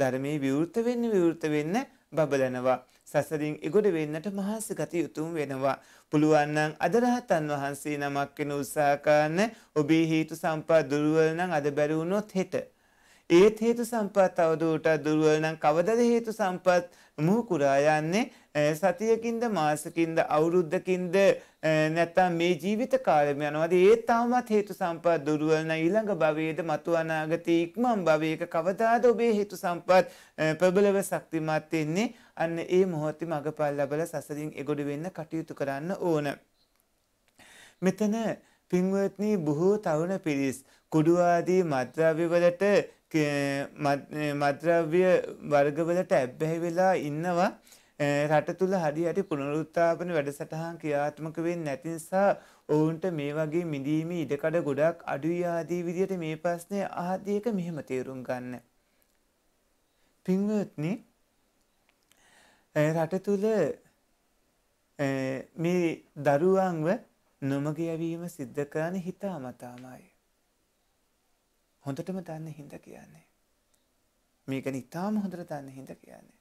ධර්මයේ විවෘත වෙන්න විවෘත වෙන්න බබලනවා. සසරින් එගොඩ වෙන්නට මහන්සි ගත යුතුම් වෙනවා. පුළුවන් නම් අද රහතන් වහන්සේ නමක් වෙන උසහාකාන්න ඔබේ හේතු සම්පත් දුර්වල නම් අද බැරි වුණොත් හෙට. ඒත් හේතු සම්පත් අවදුවට දුර්වල නම් කවදද හේතු සම්පත් මුහුකුරා යන්නේ සතියකින්ද මාසකින්ද අවුරුද්ධකින්ද නැත්තම් මේ ජීවිත කාලෙම යනවාද ඒ තාමත් හේතු සම්පත් දුර්වලන ඊළඟ භවයේද මතු අනාගතයේ ඉක්මන් භවයක කවදාද ඔබේ හේතු සම්පත් ප්‍රබලව ශක්තිමත් වෙන්නේ අන්න ඒ මොහොතේ මගපල් ලැබලා සසරින් එගොඩ වෙන්න කටයුතු කරන්න ඕන මෙතන පින්වත්නි බොහෝ තරුණ පිරිස් කුඩු ආදී මත්ද්‍රව්‍ය වලට මත්ද්‍රව්‍ය වර්ගවලට ඇබ්බැහි වෙලා ඉන්නවා රට තුළ හරියට පුනරුත්ථාපන වැඩසටහන් ක්‍රියාත්මක වෙන්නේ නැති නිසා ඔවුන්ට මේ වගේ මිදීම ඉඩකඩ ගොඩක් අඩුයි ආදී විදිහට මේ ප්‍රශ්නේ ආදී එක මෙහෙම තේරුම් ගන්න. පින්වත්නි රට තුළ මේ දරුවන්ව නොමග යවීම සිද්ධ කරන හිතාමතාමයි. හොඳටම දන්න හිඳ කියන්නේ. මේක නිතාම හොඳට දන්න හිඳ කියන්නේ.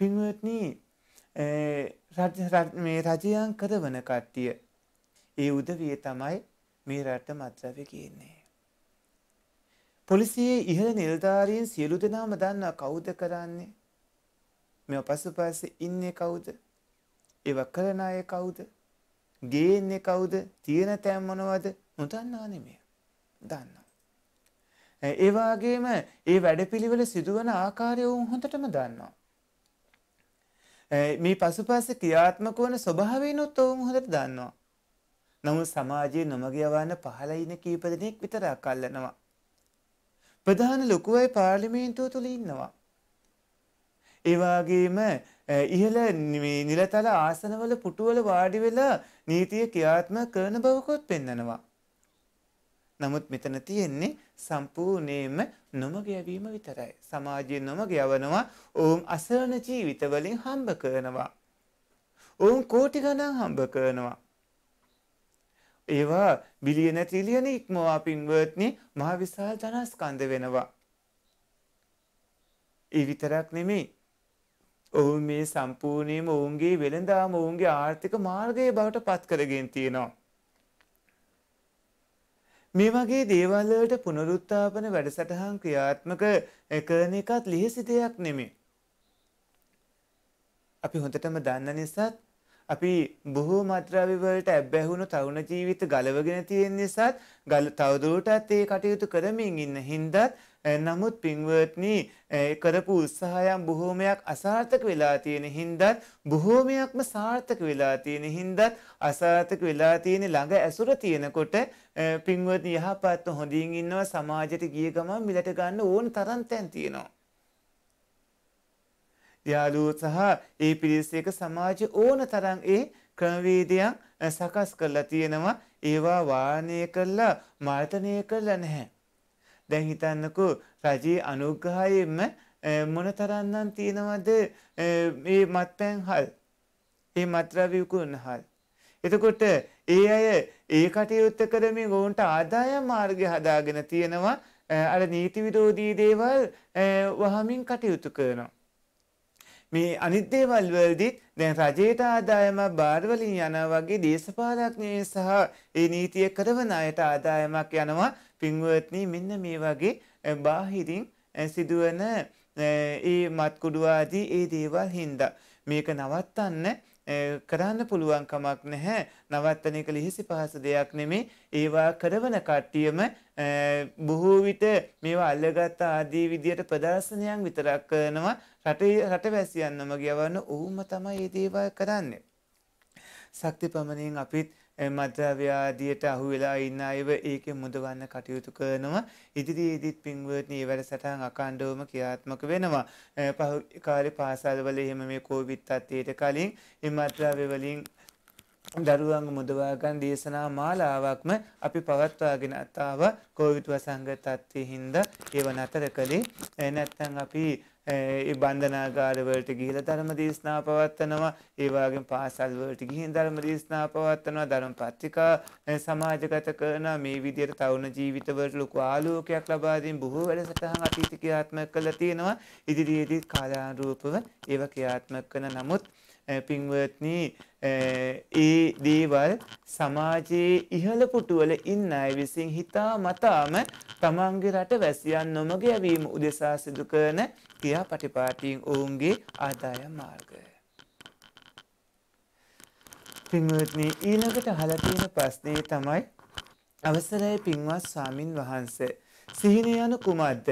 පින්වත්නී මේ රජයන් කරවන කට්ටිය ඒ උදවිය තමයි මේ රට මත්‍රව කියන්නේ. පොලිසියේ ඉහළ නිලධාරීන් සියලු දෙනාම දන්නා කවුද කරන්නේ. මෙ පසුපස්සේ ඉන්නේ කවුද. ඒව කරන අය කවුද. ගේන්නේ කවුද තියෙන තැන් මොනවද නොදන්නා නෙමෙයි. දන්නවා. ඒවාගේම ඒ වැඩපිළිවෙල සිදුවන ආකාරය වුන් හොඳටම දන්නවා. මේ පසුපස ක්‍රියාත්මක වන ස්වභාවයනොත් ඔවුන් හොඳට දන්නවා. නමුත් සමාජයේ නොමගියවන්න පහළ ඉන කීප දෙනෙක් විතරක් අල්ලනවා. ප්‍රධාන ලොකු අය පාර්ලිමේන්තුව තුල ඉන්නවා. ඒ වගේම ඉහළ නිලතල ආසනවල පුටුවල වාඩි වෙලා නීතිය ක්‍රියාත්මක කරන බවකොත් පෙන්වනවා. නමුත් මෙතන තියෙන්නේ සම්පූර්ණයෙන්ම නොමග යවීම විතරයි. සමාජයේ නොමග යවනවා ඔවුන් අසරණ ජීවිත වලින් හම්බ කරනවා. ඔවුන් කෝටි ගණන් හම්බ කරනවා. ඒවා බිලියන ට්‍රිලියන ඉක්මවා පින්වත්නි මහ විශාල ධනස්කන්ධ වෙනවා. ඒ විතරක් නෙමෙයි. ඔවුන් මේ සම්පූර්ණයෙන්ම ඔවුන්ගේ වෙළඳාම ඔවුන්ගේ ආර්ථික මාර්ගය බවට පත් කරගෙන තියෙනවා. මේ වගේ දේවල්ලට පුනරුත්තාපන වැඩසටහන් ක්‍රියාත්මක eh, කරන එකත් ලිහිසි දෙයක් නෙමේ. අපි හොඳටම දන්න නිසාත් අපි බොහෝ මත්‍රවිවලට ඇබ්බැහුණු තරුණ ජීවිත ගලවගෙන තියෙන් නිසාත් ගල් තවදුරටත් ඒ කටයුතු කරමින් ඉන්න හින්දත් නමුත් පින්වර්ත්නී කරපු උත්සාහයන් බොහෝමයක් අසාර්ථක වෙලා තියෙන හින්දත් බොහෝමයක්ම සාර්ථක වෙලා තියෙන හින්දත් අසාර්ථක වෙලා තියෙන ළඟ ඇසුර තියෙනකොට පින්වර්ත්නී යහපත් හොඳින් ඉන්නවා සමාජයට ගිය ගමන් මිලට ගන්න ඕන තරම් තැන් තියෙනවා. යාළුවෝ සහ ඒ පිරිස එක සමාජ ඕන තරම් ඒ ක්‍රමවේදයන් සකස් කරලා තියෙනවා ඒවා වාර්ණය කරලා මර්තනය කරලා නැහැ. දැන් හිතන්නකෝ රජයේ අනුග්‍රහයෙන්ම මොන තරන්නම් තියෙනවද මේ මත්පැන් හල් ඒ මත්‍රවි විකුණන හල් එතකොට ඒ අය ඒ කටයුත්ත කරමින් ඔවුන්ට ආදායම් මාර්ගය හදාගෙන තියෙනවා අර නීති විරෝධී දේවල් වහමින් කටයුතු කරනවා මේ අනිත් දේවල් වලදීත් දැන් රජයට ආදායමක් බාර් වලින් යනවා වගේ දේශපාලඥයන් සහ ඒ නීතිය කරවන අයට ආදායමක් යනවා පින්වත්නි මෙන්න මේ වගේ බාහිරින් සිදුවන ඒ මත්කුඩු ආදී ඒ දේවල් හින්දා මේක නවත්තන්න කරන්න පුළුවන් කමක් නැහැ නවත්තන එක ලිහිසි පහසු දෙයක් නෙමේ ඒවා කරවන කට්ටියම බොහෝ විට මේවා අල්ලගත් ආදී විදියට ප්‍රදර්ශනයක් විතරක් කරනවා රට රටවැසියන්නම ගවන්න ඔහුම තමයි ඒ දේවල් කරන්නේ. ශක්ති පමණින් අපිත් මත්‍රව්‍යාදියට අහු වෙලා ඉන්න අයව ඒක මුදවන්න කටයුතු කරනවා ඉදිරියේදීත් පින්වර්තනී වැඩ සටහන් අකණ්ඩවම ක්‍රියාත්මක වෙනවා පහු කාලේ පාසල්වල එහෙම මේ කෝවිඩ් තත්ත්වයට කලින් මේ මත්‍රව්‍ය වලින් දරුවන් මුදවා ගන්න දේශනා මාලාවක්ම අපි පවත්වාගෙන ආව කෝවිඩ් වසංගත තත්ත්වයේ හින්දා ඒව නතර කළේ නැත්නම් අපි ඒ බන්ධනාගාරවලට ගිහිලා ධර්ම දේශනා පවත්වනවා. ඒ වගේම පාසල්වලට ගිහින් ධර්ම දේශනා පවත්වනවා. ධර්ම පත්‍රිකා සමාජගත කරනවා. මේ විදිහට තරුණ ජීවිතවලට ලොකු ආලෝකයක් ලබා දෙමින් බොහෝ වැඩසටහන් අතීත ක්‍රියාත්මක කරලා තියෙනවා. ඉදිරියේදී කාලානුරූපව ඒව ක්‍රියාත්මක කරන නමුත් පින්වත්නි ඒ දේවල් සමාජයේ ඉහළ පුටුවල ඉන්න අය විසින් හිතා මතාම තමන්ගේ රට වැසියන් නොමග යැවීම උදෙසා සිදු කරන ක්‍රියා පටිපාටීන් ඔවුන්ගේ ආදායම් මාර්ගය. පින්වත්නි ඊළඟට අහලා තියෙන ප්‍රශ්නේ තමයි අවසරයි පින්වත් ස්වාමින් වහන්සේ සිහින යනු කුමක්ද?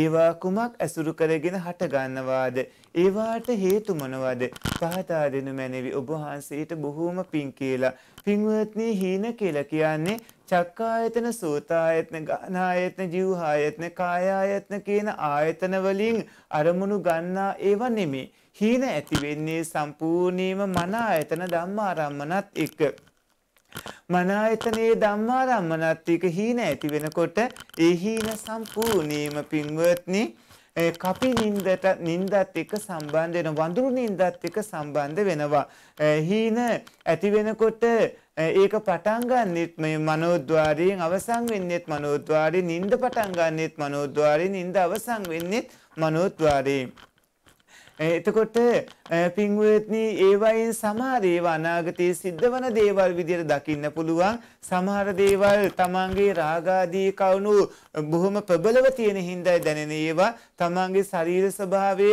ඒවා කුමක් ඇසුරු කරගෙන හට ගන්නවාද? ඒවාට හේතු මොනවද? පහදා දෙනු මැනවි ඔබ වහන්සේට බොහෝම පිං කියලා. පින්වත්නි හීන කියලා කියන්නේ චක්කායතන, සෝතායතන, ගානායතන, ජීවහායතන, කායායතන කියන ආයතන වලින් අරමුණු ගන්නා ඒවා නෙමෙයි. හීන ඇති වෙන්නේ සම්පූර්ණයෙන්ම මන ආයතන ධම්මාරම්මනත් එක්ක. මනායතනයේ ධම්මාරම්මනත් එක්ක හීන ඇති වෙනකොට ඒ හීන සම්පූර්ණයෙන්ම පින්වත්නි කපි නින්දට නින්දත් එක්ක සම්බන්ධ වෙන වඳුරු නින්දත් එක්ක සම්බන්ධ වෙනවා. හීන ඇති වෙනකොට ඒක පටන් ගන්නෙත් මේ මනෝද්වාරයෙන් අවසන් වෙන්නෙත් මනෝද්වාරේ නින්ද පටන් ගන්නෙත් මනෝද්වාරේ නින්ද අවසන් වෙන්නෙත් මනෝද්වාරේ එතකොට පින්වත්නි ඒවයින් සමහර ඒවා අනාගතයේ සිද්ධ වන දේවල් විදිහට දකින්න පුළුවන්. සමහර දේවල් තමන්ගේ රාගාදී කවුණු බොහොම ප්‍රබලව තියෙන හින්දායි දැනෙන ඒවා තමන්ගේ ශරීර ස්වභාවය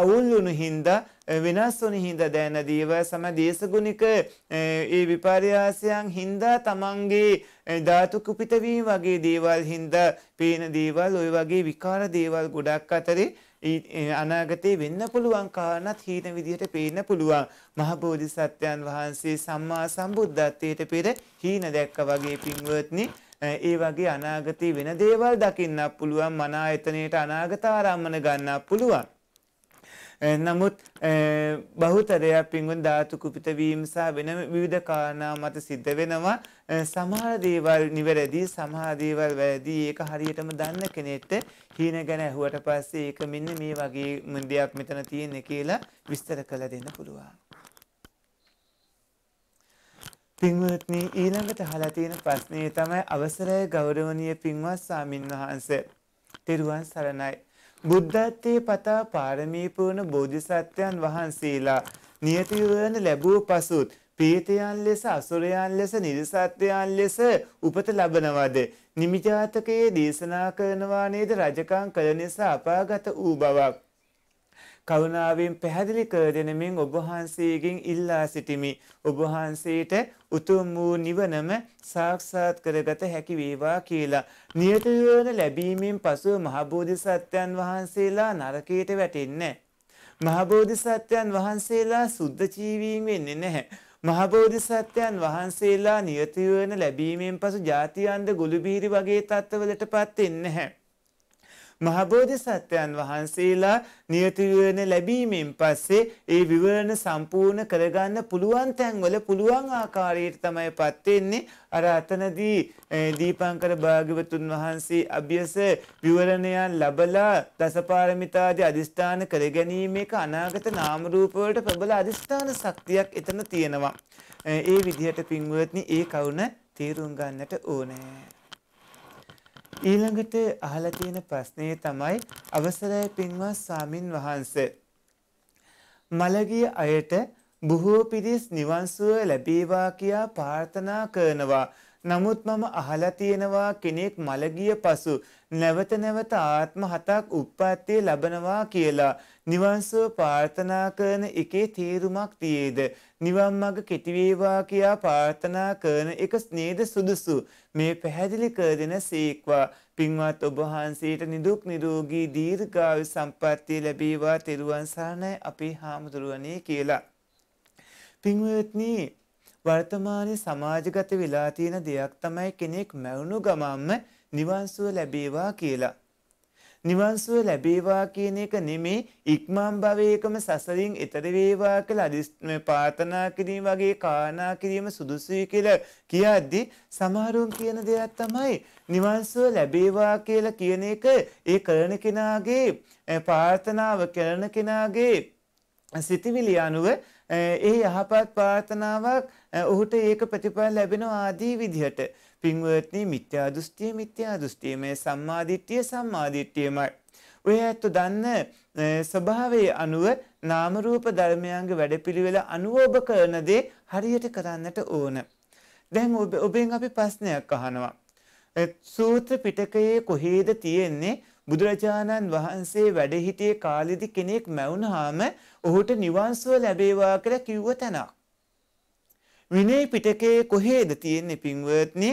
අවුල් වුණු හින්දා වෙනස් වන හින්දා දැන දේව සම දේශගුණික ඒ විපර්යාසයන් හින්දා තමන්ගේ ධාතු කුපිත වීම වගේ දේවල් හින්දා පේන දේවල් ওই වගේ විකාර දේවල් ගොඩක් අතරේ අනාගතේ වෙන්න පුළුවන් කාරණත් හීන විදිහට පේන්න පුළුවන්. මහ බෝධිසත්වයන් වහන්සේ සම්මා සම්බුද්ධත්වයට පෙර හීන දැක්ක වගේ පින්වත්නි ඒ වගේ අනාගතේ වෙන දේවල් දකින්න පුළුවන් මන ආයතනයේට අනාගත ආරම්මන ගන්න පුළුවන්. Eh, නමුත් eh, බහුතරයක් පින්වුන් ධාතු කුපිත වීම සහ වෙන විවිධ කාරණා මත සිද්ධ වෙනවා. Eh, සමහර දේවල් නිවැරදි, සමහර දේවල් වැරදි. ඒක හරියටම දන්න කෙනෙක්ට හීන ගැන ඇහුවට පස්සේ ඒක මෙන්න මේ වගේ දෙයක් මෙතන තියෙන්නේ කියලා විස්තර කළ දෙන්න පුළුවන්. පින්වත්නි ඊළඟට අහලා තියෙන ප්‍රශ්නේ තමයි අවසරය ගෞරවනීය පින්වත් සාමින් වහන්සේ. තෙරුවන් සරණයි. බුද්ධත්වයේ පතා පාරමී පුරන බෝධිසත්වයන් වහන්සේලා නියති වන ලැබූ පසුත් ප්‍රීතයන් ලෙස අසුරයන් ලෙස නිර්සත්වයන් ලෙස උපත ලබනවද නිමිජාතකයේ දේශනා කරනවා නේද රජකම් කළ නිසා අපාගත වූ බවක් කරුණාවෙන් පැහැදිලි කර දෙනමින් ඔබහන්සේගෙන් ඉල්ලා සිටිමි. ඔබහන්සේට උතුම් වූ නිවනම සාක්ෂාත් කරගත හැකි වේවා කියලා. නියත නිවන ලැබීමෙන් පසුව මහබෝධිසත්වයන් වහන්සේලා නරකයට වැටෙන්නේ මහබෝධිසත්වයන් වහන්සේලා සුද්ධ ජීවීන් වෙන්නේ නැහැ. මහබෝධිසත්වයන් වහන්සේලා නියතිවන ලැබීමෙන් පසු ජාතියන්ද ගොළුබීරි වගේ තත්ත්වවලට පත් එන්නේ නැහැ. මහබෝධි සත්‍යයන් වහන්සේලා නියතිවරණ ලැබීමෙන් පස්සේ ඒ විවරණ සම්පූර්ණ කරගන්න පුළුවන් තැන්වල පුළුවන් ආකාරයට තමයි පත්වෙන්නේ අර අතනදී දීපංකර භාග්‍යවතුන් වහන්සේ අභ්‍යස විවරණයන් ලබලා දසපාරමිතාදී අදිෂ්ඨාන කරගැනීමේක අනාගත නාම රූප වලට ප්‍රබල අදිෂ්ඨාන ශක්තියක් එතන තියෙනවා. ඒ විදිහට පින්වත්නි ඒ කවුන තීරුම් ගන්නට ඕනේ. ඊළඟට අහලා තියෙන ප්‍රශ්නය තමයි අවසරයි පින්වත් සාමින් වහන්ස. මළගිය අයට බොහෝ පිරිස් නිවන්සුව ලැබේවා කියා ප්‍රාර්ථනා කරනවා. නමුත් මම අහලා තියෙනවා කෙනෙක් මළගිය පසු නැවත නැවත ආත්ම හතක් උප්පත්තිය ලබනවා කියලා. නිවන්සුව ප්‍රාර්ථනා කරන එකේ තේරුමක් තියේද නිවන් මඟ කෙටි වේවා කියා ප්‍රාර්ථනා කරන එක ස්නේද සුදුසු මේ පැහැදිලි කර දෙන සීක්වා පින්වත් ඔබ වහන්සේට නිදුක් නිරෝගී දීර්ඝායු සම්පන්නිය ලැබේවා තෙරුවන් සරණයි අපේ හාමුදුරුවනේ කියලා පින්වත්නි වර්තමානයේ සමාජගත වෙලා තියෙන දෙයක් තමයි කෙනෙක් මැවුණු ගමන්ම නිවන්සුව ලැබේවා කියලා නිවන්සුව ලැබේවා කියන එක නෙමේ ඉක්මම් භවයකම සසරින් එතර වේවා කියලා පාතනා කිරීම වගේ කාරණා කිරීම සුදුසුයි කියලා කියද්දි සමහරුන් කියන දෙයක් තමයි නිවන්සුව ලැබේවා කියලා කියන එක ඒ කරන කෙනාගේ ප්‍රාර්ථනාව කරන කෙනාගේ සිතිවිලි අනුව ඒ යහපත් ප්‍රාර්ථනාවක් ඔහුට ඒක ප්‍රතිඵල ලැබෙනවා ආදී විදිහට පින්වත්නි මිත්‍යා දෘෂ්ටිය මිත්‍යා දෘෂ්ටියමයි සම්මාදිට්ඨිය සම්මාදිට්ඨියමයි. ඔය ඇත්ත දන්න ස්වභාවයේ අනුව නාම රූප ධර්මයන්ගේ වැඩපිළිවෙල අනුව ඔබ කරන දේ හරියට කරන්නට ඕන. දැන් ඔබෙන් අපි ප්‍රශ්නයක් අහනවා. සූත්‍ර පිටකයේ කොහේද තියෙන්නේ බුදුරජාණන් වහන්සේ වැඩ හිටියේ කාලෙදි කෙනෙක් මැවුනහම ඔහුට නිවන් සුව ලැබේවා කියලා කිව්ව තැනක්. විනය පිටකයේ කොහේද තියෙන්නේ පින්වත්නි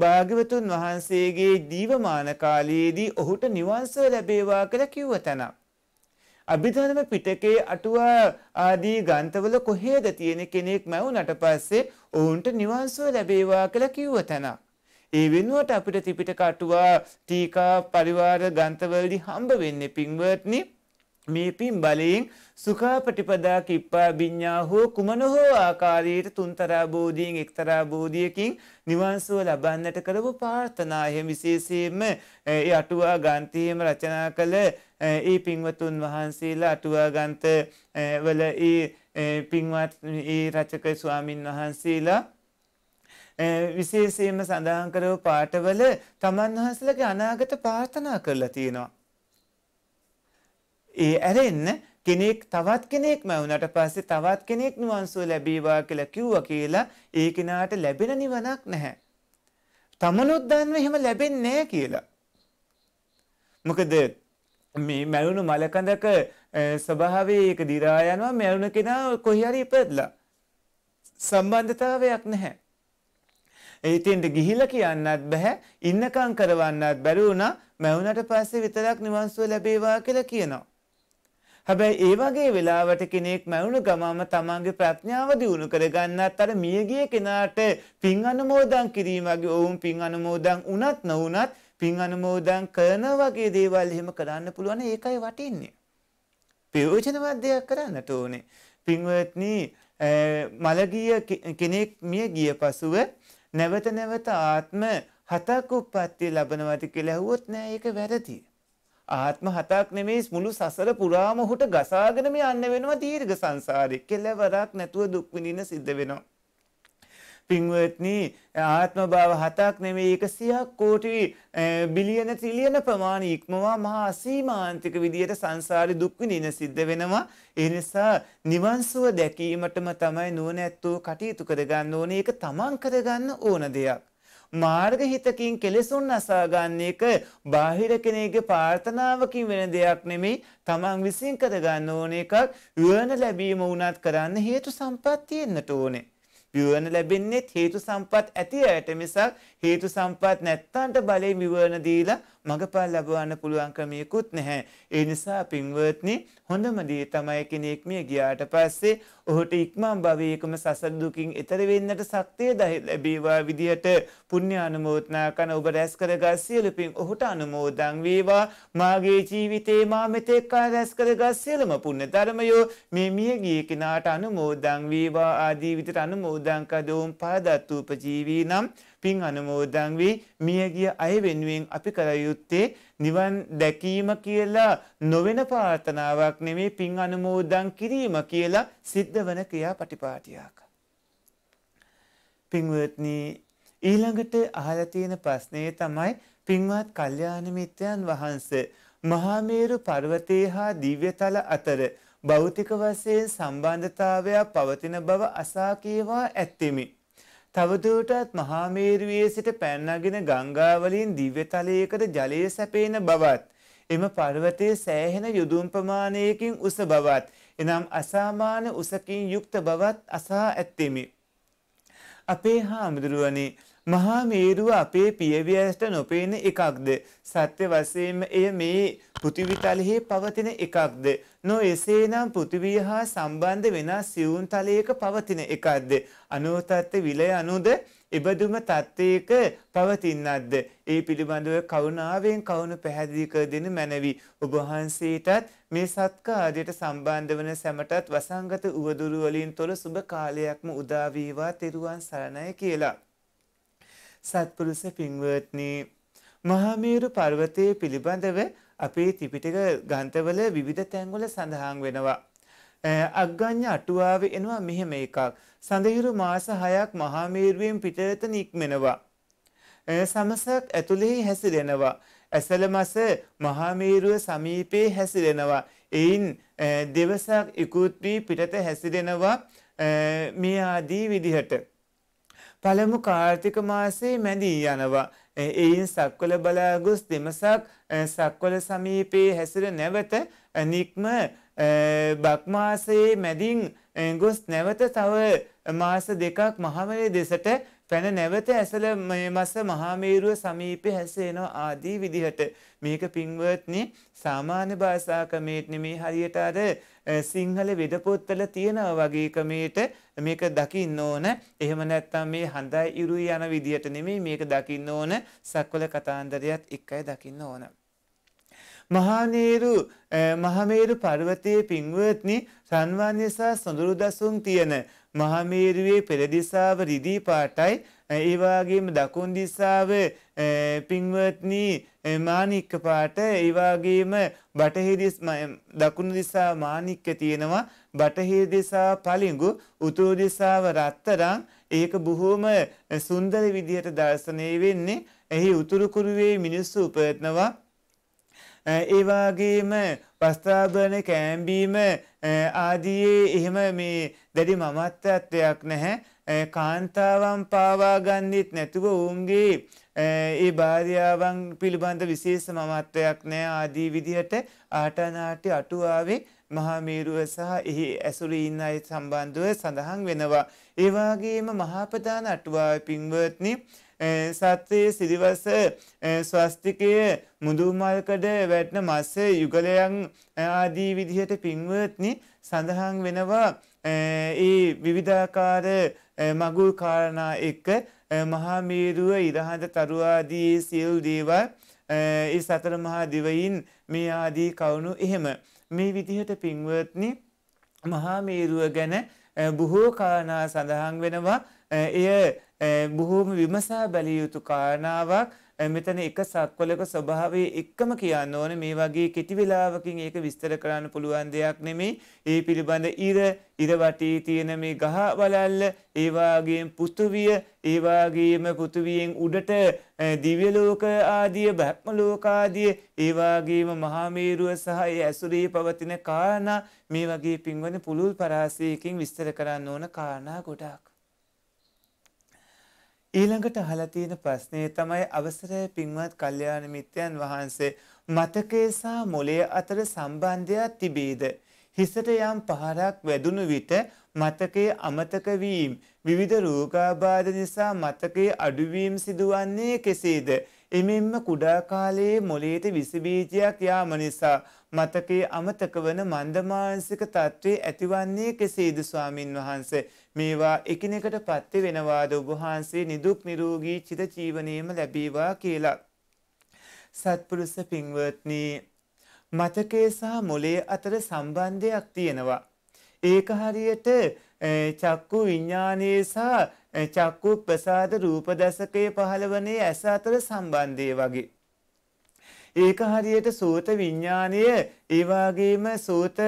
භාග්‍යවතුන් වහන්සේගේ ජීවමාන කාලයේදී ඔහුට නිවන්සව ලැබේවා කියලා කිව්ව තැන. අභිධර්ම පිටකයේ අටුවා ආදී ග්‍රන්ථවල කොහේද තියෙන කෙනෙක් මැවුනට පස්සේ ඔවුන්ට නිවන්සව ලැබේවා කියලා කිව්ව තැන. ඒ වෙනුවට අපිට ත්‍රිපිටක අටුවා ටීකා පරිවාර ග්‍රන්ථවලදී හම්බ වෙන්නේ පින්වත්නි මේ පින් බලයෙන් සුඛාපටිපදා කිප්පා විඤ්ඤා හෝ කුමන හෝ ආකාරයට තුන්තරා බෝධියෙන් එක්තරා බෝධියකින් නිවන්සුව ලබන්නට කරපු ප්‍රාර්ථනා එහෙම විශේෂයෙන්ම ඒ අටුවා ගාන්තියම රචනා කළ ඒ පින්වතුන් වහන්සේලා අටුවා ගාන්ත වල ඒ පින්වත් ඒ රචක ස්වාමින් වහන්සේලා විශේෂයෙන්ම සඳහන් කරව පාටවල තමන් වහන්සේලාගේ අනාගත ප්‍රාර්ථනා කරලා තියෙනවා ඒ ඇරෙන්න කෙනෙක් තවත් කෙනෙක් මැවුනට පස්සේ තවත් කෙනෙක් නිවන්සුව ලැබීවා කියලා කිව්වා කියලා ඒ කෙනාට ලැබෙන නිවනක් නැහැ. තමනුත් දන්නව එහෙම ලැබෙන්නේ නැහැ කියලා. මොකද මේ මැරුණු මලකඳක ස්වභාවයේ ඒක දිරා යනවා මැරුණ කෙනා කොහේ හරි ඉපදලා. සම්බන්ධතාවයක් නැහැ. ඒතෙන්ට ගිහිලා කියන්නත් බෑ ඉන්නකම් කරවන්නත් බැරි වුණා මැවුනට පස්සේ විතරක් නිවන්සුව ලැබේවා කියලා කියනවා. හැබැයි ඒ වගේ වෙලාවට කෙනෙක් මැවුණු ගමම තමන්ගේ ප්‍රඥාව දියුණු කරගන්නත් අර මියගිය කෙනාට පින් අනුමෝදන් කිරීම වගේ ඔවුන් පින් අනුමෝදන් වුණත් නොවුණත් පින් අනුමෝදන් කරන වගේ දේවල් එහෙම කරන්න පුළුවන් ඒකයි වටින්නේ. ප්‍රයෝජනවත් දෙයක් කරන්නට ඕනේ. පින්වත්නි මලගිය කෙනෙක් මිය ගිය පසුව නැවත නැවත ආත්ම හතක් උප්පත්ති ලබනවාද කියලා ඇහුවොත් නෑ ඒක වැරදියි. ආත්ම හතක් නෙමෙයි මුළු සසර පුරාම ඔහුට ගසාගෙන මේ යන්න වෙනවා දීර්ඝ සංසාරේ. කෙලවරක් නැතුව දුක් විඳින්න සිද්ධ වෙනවා. පින්වත්නි ආත්ම භාව හතක් නෙමෙයි 100ක් කෝටි බිලියන ත්‍රිලියන ප්‍රමාණ ඉක්මවා මහා අසීමාන්තික විදියට සංසාරේ දුක් විඳින සිද්ධ වෙනවා ඒ නිසා නිවන් සුව දැකීමටම තමයි නුවණැත්තෝ කටයුතු කරගන්න ඕනේ ඒක තමන් කරගන්න ඕන දෙයක් මාර්ගහිතකින් කෙලෙසුන් අසාගන්න එක බාහිර කෙනෙගේ පාර්ථනාවකින් වෙන දෙයක් නෙමෙයි තමන් විසින් කරගන්න ඕන එකක් යුවන ලැබීම වුණත් කරන්න හේතු සම්පත් තියෙන්න්නට ඕනේ. පියවන ලැබෙන්නේත් හේතු සම්පත් ඇති අයට මිසක් හේතු සම්පත් නැත්තන්ට බලේ විවරණ දීලා මගපල් ලබවන්න පුළුවන් ක්‍රමයකුත් නැහැ. ඒ නිසා පින්වත්නි හොඳම දේ තමයි කෙනෙක් මිය ගියාට පස්සේ ඔහුට ඉක්මන් භවයකම සසර දුකින් ඈතර වෙන්නට ශක්තිය ලැබේවා විදියට පුණ්‍ය අනුමෝදනා කරන ඔබ රැස් කරගත් සියලු පින් ඔහුට අනුමෝදන් වේවා. මාගේ ජීවිතේ මා මෙතෙක් කල රැස් කරගත් සියලුම පුණ්‍ය ධර්මයෝ මේ මිය ගිය කෙනාට අනුමෝදන් වේවා ආදී විදියට අනුමෝදන් කදෝම් පාදත් උපජීවී නම් පින් අනුමෝදන් වී මියගිය අය වෙනුවෙන් අපි කළ යුත්තේ නිවන් දැකීම කියලා නොවන ප්‍රාර්ථනාවක් නෙමේ පින් අනුමෝදන් කිරීම කියලා සිද්ධ වන ක්‍රියාපටිපාටියක්. පින්වත්නි ඊළඟට අහලා තියෙන ප්‍රශ්නේ තමයි පින්වත් කල්යාණ මිත්‍රයන් වහන්සේ මහාමේරු පර්වතයේ හා දිව්‍යතල අතර භෞතික වශයෙන් සම්බන්ධතාවයක් පවතින බව අසා කියවා ඇත්තෙමි. තවදුරටත් මහා මේරුවේ සිට පැනනගෙන ගංගාවලින් දිව්‍යතලයකට ජලය සැපේන බවත් එම පර්වතයේ සෑහෙන යොදුන් ප්‍රමාණයකින් උස බවත් එනම් අසාමාන්‍ය උසකින් යුක්ත බවත් අසා ඇත්තෙමි. අපේ හාමුදුරුවනේ මහා මේරුව අපේ පියවියයට නොපේන එකක්ද සත්‍ය වශයෙන්ම එය මේ පෘථිවිතලෙහි පවතින එකක්ද නො එසේනම් පෘථිවිය හා සම්බන්ධ වෙනස් සිවුන් තලයක පවතින එකක්ද අනෝතත්ත්ව විලය අනුද එබඳුම තත්ත්වයක පවතින්නක්ද ඒ පිළිබඳව කරුණාවෙන් කවුණු පැහැදිලි කර දෙන මැනවි ඔබ වහන්සේටත් මේ සත්කාදයට සම්බන්ධ වන සැමටත් වසංගත උවදුරු වලින් තොර සුබ කාලයක්ම උදා වේවා තෙරුවන් සරණයි කියලා සත්පුරුෂ පින්වත්නි මහමීරු පර්වතයේ පිළිබඳව අපේ ත්‍රිපිටක ග්‍රන්ථවල විවිධ තැන්වල සඳහන් වෙනවා. අග්ගඤ්ඤ අටුවාවේ එනවා මෙහෙම එකක්. සඳහිරු මාස 6ක් මහමීරුවෙන් පිටත නික්මෙනවා. සමසක් ඇතුළේ හැසිරෙනවා. ඇසල මස මහමීරුව සමීපේ හැසිරෙනවා. එයින් දෙවසක් ඉකුත් වී පිටත හැසිරෙනවා මේ ආදී විදිහට. පළමු කාර්තික මාසේ මැදී යනවා. එයින් සක්වල බලාගොස් දෙමසක් සක්වල සමීපයේ හැසිර නැවත නික්ම බක්මාසයේ මැදින් ගොස් නැවත තව මාස දෙකක් මහවරේ දෙසට පැන නැවත ඇසල මස මහාමේරුව සමීප හැසේනවා ආදී විදිහට මේක පින්වත්නි සාමාන්‍ය භාෂාකමේට්නි මේ හරියට අර සිංහල වෙදපොත්වල තියෙනවා වගේ කමේට මේක දකින්න ඕන එහෙම නැත්නම් මේ හඳයි ඉරුයි යන විදිහට නෙමෙයි මේක දකින්න ඕන සක්වල කතාන්දරයත් එක්කයි දකින්න ඕන මහානේරු මහමේරු පර්වතයේ පින්වත්නි රන්වන්‍ය සහ සොඳුරු දසුන් තියෙන මහමේරුවේ පෙරදිසාව රිදී පාටයි ඒ වගේම දකුණු දිසාව පින්වත්නි මාණික්ක පාට ඒ වගේම බටහිර දකුණු දිසාව මාණික්ක තියෙනවා බටහිර දිසාව පලිඟු උතුරු දිසාව රත්තරන් ඒක බොහොම සුන්දර විදිහට දර්ශනය වෙන්නේ එහි උතුරු කුරුවේ මිනිස්සු උපයත්නවා ඒවාගේම ප්‍රස්ථාභන කෑම්බීම ආදයේ එහෙම මේ දැඩි මමත්තත්වයක් නැහැ කාන්තාවන් පාවාගන්නෙත් නැතුව ඔවුන්ගේ ඒ භාරියාවන් පිළිබඳ විශේෂ මමත්වයක් නෑ ආදී විදිහට ආටනාටි අටුවාවේ මහාමීරුව සහ එහි ඇසුරු ඉන්න අය සම්බන්ධුව සඳහන් වෙනවා. ඒවාගේම මහාපදාන අටුවාව පින්වත්නි සත්‍රයේ සිරිවස ස්වස්තිකය මුදුමල්කඩ වැටන මස්ස යුගලයන් ආදී විදිහට පින්වත්නි සඳහන් වෙනවා ඒ විවිධාකාර මගුල් කාරණා එක්ක මහාමීරුව ඉරහඳ තරුවාදී සියල් දේවල් ඒ සතර මහා දිවයින් මේ ආදී කවුණු එහෙම මේ විදිහට පින්වත්නි මහාමීරුව ගැන බොහෝ කාරණා සඳහන් වෙනවා එය බොහෝම විමසා බැලිය යුතු කාරණාවක් මෙතන එක සක්වලක ස්වභාවයේ එක්කම කියන්න ඕන මේ වගේ කෙටි වෙලාවකින් ඒක විස්තර කරන්න පුළුවන් දෙයක් නෙමේ ඒ පිළිබඳ ඉර ඉරවටී තියෙන මේ ගහ වලල්ල ඒවාගේම පෘතුවිය ඒවාගේම පෘතුවියෙන් උඩට දිව්‍යලෝක ආදිය බැක්ම ලෝකාදිය ඒවාගේම මහාමේරුව සහ ඇසුරේ පවතින කාරණා මේ වගේ පින්වන පුළුල් පරාසයකින් විස්තර කරන්න ඕන කාරණා ගොඩක්. ඊළඟට අහලා තියෙන ප්‍රශ්නේ තමයි අවසරය පින්වත් කල්යාණ මිත්‍රයන් වහන්සේ මතකයේ සහ මොළයේ අතර සම්බන්ධයක් තිබේද? හිසට යම් පහරක් වැදුණු විට මතකයේ අමතක වීම විවිධ රෝගාබාධ නිසා මතකයේ අඩුවීම සිදුවන්නේ කෙසේද? එමෙන්ම කුඩා කාලයේ මොළයේට විස බීජයක් යාම නිසා මතකයේ අමතක වන මන්දමානසික තත්ත්වයේ ඇතිවන්නේ කෙසේද ස්වාමින් වහන්සේ? මේවා එකිනෙකට පත්ති වෙනවාද ඔබහන්සේ නිදුක් නිරෝගී චිත ජීවනයේම ලැබීවා කියලා. සත්පුරුෂ පින්වත්නි මතකයේ සහ මොලේ අතර සම්බන්ධයක් තියෙනවා. ඒක හරියට චක්කු විඤ්ඥානයේ සහ චක්කු ප්‍රසාද රූපදසකය පහළවනේ ඇස අතර සම්බන්ධය වගේ. ඒක හරියට සෝත විඤ්ඥානය ඒවාගේම සෝත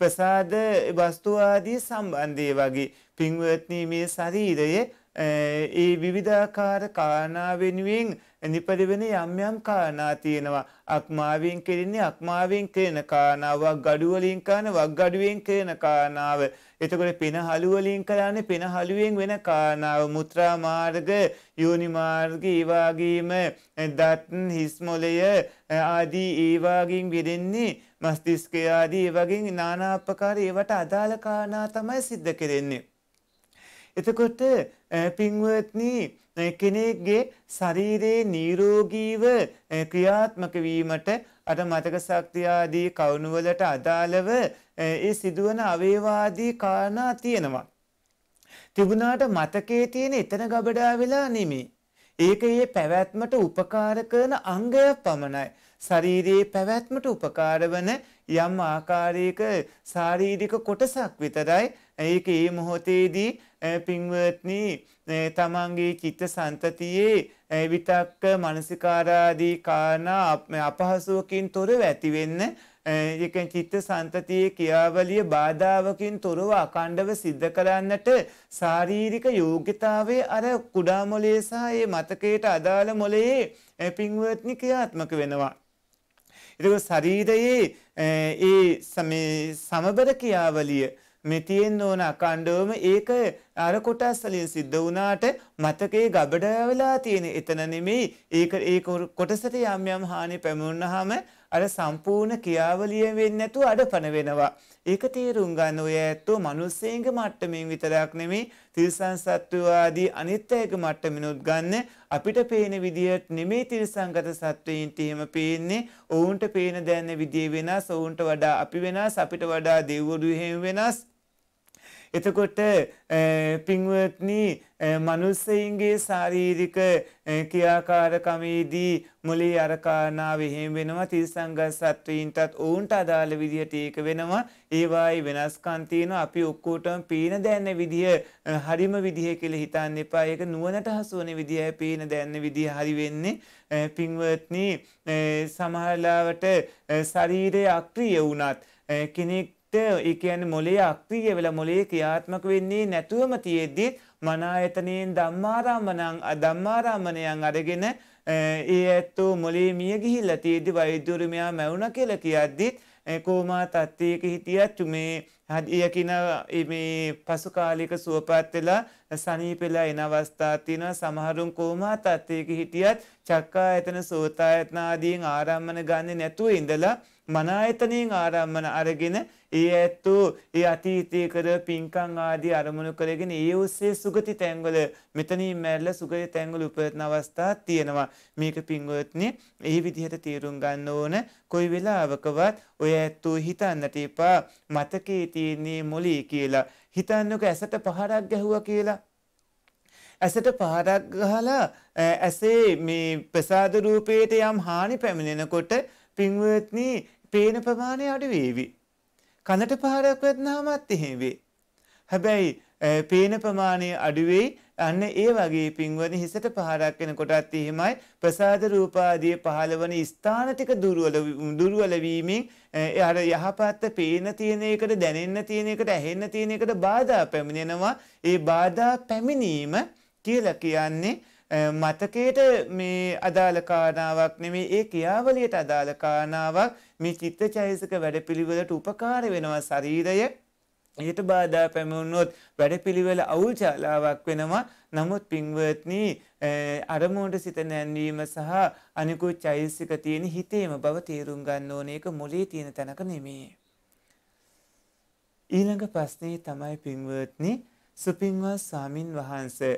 ප්‍රසාද වස්තුවාදී සම්බන්ධය වගේ පින්වත්නි මේ ශරීරයේ ඒ විවිධාකාර කාරණා වෙනුවෙන් නිපදවෙන යම් යම් කාරණා තියෙනවා. අක්මාවෙන් කෙරෙන්නේ අක්මාවෙන් කරන කාරණාවක්, gadu වලින් කරන වක් gaduෙන් කරන කාරණාව. එතකොට පෙනහළු වලින් කරන්නේ පෙනහළුවෙන් වෙන කාරණාව. මුත්‍රා මාර්ග, යෝනි මාර්ග, ඒ වගේම දත් හිස් මොලය ආදී ඒ වගේන් වෙදෙන්නේ මස්තිෂ්කය ආදී ඒ වගේ নানা ආකාර ඒවට අදාළ කාරණා තමයි සිද්ධ කරන්නේ. එතකොට පින්වත්නි කෙනෙක්ගේ ශරීරයේ නිරෝගීව ක්‍රියාත්මක වීමට අර මතක ශක්තිය ආදී කවුණු වලට අදාළව ඒ සිදුවන අවේවාදී කාරණා තියෙනවා. තිබුණාට මතකයේ තියෙන එතන ගබඩා වෙලා නෙමෙයි. ඒකයේ පැවැත්මට උපකාර කරන අංගයක් පමණයි. ශරීරයේ පැවැත්මට උපකාර වන යම් ආකාරයක ශාරීරික කොටසක් විතරයි ඒක ඒ මොහොතේදී පින්වත්නි තමන්ගේ චිත්ත සන්තතියේ විතක්ක මනසිකාරාදී කාරණා අපහසුවකින් තොරව ඇතිවෙන්න ඒක චිත්ත සන්තතියේ ක්‍රියාවලිය බාධාවකින් තොරව අකණ්ඩව සිද්ධ කරන්නට ශාරීරික යෝග්‍යතාවයේ අර කුඩා මොලේ සහ ඒ මතකයට අදාළ මොලේ පින්වත්නි ක්‍රියාත්මක වෙනවා. ඒක ශරීරයේ ඒ සමබර ක්‍රියාවලිය මෙතියෙන් ඕන අකණ්ඩවම ඒක අර කොටස් වලින් සිද්ධ වුණාට මතකේ ගබඩා වෙලා තියෙන එතන නෙමෙයි ඒක ඒ කොටසට යම් යම් හානි පැමුණාම අර සම්පූර්ණ ක්‍රියාවලිය වෙන්නේ නැතුව අඩපණ වෙනවා. ඒක තේරුම් ගන්න ඔය ඇත්තෝ මිනිස්සෙන්ගේ මට්ටමින් විතරක් නෙමෙයි තිරිසන් සත්ත්ව ආදී අනිත් අයගේ මට්ටමිනුත් ගන්න අපිට පේන විදියට නෙමෙයි තිරිසන්ගත සත්වයින්ට එහෙම පේන්නේ. ඔවුන්ට පේන දැන විදිය වෙනස්, ඔවුන්ට වඩා අපි වෙනස්, අපිට වඩා දෙවිවරු එහෙම වෙනස්. එතකොට පින්වත්නි මනුස්සයින්ගේ ශාරීරික ක්‍රියාකාරකමේදී මොලේ අරකානාව එහෙම වෙනවා තිරිසංගත සත්වයින්ටත් ඔවුන්ට අදාළ විදිහට ඒක වෙනවා ඒවායි වෙනස්කම් තියෙනවා අපි ඔක්කොටම පේන දැන්න විදිය හරිම විදිහ කියලා හිතන්න එපා ඒක නුවණට හසු වෙන විදියයි පේන දැන්න විදිය හරි වෙන්නේ පින්වත්නි සමහරලාවට ශරීරය අක්‍රිය වුණත් කෙනෙක් ඒ කියන්නේ මොලේ අක්‍රීය වෙලා මොලේ ක්‍රියාත්මක වෙන්නේ නැතුවම තියෙද්දි මන ආයතනෙන් ධම්මාරාමණං ධම්මාරාමණයන් අරගෙන ඒ ඇත්තෝ මොලේ මිය ගිහිල්ලා තියෙද්දි වෛද්‍යුරුමයා මැවුණා කියලා කියද්දි කෝමා තත්ත්වයක හිටියත් මේ යකින මේ පසු කාලික සුවපත් වෙලා සනීපෙලා එන අවස්ථා තියෙනවා සමහරුන් කෝමා තත්ත්වයක හිටියත් චක්කායතන සෝතායතන ආදීන් ආරම්මන ගන්නේ නැතුව ඉඳලා මනායතනයෙන් ආරම්මන අරගෙන ඒ ඇත්තෝ ඒ අතීතය කර පින්කං ආදී අරමුණු කරගෙන ඒ ඔස්සේ සුගති තැන්වල මෙතනින් මැරල සුගති තැන්වල උපයත්න අවස්ථා තියෙනවා මේක පින්ගොත්නේ ඒ විදිහට තේරුම් ගන්න ඕන කොයි වෙලාවකවත් ඔය ඇත්තෝ හිතන්නට එපා මතකේ තියෙන්නේ මොලේ කියලා හිතන්නක ඇසට පහරක් ගැහුවා කියලා ඇසට පහරක් ගහලා ඇසේ මේ ප්‍රසාද රූපයට යම් හානි පැමිණෙනකොට පින්වත්නි පේන ප්‍රමාණය අඩු වේවි. කනට පහරක් වැටෙනවමත් එහෙම වේ. හැබැයි පේන ප්‍රමාණය අඩු වෙයි. අන්න ඒ වගේ පින්වන හිසට පහරක් වෙනකොටත් එහෙමයි ප්‍රසාද රූපාදී පහළවන ස්ථාන ටික දුර්වල දුර්වල වීමෙන් අර යහපත් පේන තියෙන එකට දැනෙන්න තියෙන එකට ඇහෙන්න තියෙන එකට බාධා පැමිණෙනවා. ඒ බාධා පැමිණීම කියලා කියන්නේ මතකයට මේ අදාළකානාවක් නෙමේ ඒ ක්‍රියාවලියට අදාළකානාවක් මේ චිත්ත චෛසික වැඩපිළිවෙලට උපකාර වෙනවා ශරීරය ඊට බාධා පැමුණොත් වැඩපිළිවෙල අවුල් චාලාවක් වෙනවා නමුත් පින්වත්නි අරමුණට සිත නැන්වීම සහ අනිකුත් චෛසික තියෙන හිතේම බව තේරුම් ගන්න ඕන එක මොලේ තියෙන තැනක නෙමේ ඊළඟ ප්‍රශ්නේ තමයි පින්වත්නි සුපින්වත් ස්වාමින් වහන්සේ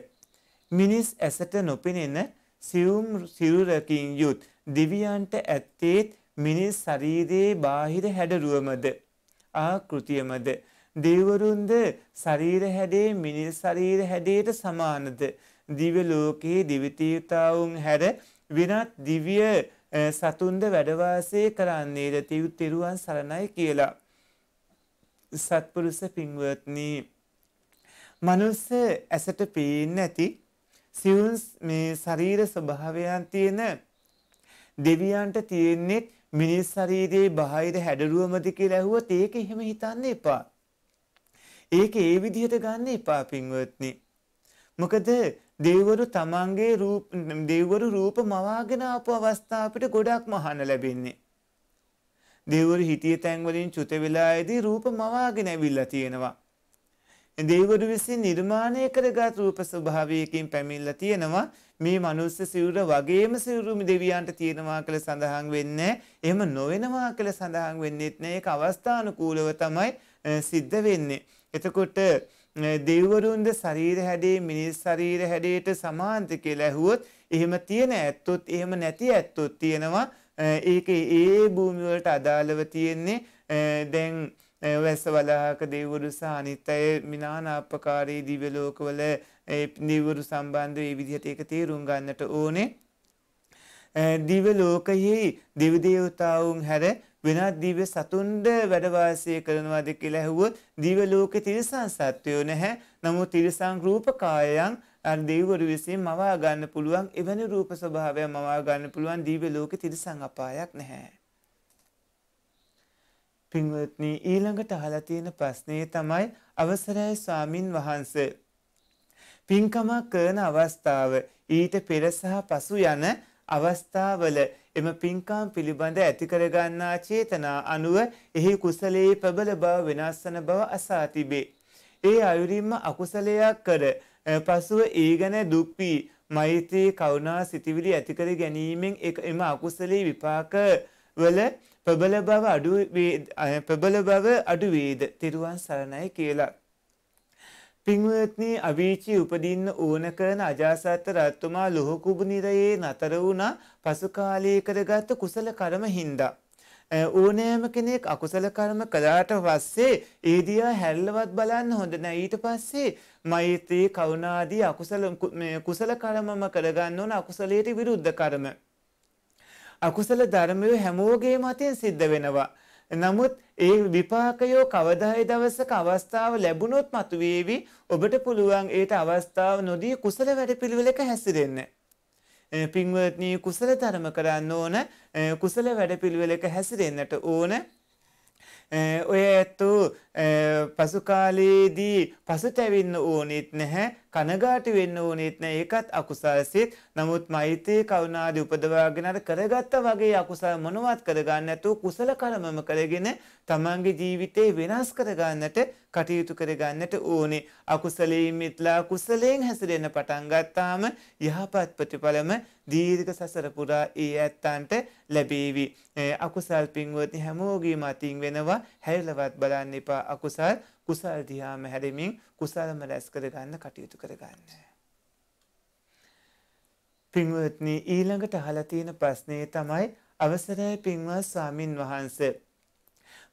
මිනිස් ඇසට නොපෙනෙන සියුම් සිරුරකින් යුත් දිවියන්ට ඇත්තේත් මිනිස් ශරීරයේ බාහිර හැඩරුවමද ආකෘතියමද දෙවරුන්ද ශරීර හැඩේ මිනිස් ශරීර හැඩයට සමානද දිව්‍ය ලෝකයේ දිව්‍ය තීර්ථාවුන් හැර වෙනත් දිව්‍ය සතුන්ද වැඩවාසය කරන්නේද තිරුවන් සරණයි කියලා. සත්පුරුෂ පින්වත්නි මනුස්ස ඇසට පේන්නේ නැති සියුම් මේ ශරීර ස්වභාවයන් තියෙන දෙවියන්ට තියෙන්නේ මිනිස් ශරීරයේ බාහිර හැඩරුවමද කියලා ඇහුවොත් ඒක එහෙම හිතන්න එපා. ඒක ඒ විදිහට ගන්න එපා පින්වත්නි. මොකද දෙවරු තමන්ගේ රූප දෙවරු රූප මවාගෙන ආපු අවස්ථාව අපිට ගොඩක් මහාන ලැබෙන්නේ. දෙවරු හිතිය තැන් වලින් චුත වෙලායේදී රූප මවාගෙන ඇවිල්ලා තියෙනවා. දෙව්වරු විසින් නිර්මාණය කරගත් රූප ස්වභාවයකින් පැමිණලා තියෙනවා මේ මනුස්ස සිවුර වගේම සිවුරුමි දෙවියන්ට තියෙනවා කියලා සඳහන් වෙන්නේ එහෙම නොවෙනවා කියලා සඳහන් වෙන්නේත් නෑ ඒක අවස්ථානුකූලව තමයි සිද්ධ වෙන්නේ එතකොට දෙව්වරුන්ද ශරීර හැඩේ මිනිස් ශරීර හැඩයට සමාන්ත කියලා ඇහුවොත් එහෙම තියෙන ඇත්තොත් එහෙම නැති ඇත්තොත් තියෙනවා ඒක ඒ භූමිය වලට අදාළව තියෙන්නේ දැන් වැස්ස වලහාක දෙවරු සහ අනිත් අය මිනානාපකාරී දිව්‍ය ලෝකවල දෙවරු සම්බන්ධ ඒ විදිහට ඒක තේරුම් ගන්නට ඕනේ. දිව්‍ය ලෝකයේ දෙවි දේවතාවුන් හැර වෙනත් දිව්‍ය සතුන්ද වැඩ වාසය කරනවාද කියලා ඇහුවොත් දිව්‍ය ලෝකේ තිරසන් සත්වයෝ නැහැ. නමුත් තිරසන් රූපකායයන් අර දෙවිවරු විසින් මවා ගන්න පුළුවන් එවැනි රූප ස්වභාවය මවා ගන්න පුළුවන් දිව්‍ය ලෝකේ තිරසන් අපායක් නැහැ. පින්වත්නී ඊළඟට අහලා තියෙන ප්‍රශ්නේ තමයි අවසරයි ස්වාමින් වහන්ස. පින්කම කරන අවස්ථාව ඊට පෙර සහ පසු යන අවස්ථාවල එම පින්කම් පිළිබඳ ඇති කරගන්නා චේතනා අනුව එහි කුසලයේ ප්‍රබල බව වෙනස්සන බව අසා තිබේ. ඒ අයුරින්ම අකුසලයක් කර පසුව ඒ ගැන දුක් වී මෛත්‍රී කරුණා සිතිවිලි ඇතිකර ගැනීමෙන් එම අකුසලී විපාක වල ප්‍රබල බව අඩු ප්‍රබල බව අඩු වේද තිරුවන් සරණයි කියලා. පින්වත්නි අවීචි උපදින්න ඕන කරන අජාසත් රත්තුමා ලොහකුබු නිරයේ නතර වුණා පසු කාලයේ කරගත් කුසල කර්ම හින්දා. ඕනෑම කෙනෙක් අකුසල කර්ම කළාට පස්සේ ඒ දිහා හැල්ලවත් බලන්න හොඳ නැහැ ඊට පස්සේ මෛත්‍රී කරුණාදී අකුසල කුසල කර්මම කරගන්න ඕන අකුසලයට විරුද්ධ කර්ම අකුසල ධර්මය හැමෝගේ මතෙන් සිද්ධ වෙනවා. නමුත් ඒ විපාකයෝ කවදායි දවසක අවස්ථාව ලැබුණොත් මතුවේවි ඔබට පුළුවන් ඒට අවස්ථාව නොදී කුසල වැඩපිළිවෙලක හැසිරෙන්න. පින්වත්නී කුසල ධර්ම කරන්න ඕන කුසල වැඩපිළිවෙලක හැසිරෙන්නට ඕන ඔය ඇත්තෝ පසු කාලයේදී පසුතැවෙන්න ඕනෙත් නැහැ කනගාටු වෙන්න ඕනෙත් නැහැ ඒකත් අකුසල්සිත. නමුත් මෛත්‍රී කරුණාදී උපදවාගෙන අර කරගත්ත වගේ අකුසල් මොනවත් කරගන්න නැතුව කුසල කර්මම කරගෙන තමන්ගේ ජීවිතේ වෙනස් කරගන්නට කටයුතු කරගන්නට ඕනේ. අකුසලයෙන් මිත්ලා කුසලයෙන් හැසිරෙන්න පටන් ගත්තාම යහපත් ප්‍රතිඵලම දීර්ඝ සසර පුරා ඒ ඇත්තන්ට ලැබේවි. අකුසල් පින්වත්නි හැමෝගේම අතින් වෙනවා. හැරිලවත් බලන්න එපා. අකුසල් කුසල් දිහාම හැරෙමින් කුසල්ම රැස් කරගන්න කටයුතු කරගන්න. පින්වත්නි ඊළඟට අහලතියෙන ප්‍රශ්නය තමයි අවසරය පින්වත් ස්වාමින් වහන්ස.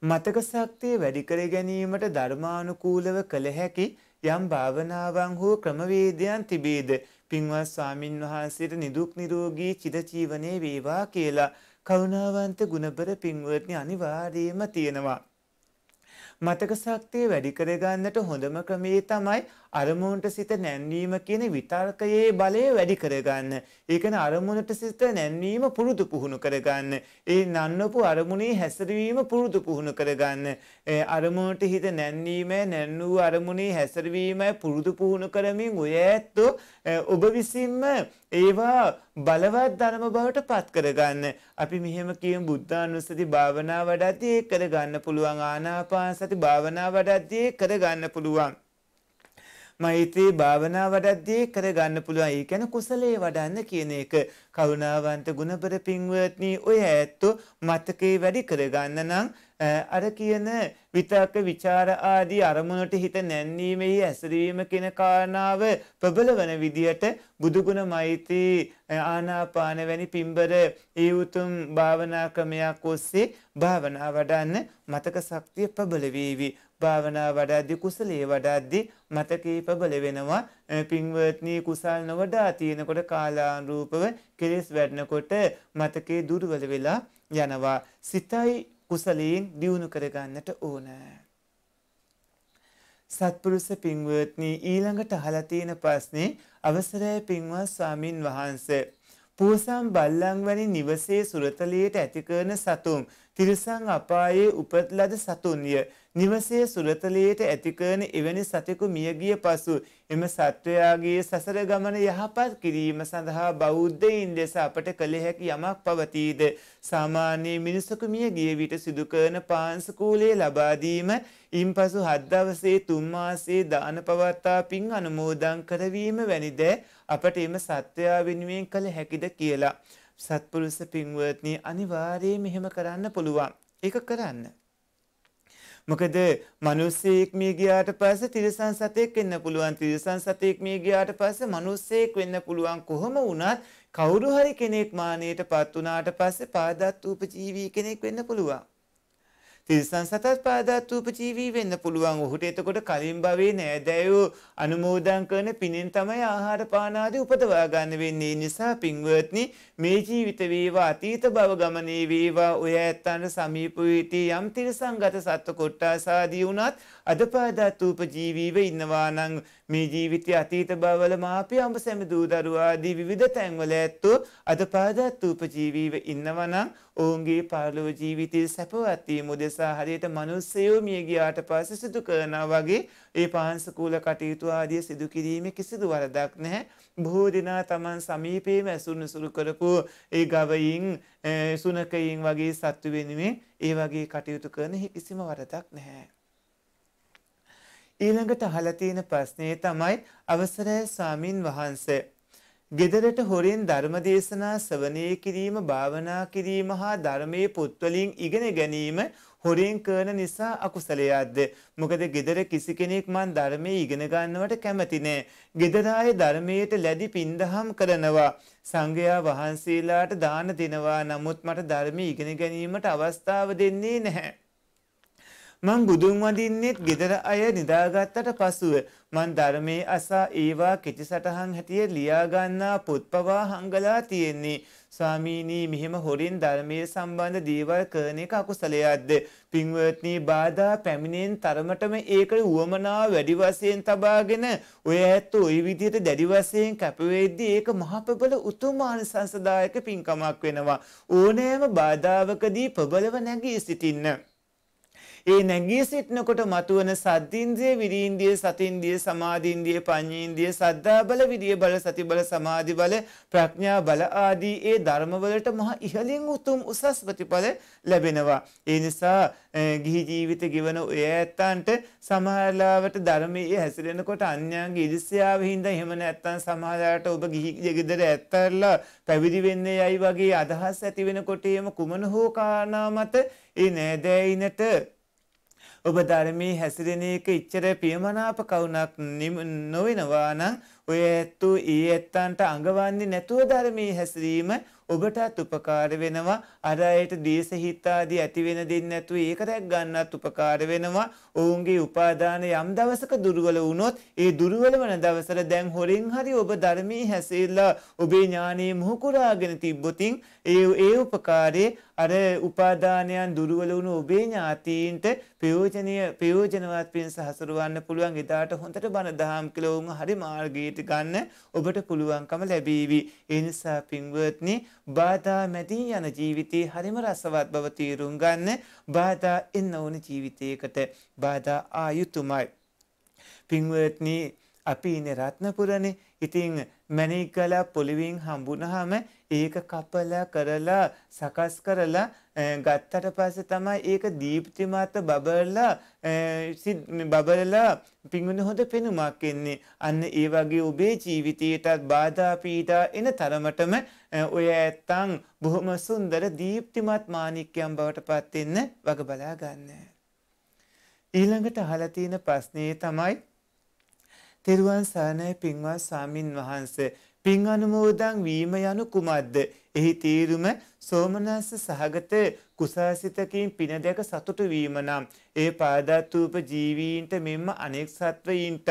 මතක ශක්තිය වැඩිකර ගැනීමට ධර්මානුකූලව කළ හැකි යම් භාවනාවන් හෝ ක්‍රමවේදයන් තිබේද පින්වත් ස්වාමින් වහන්සේට නිදුක් නිරෝගී චිරජීවනයේ වේවා කියලා කරුණාවන්ත ගුණබර පින්වත්නි අනිවාර්යයෙන්ම තියෙනවා. මතක ශක්තිය වැඩි කරගන්නට හොඳම ක්‍රමයේ තමයි අරමුණට සිත නැන්වීම කියන විතර්කයේ බලය වැඩි කරගන්න. ඒ කියන්නේ අරමුණට සිත නැන්වීම පුරුදු පුහුණු කරගන්න. ඒ නන්නපු අරමුණේ හැසිරවීම පුරුදු පුහුණු කරගන්න. අරමුණට හිත නැන්වීම නැන්නූ අරමුණේ හැසිරවීම පුරුදු පුහුණු කරමින් ඔය ඇත්තෝ ඔබ විසින්ම ඒවා බලවත් ධර්ම බවට පත් කරගන්න. අපි මෙහෙම කියමු බුද්ධානුස්සති භාවනා වඩද්දී කරගන්න පුළුවන් ආනාපානසති භාවනා වඩද්දී කරගන්න පුළුවන්. මෛත්‍රී භාවනාවටදී කරගන්න පුළුවන්. ඒ කියන්නේ කුසලයේ වඩන්න කියන එක. කරුණාවන්ත ගුණබර පින්වත්නි ඔය ඇත්තෝ මතකේ වැඩි කරගන්න නම් අර කියන විතර්ක ਵਿਚාර ආදී අරමුණට හිත නැන්වීමෙහි ඇසරීම කියන කාරණාව ප්‍රබල වන විදියට බුදුගුණ මෛත්‍රී ආනාපාන වැනි පිම්බර ඒ උතුම් භාවනා ක්‍රමයක් ඔස්සේ භාවනා වඩන්න මතක ශක්තිය ප්‍රබල වේවි භාවනා වඩද්දි කුසලයේ වඩද්දි මතකේ ප්‍රබල වෙනවා පින්වත්නි කුසල් නොවඩා තියෙනකොට කාලානුරූපව කෙලෙස් වැඩනකොට මතකේ දුර්වල වෙලා යනවා සිතයි කුසලයෙන් දියුණු කරගන්නට ඕන සත්පුරුෂ පින්වත්නි ඊළඟට අහලා තියෙන ප්‍රශ්නේ අවසරයි පින්වත් ස්වාමින් වහන්සේ පූසම් බල්ලන් වැනි නිවසේ සුරතලියට ඇති කරන සතුම් තිරිසන් අපායේ උපත් ලද සතුන්ය නිවසේ සුරතලයට ඇතිකරන එවැනි සතෙකු මියගිය පසු එම සත්වයාගේ සසර ගමන යහපත් කිරීම සඳහා බෞද්ධයින් දෙස අපට කළ හැකි යමක් පවතීද. සාමාන්‍ය මිනිසකු මියගිය විට සිදුකරන පාන්සකූලේ ලබාදීම ඉන් පසු හද්දවසේ තුන්මාසේ දාන පවත්තා පින් අනුමෝදං කරවීම වැනිද අපට එම සත්‍යයා වෙනුවෙන් කළ හැකිද කියලා. සත්පුරුස පින්වත්නි අනිවාර්යයෙන් මෙහෙම කරන්න පුළුවන්. ඒක කරන්න. මොකද මිනිස්සෙක් මිය ගියාට පස්සේ තිරිසන් සතෙක් වෙන්න පුළුවන් තිරිසන් සතෙක් මිය ගියාට පස්සේ මිනිස්සෙක් වෙන්න පුළුවන් කොහොම වුණත් කවුරු හරි කෙනෙක් මානෙයටපත් වුණාට පස්සේ පාදත් උපජීවී කෙනෙක් වෙන්න පුළුවන් තිරිසන් සතත් පාදාත් ූපජීවී වෙන්න පුළුවන් ඔහුට එතකොට කලින් භවේ නෑදෑයෝ අනුමෝදන් කරන පිනෙන් තමයි ආහාර පානාදී උපදවා ගන්න වෙන්නේ නිසා පින්වත්නි මේ ජීවිත වේවා අතීත භව ගමනේ වේවා ඔය ඇත්තන්ට සමීප වීටි යම් තිරිසන්ගත සත්ව කොට්ටාසාදී වුණත් අදපාදත් ූපජීවීව ඉන්නවා නං මේ ජීවිතය අතීත බවල මාපිය අඹ සැමදූ දරුවාදී විධ තැන්වල ඇත්තෝ අදපාදත් ූපජීවීව ඉන්නවනම් ඔවුන්ගේ පාලෝ ජීවිතය සැපවත්වීම දෙසා හරියට මනුස්සයෝ මියගියාට පස්ස සිදු කරනා වගේ ඒ පාන්සකූල කටයුතු ආදිය සිදුකිරීම කිසිදු වරදක් නැහැ. බොහෝ දෙනා තමන් සමීපේම ඇසුන්න සුරු කරපු ඒ ගවයින් සුනකයින් වගේ සත්තු වෙනුවෙන් ඒ වගේ කටයුතු කරන කිසිම වරදක් නැහැ. ඊළඟට අහලා තියෙන ප්‍රශ්නේ තමයි අවසරය ස්වාමින් වහන්සේ. ගෙදරට හොරින් ධර්මදේශනා ශ්‍රවණය කිරීම, භාවනා කිරීම හා ධර්මයේ පුත්වලින් ඉගෙන ගැනීම හොරින් කරන නිසා අකුසලයක්ද? මොකද ගෙදර කිසි කෙනෙක් මන් ධර්මයේ ඉගෙන ගන්නවට කැමති නෑ. ගෙදර අය ධර්මයට ලැබි පින්දහම් කරනවා. සංඝයා වහන්සේලාට දාන දෙනවා. නමුත් මට ධර්මයේ ඉගෙන ගැනීමට අවස්ථාව දෙන්නේ නැහැ. මං බුදුන් වඳින්නෙත් ගෙදර අය නිදාගත්තට පසුව මං ධර්මයේ අසා ඒවා කෙටි සටහන් හැටිය ලියාගන්නා පොත්පවා හංගලා තියෙන්නේ ස්වාමීනී මෙහෙම හොරින් ධර්මයේ සම්බන්ධ දේවල් කරන එක අකුසලයක්ද පින්වත්නි බාධා පැමිණෙන තරමටම ඒකට උවමනාව වැඩි වශයෙන් තබාගෙන ඔය ඇත්ත ওই විදිහට දැඩි වශයෙන් කැපවෙද්දී ඒක මහ ප්‍රබල උතුම් ආනිසංසදායක පින්කමක් වෙනවා ඕනෑම බාධාවකදී ප්‍රබලව නැගී සිටින්න ඒ නැගී සිටනකොට මතුවන සද්ධින්දිය විරීන්දිය සතින්දිය සමාධින්දිය පඤ්ඤීන්දිය සද්ධා බල විරිය බල සති බල සමාධි බල ප්‍රඥා බල ආදී ඒ ධර්මවලට මහා ඉහළින් උතුම් උසස් ප්‍රතිඵල ලැබෙනවා ඒ නිසා ගිහි ජීවිත ගෙවන ඔය ඇත්තන්ට සමහරලාවට ධර්මයේ හැසිරෙනකොට අන්‍යයන්ගේ ඉරිසියාව හින්දා එහෙම නැත්තම් සමහරලාට ඔබ ගිහි ගෙදර ඇත්තරලා පැවිදි වෙන්නේ යයි වගේ අදහස් ඇති වෙනකොටේම කුමන හෝ කාරණා මත ඒ නෑදෑයිනට ඔබ ධර්මී හැසිරෙන එක ඉච්චර පියමනාප කවුනක් නොවෙනවා නම් ඔය ඇත්තු ඒ ඇත්තන්ට අඟවන්නේ නැතුව ධර්මී හැසිරීම ඔබටත් උපකාර වෙනවා අර අයට දේශ හිතාදී ඇති වෙන දෙන්නේ නැතුව ඒක රැක් ගන්නත් උපකාර වෙනවා ඔවුන්ගේ උපාදාන යම් දවසක දුර්වල වුණොත් ඒ දුර්වල වන දවසට දැන් හොරෙන් හරි ඔබ ධර්මයේ හැසිරලා ඔබේ ඥානෙ මුහුකුරාගෙන තිබ්බොතින් ඒ ඒ උපකාරේ අර උපාදානයන් දුර්වල වුණු ඔබේ ඥාතීන්ට ප්‍රයෝජනීය ප්‍රයෝජනවත් පින්ස හසුරවන්න පුළුවන් එදාට හොඳට බණ දහම් කියලා හරි මාර්ගයට ගන්න ඔබට පුළුවන්කම ලැබීවි ඒ නිසා පින්වත්නි බාධා මැදී යන ජීවිතයේ හරිම රසවත් බව තීරුම් ගන්න බාධා එන්න ඕන ජීවිතයකට බාධා ආයුතුමයි. පින්වත්නි අපි ඉන්නේ රත්නපුරනේ. ඉතින් මැණික් ගලා පොළවෙන් හම්බුනහම ඒක කපලා කරලා සකස් කරලා ගත්තට පස්සේ තමයි ඒක දීප්තිමත් බබරලා බබරලා පිඟුන හොඳ පෙනුමක් එන්නේ. අන්න ඒ වගේ ඔබේ ජීවිතයටත් බාධා පීඩා එන තරමටම ඔය ඇත්තන් බොහොම සුන්දර දීප්තිමත් මාණික්කයන් බවට පත් වෙන්න වග බලා ගන්න. ඊළඟට අහලා තියෙන ප්‍රශ්නේ තමයි තෙරුවන් සරණයි පින්වත් සාමින් වහන්සේ පින් අනුමෝදන් වීම යනු කුමක්ද? එහි තීරුම සෝමනස්ස සහගත කුසාසිතකින් පින දැක සතුටු වීම නම් ඒ පාදාත්ූප ජීවීන්ට මෙන්ම අනෙක් සත්වයින්ටත්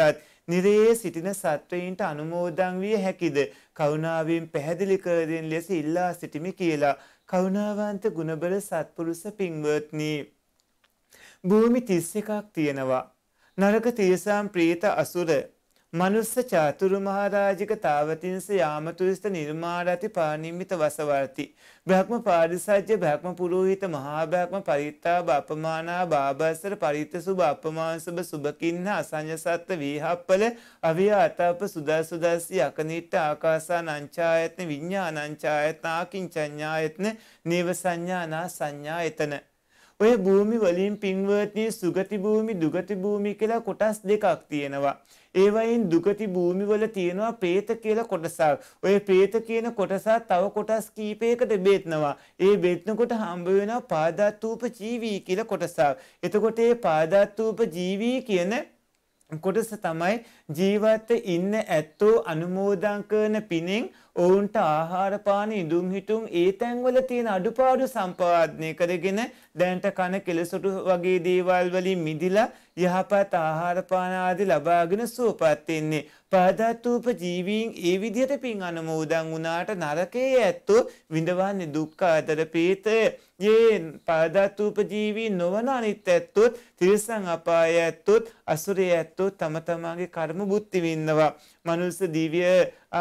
නිරයේ සිටින සත්වයින්ට අනුමෝදන් විය හැකිද කරුණාවෙන් පැහැදිලි කර දෙන ලෙස ඉල්ලා සිටිමි කියලා කරුණාවන්ත ගුණබල සත්පුරුෂ පින්වත්නි භූමි 31ක් තියෙනවා නරක තිරසම් ප්‍රේත අසුර මනුස්ස චාතුරු මහරාජික තාවතින්ස යාමතුරිස්ත නිර්මාරති පානිම්මිත වසවර්ති. බ්‍රහ්ම පාරිසජ්‍ය බ්‍රහ්ම පුරෝහිත මහාභ්‍රහ්ම පරිත්තා බපමානා බාබස්සර පරිතසු බපමාංසභ සුභකින්න අසංජසත්ත වීහප්පල අවිය අතාප සුදසුදස්සි අකනිට්ට ආකාසා නංචායත්න විඤ්ඥා අනංචායතනාකින් චඥායත්න නීව සංඥානා සංඥා එතන. ඔය භූමි වලින් පින්වර්තිී සුගති භූමි දුගති භූමි කියලා කොටස් දෙකක් තියෙනවා. ඒවයින් දුගති භූමිවල තියෙනවා പ്രേත කියලා කොටසක්. ඔය പ്രേත කියන කොටස තව කොටස් කීපයකට බෙදනවා. ඒ බෙදනකොට හම්බ වෙනවා පාදාත්ූප ජීවි කියලා කොටසක්. එතකොට මේ පාදාත්ූප ජීවි කියන කොටස තමයි ජීවත් ඉන්න ඇත්තෝ අනුමෝදන් කරන පිනෙන් ඔවුන්ට ආහාර පාන ඉඳුම් හිටුම් ඒ තැන්වල තියෙන අඩුපාඩු සම්පාදනය කරගෙන දැනට කන කෙලසොටු වගේ දේවල් වලින් මිදිලා යහපත් ආහාර පාන ආදී ලබාගෙන සුවපත් වෙන්නේ. පාදත්ූප ජීවීන් ඒ විදිහට පින් අනුමෝදන් වුණාට නරකයේ ඇත්තෝ විඳවන්නේ දුක් ආදර ප්‍රීතය. යේ පාදත්ූප ජීවී නොවන අනිත් ඇත්තොත් තිරිසන් අපාය ඇත්තොත් අසුරය ඇත්තොත් තම තමාගේ කර්ම බුද්ධි වින්නවා. මනුස්ස දිව්‍ය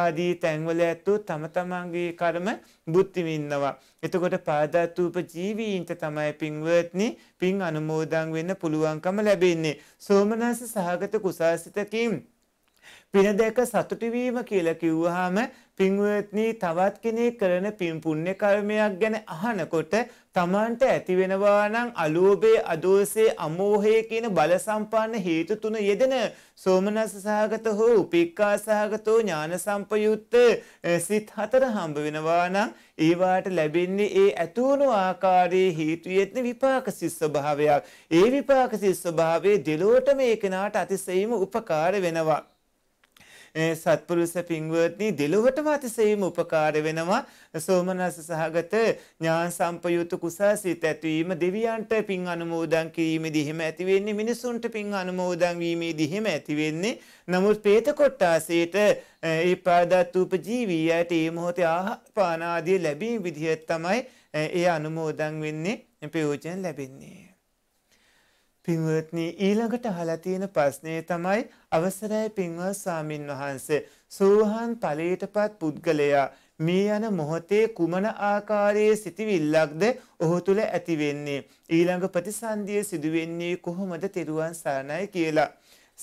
ආදී තැන්වල ඇතු තම තමන්ගේ කර්ම බුද්ධි වින්නවා. එතකොට පාදාතූප ජීවීන්ට තමයි පින්වත්නි පින් අනුමෝදන් වෙන්න පුළුවන්කම ලැබෙන්නේ. සෝමනස්ස සහගත කුසාසිතකින් පින දැක සතුටු වීම කියලා කිව්වහම පින්වත්නි තවත් කෙනෙක් කරන පින් පුණ්‍ය කර්මයක් ගැන අහනකොට තමන්ට ඇති වෙනවා නම් අලෝභයේ අදෝසේ අමෝහයේ කියන බල සම්පන්න හේතු තුන යෙදෙන සෝමනස්ස සහගත හෝ උපේක්ඛා සහගතෝ ඥාන සම්පයුත්ත සිත් හතර හම්බ වෙනවා නම් ඒවාට ලැබෙන්නේ ඒ ඇතුණු ආකාරයේ හේතු යෙදෙන විපාක සිත් ස්වභාවයක් ඒ විපාක සිත් ස්වභාවයේ දෙලොවටම ඒ කෙනාට අතිශයින්ම උපකාර වෙනවා සත්පුරුස පින්වත්නි දෙලොවටම අතිසේම උපකාර වෙනවා සෝමනස සහගත ඥාන සම්පයුතු කුසාසිත ඇතිවීම දෙවියන්ට පින් අනුමෝදන් කිරීමේදී හිම ඇති වෙන්නේ මිනිසුන්ට පින් අනුමෝදන් වීමේදී හිම ඇති වෙන්නේ නමුත් പ്രേත කොට්ටාසයට ඒ පාදත්ූප ජීවියට ඒ මොහොතේ ආහාර පාන ආදී ලැබීම විදිහ තමයි ඒ අනුමෝදන් වෙන්නේ ප්‍රයෝජන ලැබෙන්නේ පින්වත්නි ඊළඟට අහලා තියෙන ප්‍රශ්නේ තමයි අවසරයි පින්වත් ස්වාමින් වහන්සේ සෝහන් ඵලයටපත් පුද්ගලයා මේ යන මොහොතේ කුමන ආකාරයේ සිටිවිල්ලක්ද ඔහු තුල ඇති වෙන්නේ ඊළඟ ප්‍රතිසන්දිය සිදුවෙන්නේ කොහොමද තෙරුවන් සරණයි කියලා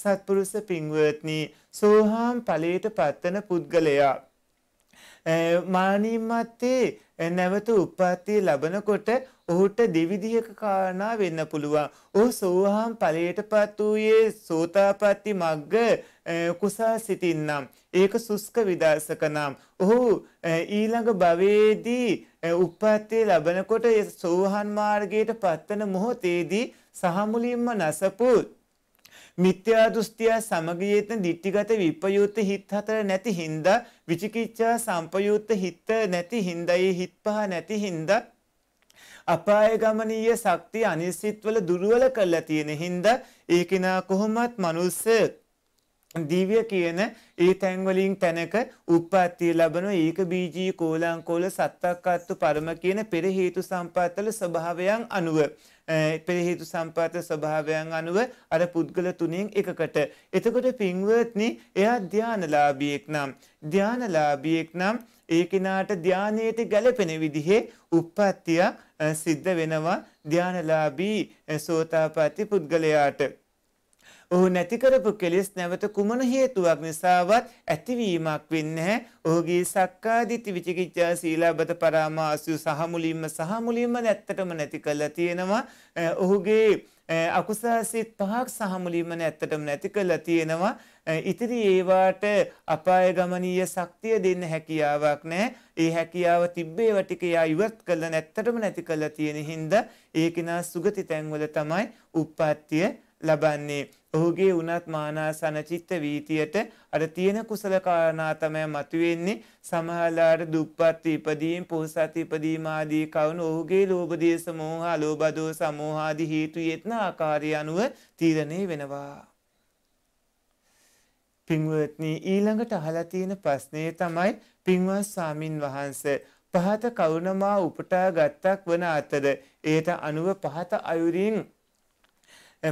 සත්පුරුෂ පින්වත්නි සෝහාම් ඵලයට පත්වන පුද්ගලයා මානී මතේ නැවත උප්පත්තිය ලබනකොට ඔහුට දෙවිදිහක කාරණා වෙන්න පුළුවන්. ඔහු සෝහම් ඵලයටපත් වූයේ සෝතාපට්ටි මග්ග කුසල් සිතින්නම්. ඒක සුස්ක විදර්ශක නම්. ඔහු ඊළඟ භවයේදී උප්පත්තිය ලබනකොට සෝහන් මාර්ගයට පත්වන මොහොතේදී සහමුලින්ම නැසපුත් මිත්‍යා දෘෂ්ටිය සමගියේතන දිට්ඨිගත විපයුත් හිත් හතර නැති හින්දා විචිකිච්ඡා සම්පයුත් හිත නැති හින්දායි හිත් පහ නැති හින්දා අපාය ගමනීය ශක්තිය අනිසිත්වල දුර්වල කරලා තියෙන හින්දා ඒ කෙනා කොහොමත් මනුස්සයෙක් දිව්‍ය කියන ඒ තැන්වලින් තැනක උප්පත්තිය ලබන ඒක බීජී කෝලංකෝල සත්තක්කත්තු පරම කියන පෙර හේතු සම්පත්තල ස්වභාවයන් අනුව පෙරහිතු සම්පාත ස්වභාවයන් අනුව අර පුද්ගල තුනෙන් එකකට. එතකොට පින්වත්නි එයා ධානලාභියෙක් නම් ධානලාභියෙක් නම් ඒ කෙනාට ධානයට ගැලපෙන විදිහේ උප්පත්තිය සිද්ධ වෙනවා ධානලාභී සෝතාපට්ටි පුද්ගලයාට. ඔහු නැති කරපු කෙලෙස් නැවත කුමන හේතුවක් නිසාවත් ඇතිවීමක් වෙන්නේ ඔහුගේ සක්කාදිට්ඨි විචිකිච්ඡා සීලබත පරාමාසු සහ මුලින්ම සහ මුලින්ම නැත්තටම නැති කළා තියෙනවා ඔහුගේ අකුසසිත පහක් සහ මුලින්ම නැත්තටම නැති කළා තියෙනවා ඉතිරි ඒවාට අපාය ගමනීය ශක්තිය දෙන්න හැකියාවක් නැහැ. ඒ හැකියාව තිබ්බේ වටික යා ඉවත් කළ නැත්තටම නැති කළ තියෙන හින්දා ඒකිනා සුගති තැන්වල තමයි උප්පත්තිය ලබන්නේ. ඔහුගේ උනත් මානාසන චිත්ත වීතියට අර තියෙන කුසල කාරණා තමයි මතුවෙන්නේ සමහරලාට දුප්පත් ඉපදීම් පොහසත් ඉපදීම් ආදී කවුණු ඔහුගේ ලෝභ දේශ මොහ අලෝභ දෝස මොහ ආදී හේතු යෙත්න ආකාරය අනුව තීරණය වෙනවා පින්වත්නි ඊළඟට අහලා තියෙන ප්‍රශ්නේ තමයි පින්වත් ස්වාමින් වහන්සේ පහත කරුණමා උපුටා ගත්තක් වන අතර ඒට අනුව පහත අයුරින්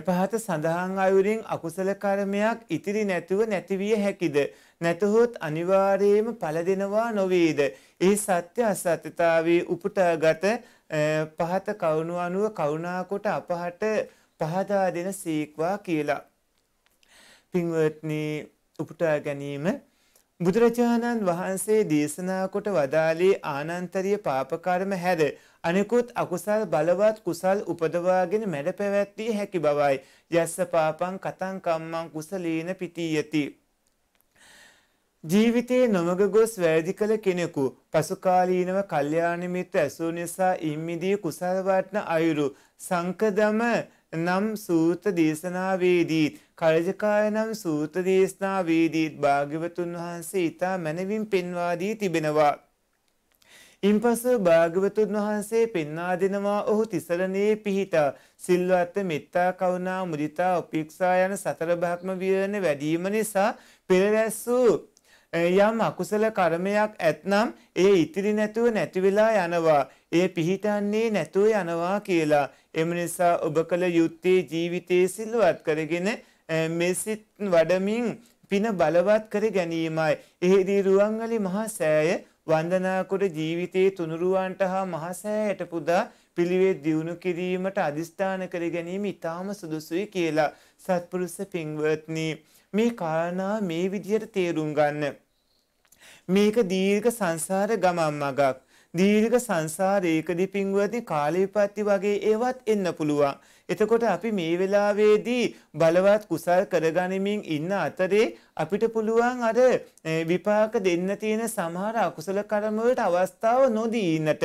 පහත සඳහන් අයුරින් අකුසල කර්මයක් ඉතිරි නැතුව නැතිවිය හැකිද නැතහොත් අනිවාර්යයෙන්ම පළදෙනවා නොවේද ඒ සත්‍ය අසත්‍යතාවයේ උපුටාගත පහත කවුණු අනුව කරුණා කොට අපහට පහදා දෙන සීක්වා කියලා පින්වත්නි උපුටා ගැනීම බුදුරජාණන් වහන්සේ දේශනා කොට වදාළේ ආනන්තරීය පාපකර්ම හැර අනෙකුත් අකුසල් බලවත් කුසල් උපදවාගෙන මැඩ පැවැත්විය හැකි බවයි. යස්ස පාපං කතං කම්මං කුසලීන පිටීයති. ජීවිතයේ නොමග ගොස් වැරදි කළ කෙනෙකු පසුකාලීනව කල්යාණ මිත්‍ර ඇසූ නිසා ඉම්මිදී කුසල් වටන අයුරු සංකදම නම් සූත දේශනාවේදීත් කලජකාය නම් සූත දේශනාවේදීත් භාග්‍යවතුන් වහන්සේ ඉතා මැනවින් පෙන්වාදී තිබෙනවා. ඉන්පසු භාග්‍යවතුන් වහන්සේ පෙන්වා දෙනවා ඔහු තිසරණයේ පිහිටා සිල්වත් මෙත්තා කරුණා මුදිතා උපේක්ෂා යන සතර භක්ම විහරණ වැඩිම නිසා පෙරැස් වූ යම් අකුසල කර්මයක් ඇත්නම් ඒ ඉතිරි නැතුව නැති වෙලා යනවා. ඒ පිහිටන්නේ නැතුව යනවා කියලා. එම නිසා ඔබ කළ යුත්තේ ජීවිතයේ සිල්වත් කරගෙන මේ සිත් වඩමින් පින බලවත් කර ගැනීමයි. එහිදී රුවන්වැලි මහා සෑය වන්දනාකොට ජීවිතයේ තුනුරුවන්ට හා මහසෑයට පුදා පිළිවේ දියුණු කිරීමට අධිෂ්ඨාන කර ගැනීම ඉතාම සුදුසුයි කියලා සත්පුරුෂ පින්වත්නී. මේ කාරණා මේ විදිහට තේරුම් ගන්න. මේක දීර්ඝ සංසාර ගමන් මගක්. දීර්ඝ සංසාරයක දිපින්වති කාලීපත්ති වගේ ඒවත් එන්න පුළුවන්. එතකොට අපි මේ වෙලාවේදී බලවත් කුසල් කරගනිමින් ඉන්න අතරේ අපිට පුළුවන් අර විපාක දෙන්න තියෙන සමහර අකුසල කර්ම වලට අවස්ථාව නොදී ඉන්නට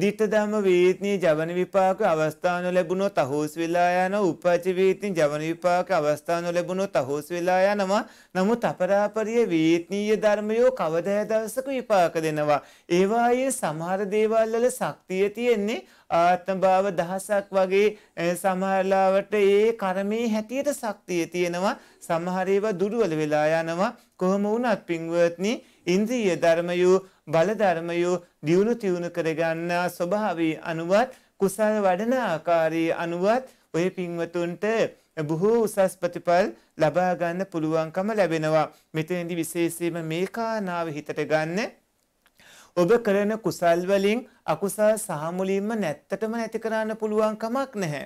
දිත්ත ධම්ම වීත්නී ජවන විපාක අවස්ථාන ලැබුණොත් අහෝස් වෙලා යන උපච වීත්නී ජවන විපාක අවස්ථාන ලැබුණොත් අහෝස් වෙලා යනවා නමුත් අපරාපරිය වීත්නීය ධර්මයෝ කවදා දවසක විපාක දෙනවා ඒවායේ සමහර දේවල් වල ශක්තිය තියෙන්නේ ආත්මභාව දහසක් වගේ සමහරලාවට ඒ කර්මයේ හැටියට ශක්තිය තියෙනවා සමහර ඒවා දුර්වල වෙලා යනවා කොහොම වුණත් පින්වත්නි ඉන්ද්‍රිය ධර්මයෝ බලධර්මයෝ දියුණු තියුණු කරගන්නා ස්වභාවී අනුවත් කුසල් වඩන ආකාරයේ අනුවත් ඔය පින්වතුන්ට බොහෝ උසස් ප්‍රතිඵල් ලබා ගන්න පුළුවන්කම ලැබෙනවා. මෙතනදී විශේෂයෙන්ම මේ කාරණාව හිතට ගන්න. ඔබ කරන කුසල් වලින් අකුසල් සහ මුලින්ම නැත්තටම නැති කරන්න පුළුවන් කමක් නැහැ.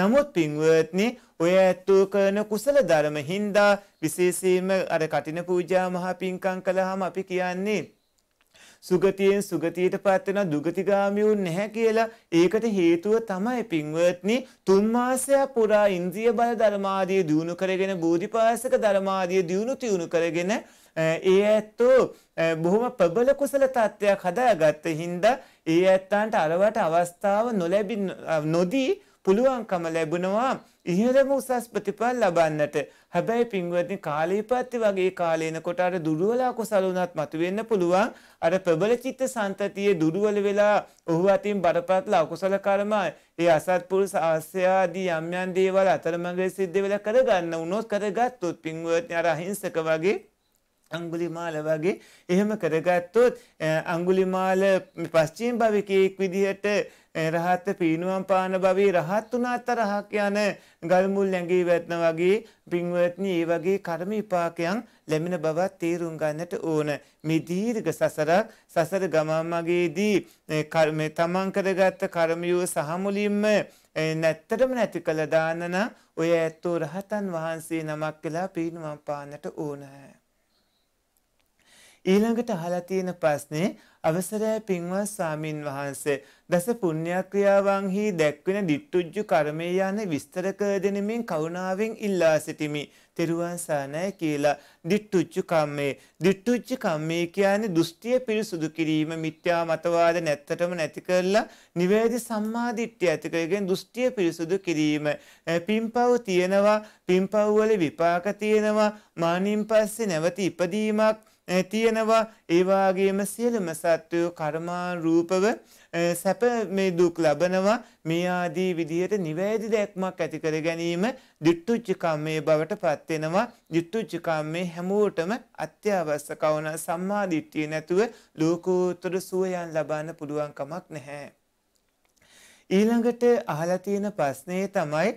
නමුත් පින්වත්නි ඔය ඇත්තෝ කරන කුසල ධර්ම හින්දා විශේෂයෙන්ම අර කටින පූජා මහා පින්කම් කළාම අපි කියන්නේ සුගතියෙන් සුගතියට පත් වෙන දුගතිගාමියුන් නැහැ කියලා ඒකට හේතුව තමයි පින්වත්නි තුන් මාසයක් පුරා ඉන්ද්‍රිය බල ධර්මාදී දියුණු කරගෙන බෝධිපාසක ධර්මාදී දියුණු තියුණු කරගෙන ඒ ඇත්තෝ බොහොම ප්‍රබල කුසල තත්ත්වයක් හදාගත්ත හින්දා ඒ ඇත්තන්ට අරවට අවස්ථාව නොලැබි නොදී පුළුවන්කම ලැබුණවා ඉහළම උසස් ප්‍රතිඵල ලබන්නට. හැබැයි පින්වත්නි කාලීපත්ති වගේ කාලේනකොට අර දුර්වලා කුසල උනත් මතුවෙන්න පුළුවන්. අර ප්‍රබල චිත්ත සන්තතියේ දුර්වල වෙලා ඔහු අතින් බරපතල අකුසල කර්ම ඒ අසත්පුරුෂ ආශ්‍රයාදී යම් යම් දේවල් අතරමඟ සිද්ධ වෙලා කරගන්න උනොත් කරගත්තොත් පින්වත්නි අර අහිංසක වගේ අංගුලිමාල වගේ එහෙම කරගත්තොත් අංගුලිමාල පස්චිම භවිකයෙක් විදිහට රහත්ත පීනුවම් පාන භවී රහත් වුණා තරහක් යන ගල්මුල් ඇඟී වැත්න වගේ පින්වත්නි ඒ වගේ කර්ම විපාකයන් ලැබෙන බවත් තේරුම් ගන්නට ඕන මේ දීර්ඝ සසරක් සසර ගමම්මගේදී කර්ම තමන් කරගත්ත කර්මියෝ සහ මුලින්ම නැත්තටම නැති කළ දානන ඔය ඇත්තෝ රහතන් වහන්සේ නමක් කියලා පීනුවම් පානට ඕනෑ ඊළඟට අහලා තියෙන ප්‍රශ්නේ අවසරය පින්වත් ස්වාමින් වහන්සේ දස පුණ්‍යක්‍රියාවන්හි දැක්වෙන ditthujju කර්මය යන විස්තර කර දෙනමින් කරුණාවෙන් ඉල්ලා සිටිමි. තෙරුවන් සරණයි කියලා ditthujju කම්මේ ditthujju කම්මේ කියන්නේ දෘෂ්ටිය පිරිසුදු කිරීම මිත්‍යා මතවාද නැත්තටම නැති කරලා නිවැරදි සම්මා දිට්ඨිය ඇති කරගෙන දෘෂ්ටිය පිරිසුදු කිරීම. පින්පව් තියනවා පින්පව් වල විපාක තියෙනවා මානින් පස්සේ නැවත ඉපදීමක් තියෙනවා ඒවාගේම සියලුම සත්වයෝ කර්මාරූපව සැප මේ දුක් ලබනවා මේ ආදී විදිහට නිවැරදි දැක්මක් ඇති කර ගැනීම දිට්ටුච්චිකම්මේ බවට පත්වෙනවා දිට්ටුච්චිකම්මේ හැමෝටම අත්‍යවශ්‍ය කවන සම්මාදිට්ඨිය නැතුව ලෝකෝත්තර සුවයන් ලබන්න පුළුවන් කමක් නැහැ. ඊළඟට අහලා තියෙන ප්‍රශ්නේ තමයි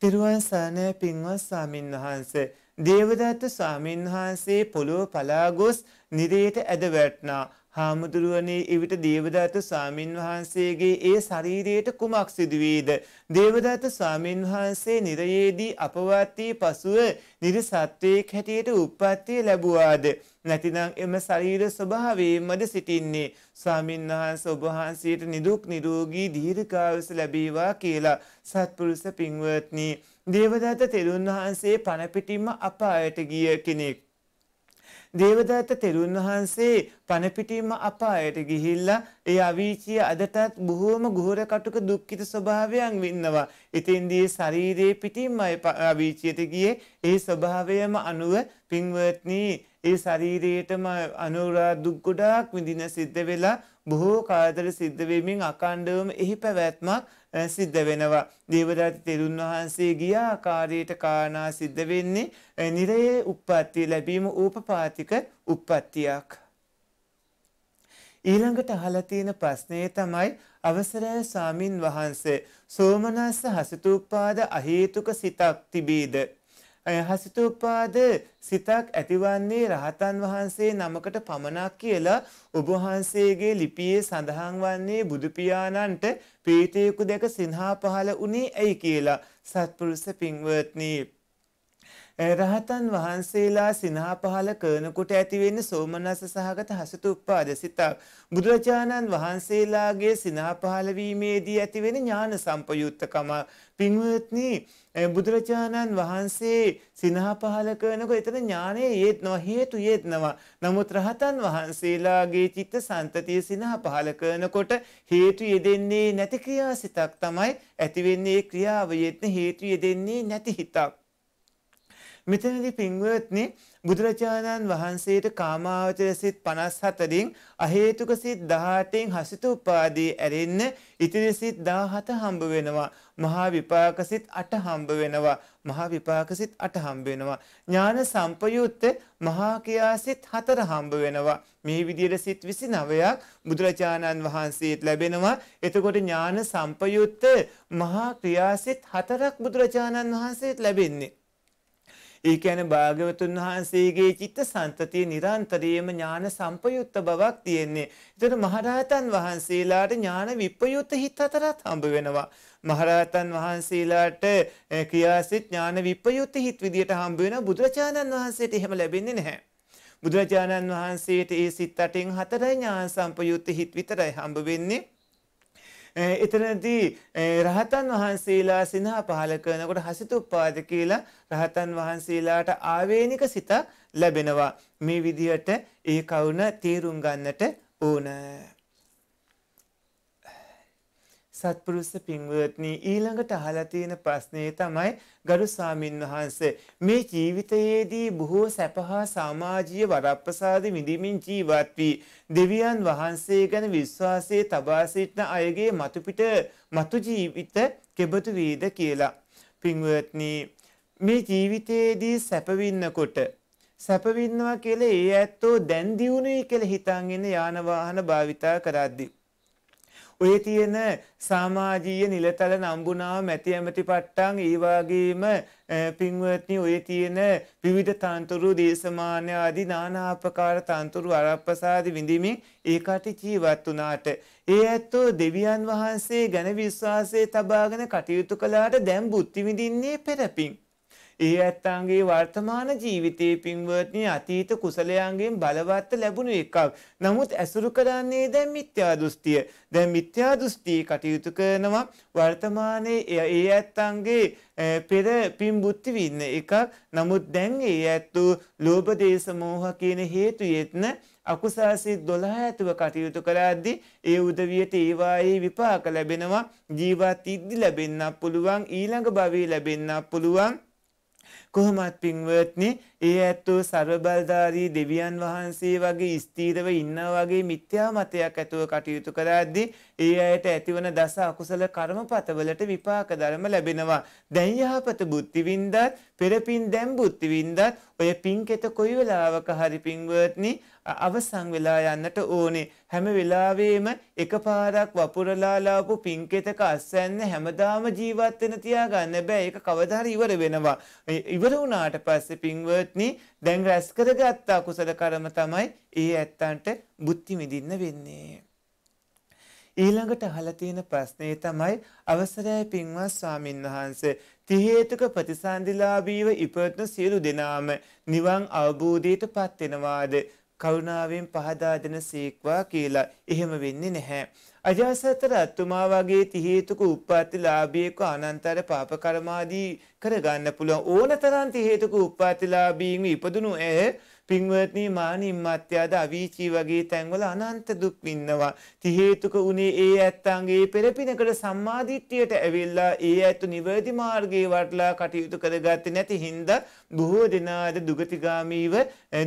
තිරුවන් සරණයි පින්වත් ස්වාමින් වහන්සේ දේවදත්ත ස්වාමීන්වහන්සේ පොළොව පලාගොස් නිරේට ඇදවැට්නා හාමුදුරුවනේ එවිට දේවදත්ත ස්වාමීන් වහන්සේගේ ඒ ශරීරයට කුමක් සිදුවේද දේවදත්ත ස්වාමීන් වහන්සේ නිරයේදී අපවත් වී පසුව නිර්සත්වයක හැටියට උප්පත්තිය ලැබුවාද නැතිනම් එම ශරීර ස්වභාවයෙන්මද සිටින්නේ ස්වාමීන් වහන්සේ ඔබ වහන්සේට නිදුක් නිරෝගී දීර්ඝායුෂ ලැබේවා කියලා සත්පුරුෂ පින්වත්නි දේවදත්ත තෙරුන් වහන්සේ පණපිටින්ම අප අයට ගිය කෙනෙක්. දේවදත්ත තෙරුන් වහන්සේ පණපිටින්ම අප අයට ගිහිල්ලා ඒ අවීචිය අදටත් බොහෝම ගොහර කටුක දුක්ඛිත ස්වභාවයන් වින්නවා. ඉතින්දී ශරීරයේ පිටින්මයි අවීචියට ගියේ. ඒ ස්වභාවයම අනුව පින්වත්නි ඒ ශරීරයටම අනුරා දුක් ගොඩාක් විඳින සිද්ධ වෙලා බොහෝ කාදර සිද්ධ වෙමින් අකණ්ඩවම එහි පැවැත්මක් සිද්ධ වෙනවා. දේවදත්ත තෙරුන් වහන්සේ ගිය ආකාරයට කාරණා සිද්ධ වෙන්නේ නිරයේ උප්පත්ති ලැබීම ූපපාතික උප්පත්තියක්. ඊළඟට අහලා තියෙන ප්‍රශ්නේ තමයි අවසරය ස්වාමින් වහන්සේ සෝමනස්ස හසිතූපාද අහේතුක සිතක් තිබේද හසිතෝපාද සිතක් ඇතිවන්නේ රහතන් වහන්සේ නමකට පමණක් කියලා ඔබ වහන්සේගේ ලිපියේ සඳහන් වන්නේ බුදු පියාණන්ට ප්‍රීතියකු දැක සිනහා පහළ වුණේ ඇයි කියලා සත්පුරුෂ පින්වත්නි රහතන් වහන්සේලා සිනහා පහළ කරනකොට ඇතිවෙන්න සෝමනස්ස සහගත හසිතුප්පාද සිතක් බුදුරජාණන් වහන්සේලාගේ සිනහා පහළ වීමේදී ඇතිවෙන ඥාන සම්පයුත්තකම පින්වත්නි බුදුරජාණන් වහන්සේ සිනහ පහල කරනකොට එතන ඥානයේ යෙත්නවා හේතු යෙත්නවා. නමුත් රහතන් වහන්සේලාගේ චිත්ත සන්තතිය සිනහ පහල කරනකොට හේතු යෙදෙන්නේ නැති ක්‍රියාසිතක් තමයි ඇතිවෙන්නේ ක්‍රියාව යෙත්න හේතු යෙදෙන්නේ නැති හිතක්. මෙතනදී පින්වත්නි බුදුරජාණන් වහන්සේට කාමාවචර සිත් 57න් අහේතුක සිත් 18න් හසිතූපාදී ඇරෙන්න ඉතිරි සිත් 17 හම්බ වෙනවා. මහා විපාක සිත් 8 හම්බ වෙනවා. මහා විපාක සිත් 8 හම්බ වෙනවා. ඥාන සම්පයුත්ත මහා කියා සිත් 4 හම්බ වෙනවා. මේ විදිහට සිත් 29ක් බුදුරජාණන් වහන්සේට ලැබෙනවා. එතකොට ඥාන සම්පයුත්ත මහා ක්‍රියාසිත 4ක් බුදුරජාණන් වහන්සේට ලැබෙන්නේ. ඒ කියන්නේ භාග්‍යවතුන් වහන්සේගේ චිත්ත සන්තතිය නිරන්තරයෙන්ම ඥාන සම්පයුක්ත බවක් තියෙන්නේ. ඒතර මහරහතන් වහන්සේලාට ඥාන විප්‍රයුක්ත හිත හතරක් හම්බ වෙනවා. මහරහතන් වහන්සේලාට ක්‍රියාසිත ඥාන විප්‍රයුක්ත හිත විදියට හම්බ වෙන බුදුරජාණන් වහන්සේට එහෙම ලැබෙන්නේ නැහැ. බුදුරජාණන් වහන්සේට ඒ සිත් අටෙන් හතරයි ඥාන සම්පයුක්ත හිත් විතරයි හම්බ වෙන්නේ. එතනදී රහතන් වහන්සේලා සිනහ පහල කරනකොට හසිතුප්පාද කියලා රහතන් වහන්සේලාට ආවේනික සිතක් ලැබෙනවා. මේ විදිහට ඒ කවුන තේරුම් ගන්නට ඕනෑ. සත්පුරුෂ පින්වත්නි ඊළඟට අහලා තියෙන ප්‍රශ්නේ තමයි ගරු ස්වාමින් වහන්සේ මේ ජීවිතයේදී බොහෝ සැපහා සමාජීය වරප්‍රසාද විඳිමින් ජීවත් වී දෙවියන් වහන්සේ ගැන විශ්වාසයේ තබා සිටින අයගේ මතුපිට මතු ජීවිත කෙබඳු වේද කියලා පින්වත්නි මේ ජීවිතයේදී සැපවින්නකොට සැපවින්නවා කියලා ඒ ඇත්තෝ දැන් දියුණුයි කියලා හිතන් ඉන්න යාන වාහන භාවිතා කරද්දී ඔය තියෙන සමාජීය නිලතල නම්බුනාව මැති ඇමති පට්ටන් ඒවාගේම පින්වත්නි ඔය තියෙන විවිධ තන්තුරු දේශමාන්‍ය ආදී නානාපකාර තන්තුරු අරප්පසාදි විඳිමින් ඒකට ජීවත් වුණාට ඒ ඇත්තෝ දෙවියන් වහන්සේ ගැන විශ්වාසය තබාගෙන කටයුතු කළාට දැන් බුද්ධි විඳින්නේ පෙරපින් ඒ ඇත්තන්ගේ වර්තමාන ජීවිතයේ පින්වත්නි අතීත කුසලයන්ගෙන් බලවත් ලැබුණු එකක්. නමුත් ඇසුරු කරන්නේ දැන් මිත්‍යා දෘෂ්ටිය. දැන් මිත්‍යා දෘෂ්ටි කටයුතු කරනවා වර්තමානයේ ඒ ඇත්තන්ගේ පෙර පින් බුද්ධි වින්න එකක්. නමුත් දැන් ඒ ඇත්තෝ ලෝභ දේශ මොහ කියන හේතුයෙත්න අකුසාසී 12 ඇතුව කටයුතු කරද්දී ඒ උදවියට ඒවායේ විපාක ලැබෙනවා. ජීවත් ඉද්දි ලැබෙන්නත් පුළුවන් ඊළඟ භවයේ ලැබෙන්නත් පුළුවන්. කොහොමත් පින්වත්නි ඒ ඇත්තෝ සර්වබලධාරී දෙවියන් වහන්සේ වගේ ස්ථීරව ඉන්නා වගේ මිත්‍යා මතයක් ඇතුව කටයුතු කරද්දී ඒ අයට ඇතිවන දස අකුසල කර්මපතවලට විපාක ධර්ම ලැබෙනවා. දැන් යහපත බුද්ධි විඳත් පෙරපින් දැන් බුද්ධි විඳත් ඔය පින්කෙත කොයි වෙලාවක හරි පින්වත්නි අවසන් වෙලා යන්නට ඕනේ. හැම වෙලාවෙම එකපාරක් වපුරලා ලාපු පින්කෙතක අස්සන්න හැමදාම ජීවත් වෙන තියාගන්න බෑ. ඒක කවදා හරි ඉවර වෙනවා. ඉවර වුණාට පස්සේ පින්වත්නි දැන් රැස් කරගත්තා කුසල කර්ම තමයි ඒ ඇත්තන්ට බුද්ධි විඳින්න වෙන්නේ. ඊළඟට අහලා තියෙන ප්‍රශ්නේ තමයි අවසරයි පින්වත් ස්වාමින් වහන්සේ ති හේතුක ප්‍රතිසන්දිලාභීව ඉපවත්න සියලු දෙනාම නිවන් අවබෝධයටපත් වෙනවාද කරුණාවෙන් පහදා දෙන සීක්වා කියලා. එහෙම වෙන්නේ නැහැ. අජාසතර අත්තුමා වගේ තිහේතුක උප්පත්ති ලාභියෙකු අනන්තර පාප කර්මාදී කරගන්න පුළුවන් ඕනතරම් තිහේතුක උප්පත්ති ලාභීන් ඉපදුණු ඇය පින්වත්නි මානින් මත්යාද අවීචී වගේ තැන්වල අනන්ත දුක් විඳනවා. ති හේතුක උනේ ඒ ඇත්තන්ගේ පෙරපිනකට සම්මාදිට්ඨියට ඇවිල්ලා ඒ ඇතු නිවැරදි මාර්ගයේ වටලා කටයුතු කරගත්තේ නැති හින්දා බොහෝ දෙනාද දුගතිගාමීව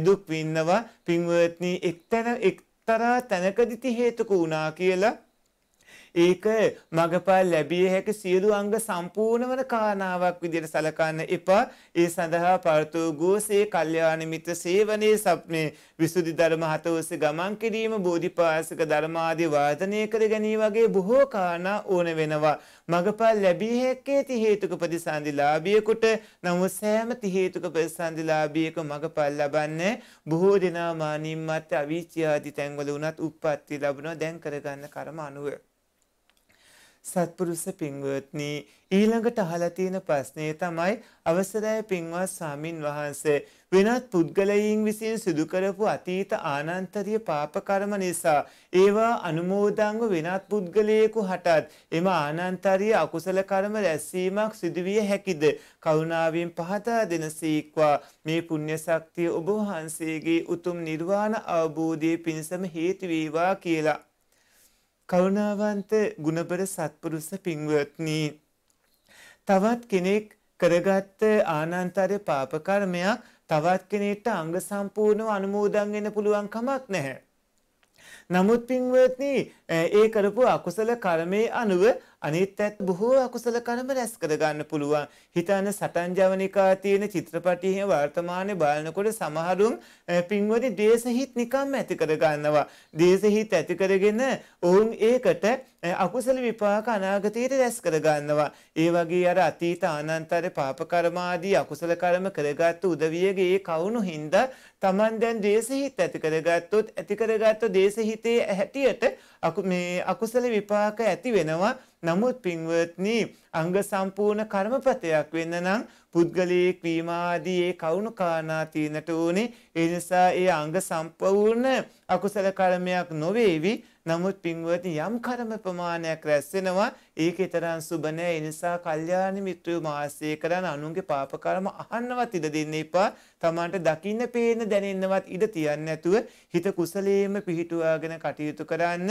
දුක් විඳනවා. පින්වත්නි එක්තර එක්තරා තැනකදී හේතුක වුණා කියලා ඒක මගපල් ලැබිය හැකි සියලු අංග සම්පූර්ණ වන කාරණාවක් විදිහට සලකන්න එපා. ඒ සඳහා පරතු ගෝසේ කල්යාණ මිත්‍ර සේවනයේ සප්නේ විසුද්ධි ධර්ම හත ඔස්සේ ගමන් කිරීම බෝධිපාසක ධර්මාදී වාදනය කර ගැනීම වගේ බොහෝ කාරණා ඕන වෙනවා. මගපල් ලැබිය හැකේ ති හේතුක ප්‍රතිසන්දිලාභියෙකුට නමුත් සෑම ති හේතුක ප්‍රතිසන්දිලාභියෙක මගපල් ලබන්නේ බොහෝ දෙනා මානින් මත අවීචියාදී තැන්වල වුණත් උප්පත්ති ලැබුණා දැන් කරගන්න කර්ම අනුව සත්පුරුෂ පින්වත්නි ඊළඟට අහලා තියෙන ප්‍රශ්නේ තමයි අවසරයි පින්වත් ස්වාමින් වහන්සේ වෙනත් පුද්ගලයන් විසින් සිදු කරපු අතීත ආනන්තරීය පාප කර්ම නිසා ඒවා අනුමෝදන්ව වෙනත් පුද්ගලයෙකු හටත් එම ආනන්තරීය අකුසල කර්ම රැස්වීමක් සිදුවිය හැකිද කරුණාවෙන් පහදා දෙන සීක්වා මේ පුණ්‍ය ශක්තිය ඔබ වහන්සේගේ උතුම් නිර්වාණ අවබෝධයේ පිණසම හේතු වේවා කියලා කරුණාවන්ත ගුණබර සත්පුරුෂ පින්වත්නි තවත් කෙනෙක් කරගත්ත ආනන්තර පාප කර්මයක් තවත් කෙනෙක්ට අංග සම්පූර්ණව අනුමෝදන් වෙන්න පුළුවන් කමක් නැහැ. නමුත් පින්වත්නි ඒ කරපු අකුසල කර්මයේ අනුව අනිත් ඇත් බොහෝ අකුසල කර්ම රැස් කරගන්න පුළුවන්. හිතන්න සටන්ජවනිකා තියෙන චිත්‍රපටියේ වර්තමානයේ බලනකොට සමහරුන් පින්වදී දේශහිත නිකම්ම ඇති කරගන්නවා. දේශහිත ඇති කරගෙන ඔවුන් ඒකට අකුසල විපාක අනාගතයට රැස් කරගන්නවා. ඒ වගේ අර අතීත අනන්තර පාප කර්මාදී අකුසල කර්ම කරගත්තු උදවියගේ ඒ කවුණු හින්දා Taman දැන් දේශහිත ඇති කරගත්තොත් ඇති කරගත්තු දේශහිතේ හැටියට අකු මේ අකුසල විපාක ඇති වෙනවා. නමුත් පින්වත්නි අංග සම්පූර්ණ කර්මපතයක් වෙන්න නම් පුද්ගලයෙක් වීමාදී ඒ කවුණු කාරණා තීනට ඕනේ ඒ නිසා ඒ අංග සම්පූර්ණ අකුසල කර්මයක් නොවේවි නමුත් පින්වත්නි යම් කර්ම ප්‍රමාණයක් රැස් වෙනවා ඒකේතරම් සුබ නැහැ. ඒ නිසා කල්යාණ මිත්‍රයෝ මාසය කරන අනුන්ගේ පාප කර්ම අහන්නවත් ඉඩ දෙන්න එපා. තමන්ට දකින්න පේන්න දැනෙන්නවත් ඉඩ තියන්න නැතුව හිත කුසලයේම පිහිටුවාගෙන කටයුතු කරන්න.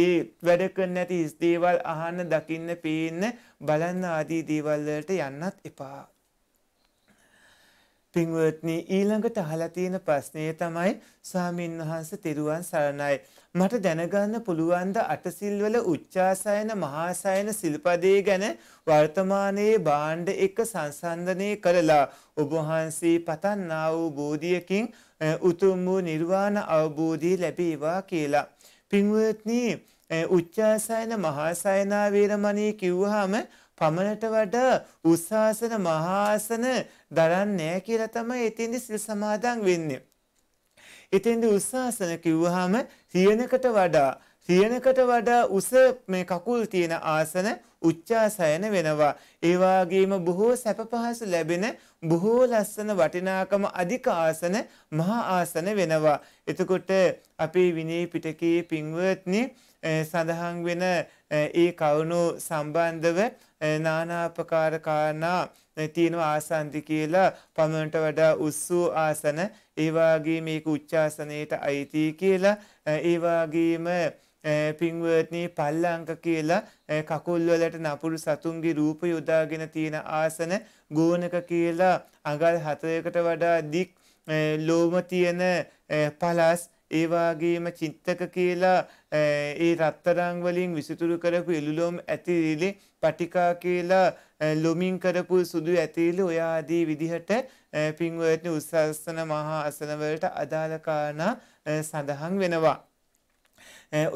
ඒ වැඩ කරන්න ඇති හිස් දේවල් අහන්න, දකින්න, පේන්න, බලන්න ආදී දේවල් වලට යන්නත් එපා. පින්වත්නි ඊළඟට අහලා තියෙන ප්‍රශ්නය තමයි ස්වාමින් වහන්සේ තෙරුවන් සරණයි මට දැනගන්න පුළුවන්ද අටසිල්වල උච්චාසයන මහාසයන සිල්පදේ ගැන වර්තමානයේ භාණ්ඩ එක්ක සංසන්ධනය කරලා ඔබහන්සේ පතන්නා වූ බෝධියකින් උතුම් වූ නිර්වාණ අවබෝධී ලැබේවා කියලා. පින්වත්නි උච්චාසයන මහාසයනා වේරමණී කිව්වහම පමණට වඩා උස්සාසන මහාසන දරන්නේ කියලා තමයි එතෙන්දි සිල් සමාදන් වෙන්නේ. එතෙන්දී උස්සාසන කිව්වහම සියනකට වඩා සියනකට වඩා උස මේ කකුල් තියෙන ආසන උච්චාසයන වෙනවා. ඒ වගේම බොහෝ සැප පහසු ලැබෙන බොහෝ ලස්සන වටිනාකම අධික ආසන මහා ආසන වෙනවා. එතකොට අපේ විනය පිටකයේ පින්වත්නි සඳහන් වෙන ඒ කවුණු සම්බන්ධව නානාපකාර කාරණා තියෙනවා ආසන්ති කියලා පමණට වඩා උස්සූ ආසන ඒ වාගේ මේක උච්චාසනයට අයිති කියලා ඒ වගේම පින්වර්ත්නී පල්ලංක කියලා කකුල්වලට නපුරු සතුන්ගේ රූප යොදාගෙන තියෙන ආසන ගෝනක කියලා අඟල් හතරයකට වඩා දික් ලෝම තියෙන පලස් ඒවාගේම චිත්තක කියලා ඒ රත්තරං වලින් විසිතුරු කරපු එළුලොම් ඇතිරිලි පටිකා කියලා ලොමින් කරපු සුදු ඇතිලි ඔය ආදී විදිහට පින්වත්නි උස්සස්සන මහා අසන වලට අදාළ කාරණා සඳහන් වෙනවා.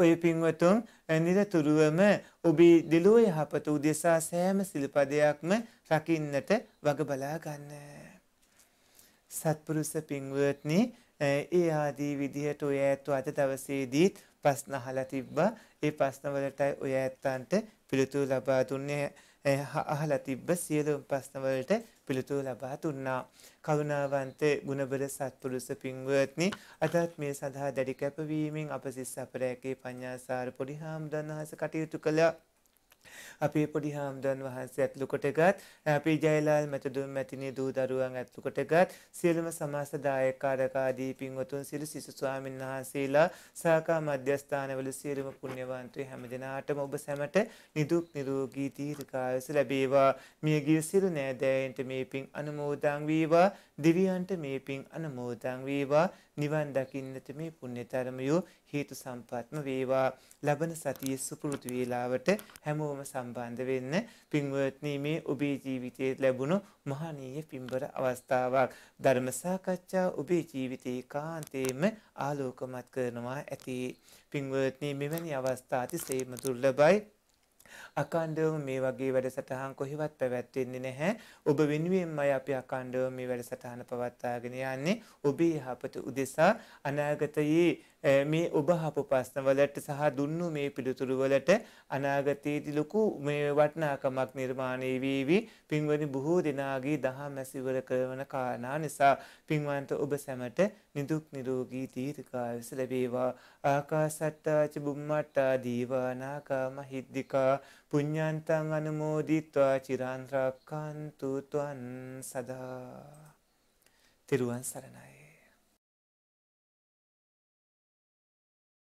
ඔය පින්වතුන් නිරතුරුවම ඔබේ දෙලෝ යහපත උදෙසා සෑම සිල්පදයක්ම රකින්නට වග බලා ගන්න. සත්පුරුෂ පින්වත්නි ඒ ආදී විදිහට ඔය ඇතු අද දවසේදීත් ප්‍රශ්න අහලා තිබ්බා. ඒ ප්‍රශ්න වලටයි ඔය ඇත්තන්ට පිළිතුරු ලබා දුන්නේ අහලා තිබ්බ සියලුම ප්‍රශ්න වලට පිළිතුරු ලබා දුන්නා. කරුණාවන්ත ගුණබර සත්පුරුෂ පින්වත්නි, අදත් මේ සඳහා දැඩි කැපවීමෙන් අප සිස් අපරැකේ පඤ්ඤාසාර පොඩි හාමුදුරන් වහන්සේ කටයුතු කළා. අපේ පොඩි හාමුදුරන් වහන්සේ ඇතුළුකොටගත් අපේ ජයලාල් මැතිදුම් මැතිනි දූ දරුවන් ඇතුළුකොටගත් සියලුම සමාස්ත දායකකාරකාදී පින්වතුන් සියලු සිසු ස්වාමීන් වහන්සේලා සාකා මධ්‍යස්ථානවල සියලුම පුණ්‍යවන්තයෝ හැම දිනාටම ඔබ සැමට නිදුක් නිරෝගී දීර්ඝායුෂ ලැබේවා මියගිය සියලු නෑදෑයන්ට මේ පින් අනුමෝදන් වේවා දිවියන්ට මේ පින් අනුමෝදන් වේවා නිවන් දකින්නට මේ පුණ්‍යතරමයෝ හේතු සම්පත්ම වේවා ලබන සතියේ සුපුරුදු වේලාවට හැමෝම සම්බන්ධ වෙන්න පින්වත්නි මේ ඔබේ ජීවිතයේ ලැබුණු මහානීය පින්බර අවස්ථාවක් ධර්ම සාකච්ඡා ඔබේ ජීවිතේ කාන්තේම ආලෝකමත් කරනවා ඇති පින්වත්නි මෙවැනි අවස්ථා අතිශයම දුර්ලභයි අකණ්ඩව මේ වගේ වැඩසටහන් කොහෙවත් පැවැත්වෙන්නේ නැහැ. ඔබ වෙනුවෙන්මයි අපි අකණ්ඩව මේ වැඩසටහන පවත්වාගෙන යන්නේ. ඔබේ යහපත උදෙසා අනාගතයේ මේ ඔබ අහපු ප්‍රශ්න වලට සහ දුන්නු මේ පිළිතුරු වලට අනාගතයේදී ලොකු මේ වටිනාකමක් නිර්මාණය වේවි. පින්වනි බොහෝ දෙනාගේ දහම් ඇසිවර කරන කාරණා නිසා පින්වන්ත ඔබ සැමට නිදුක් නිරෝගී දීර්ඝායුෂ ලැබේවා. ආකාසට්ටාච බුම්මට්ටා දීවානාකා මහිද්దికා புஞ்சான் தங் அனுமோதித்வா சிராந்திரா கான் தூத்வன் சதா திருவன் சரணாய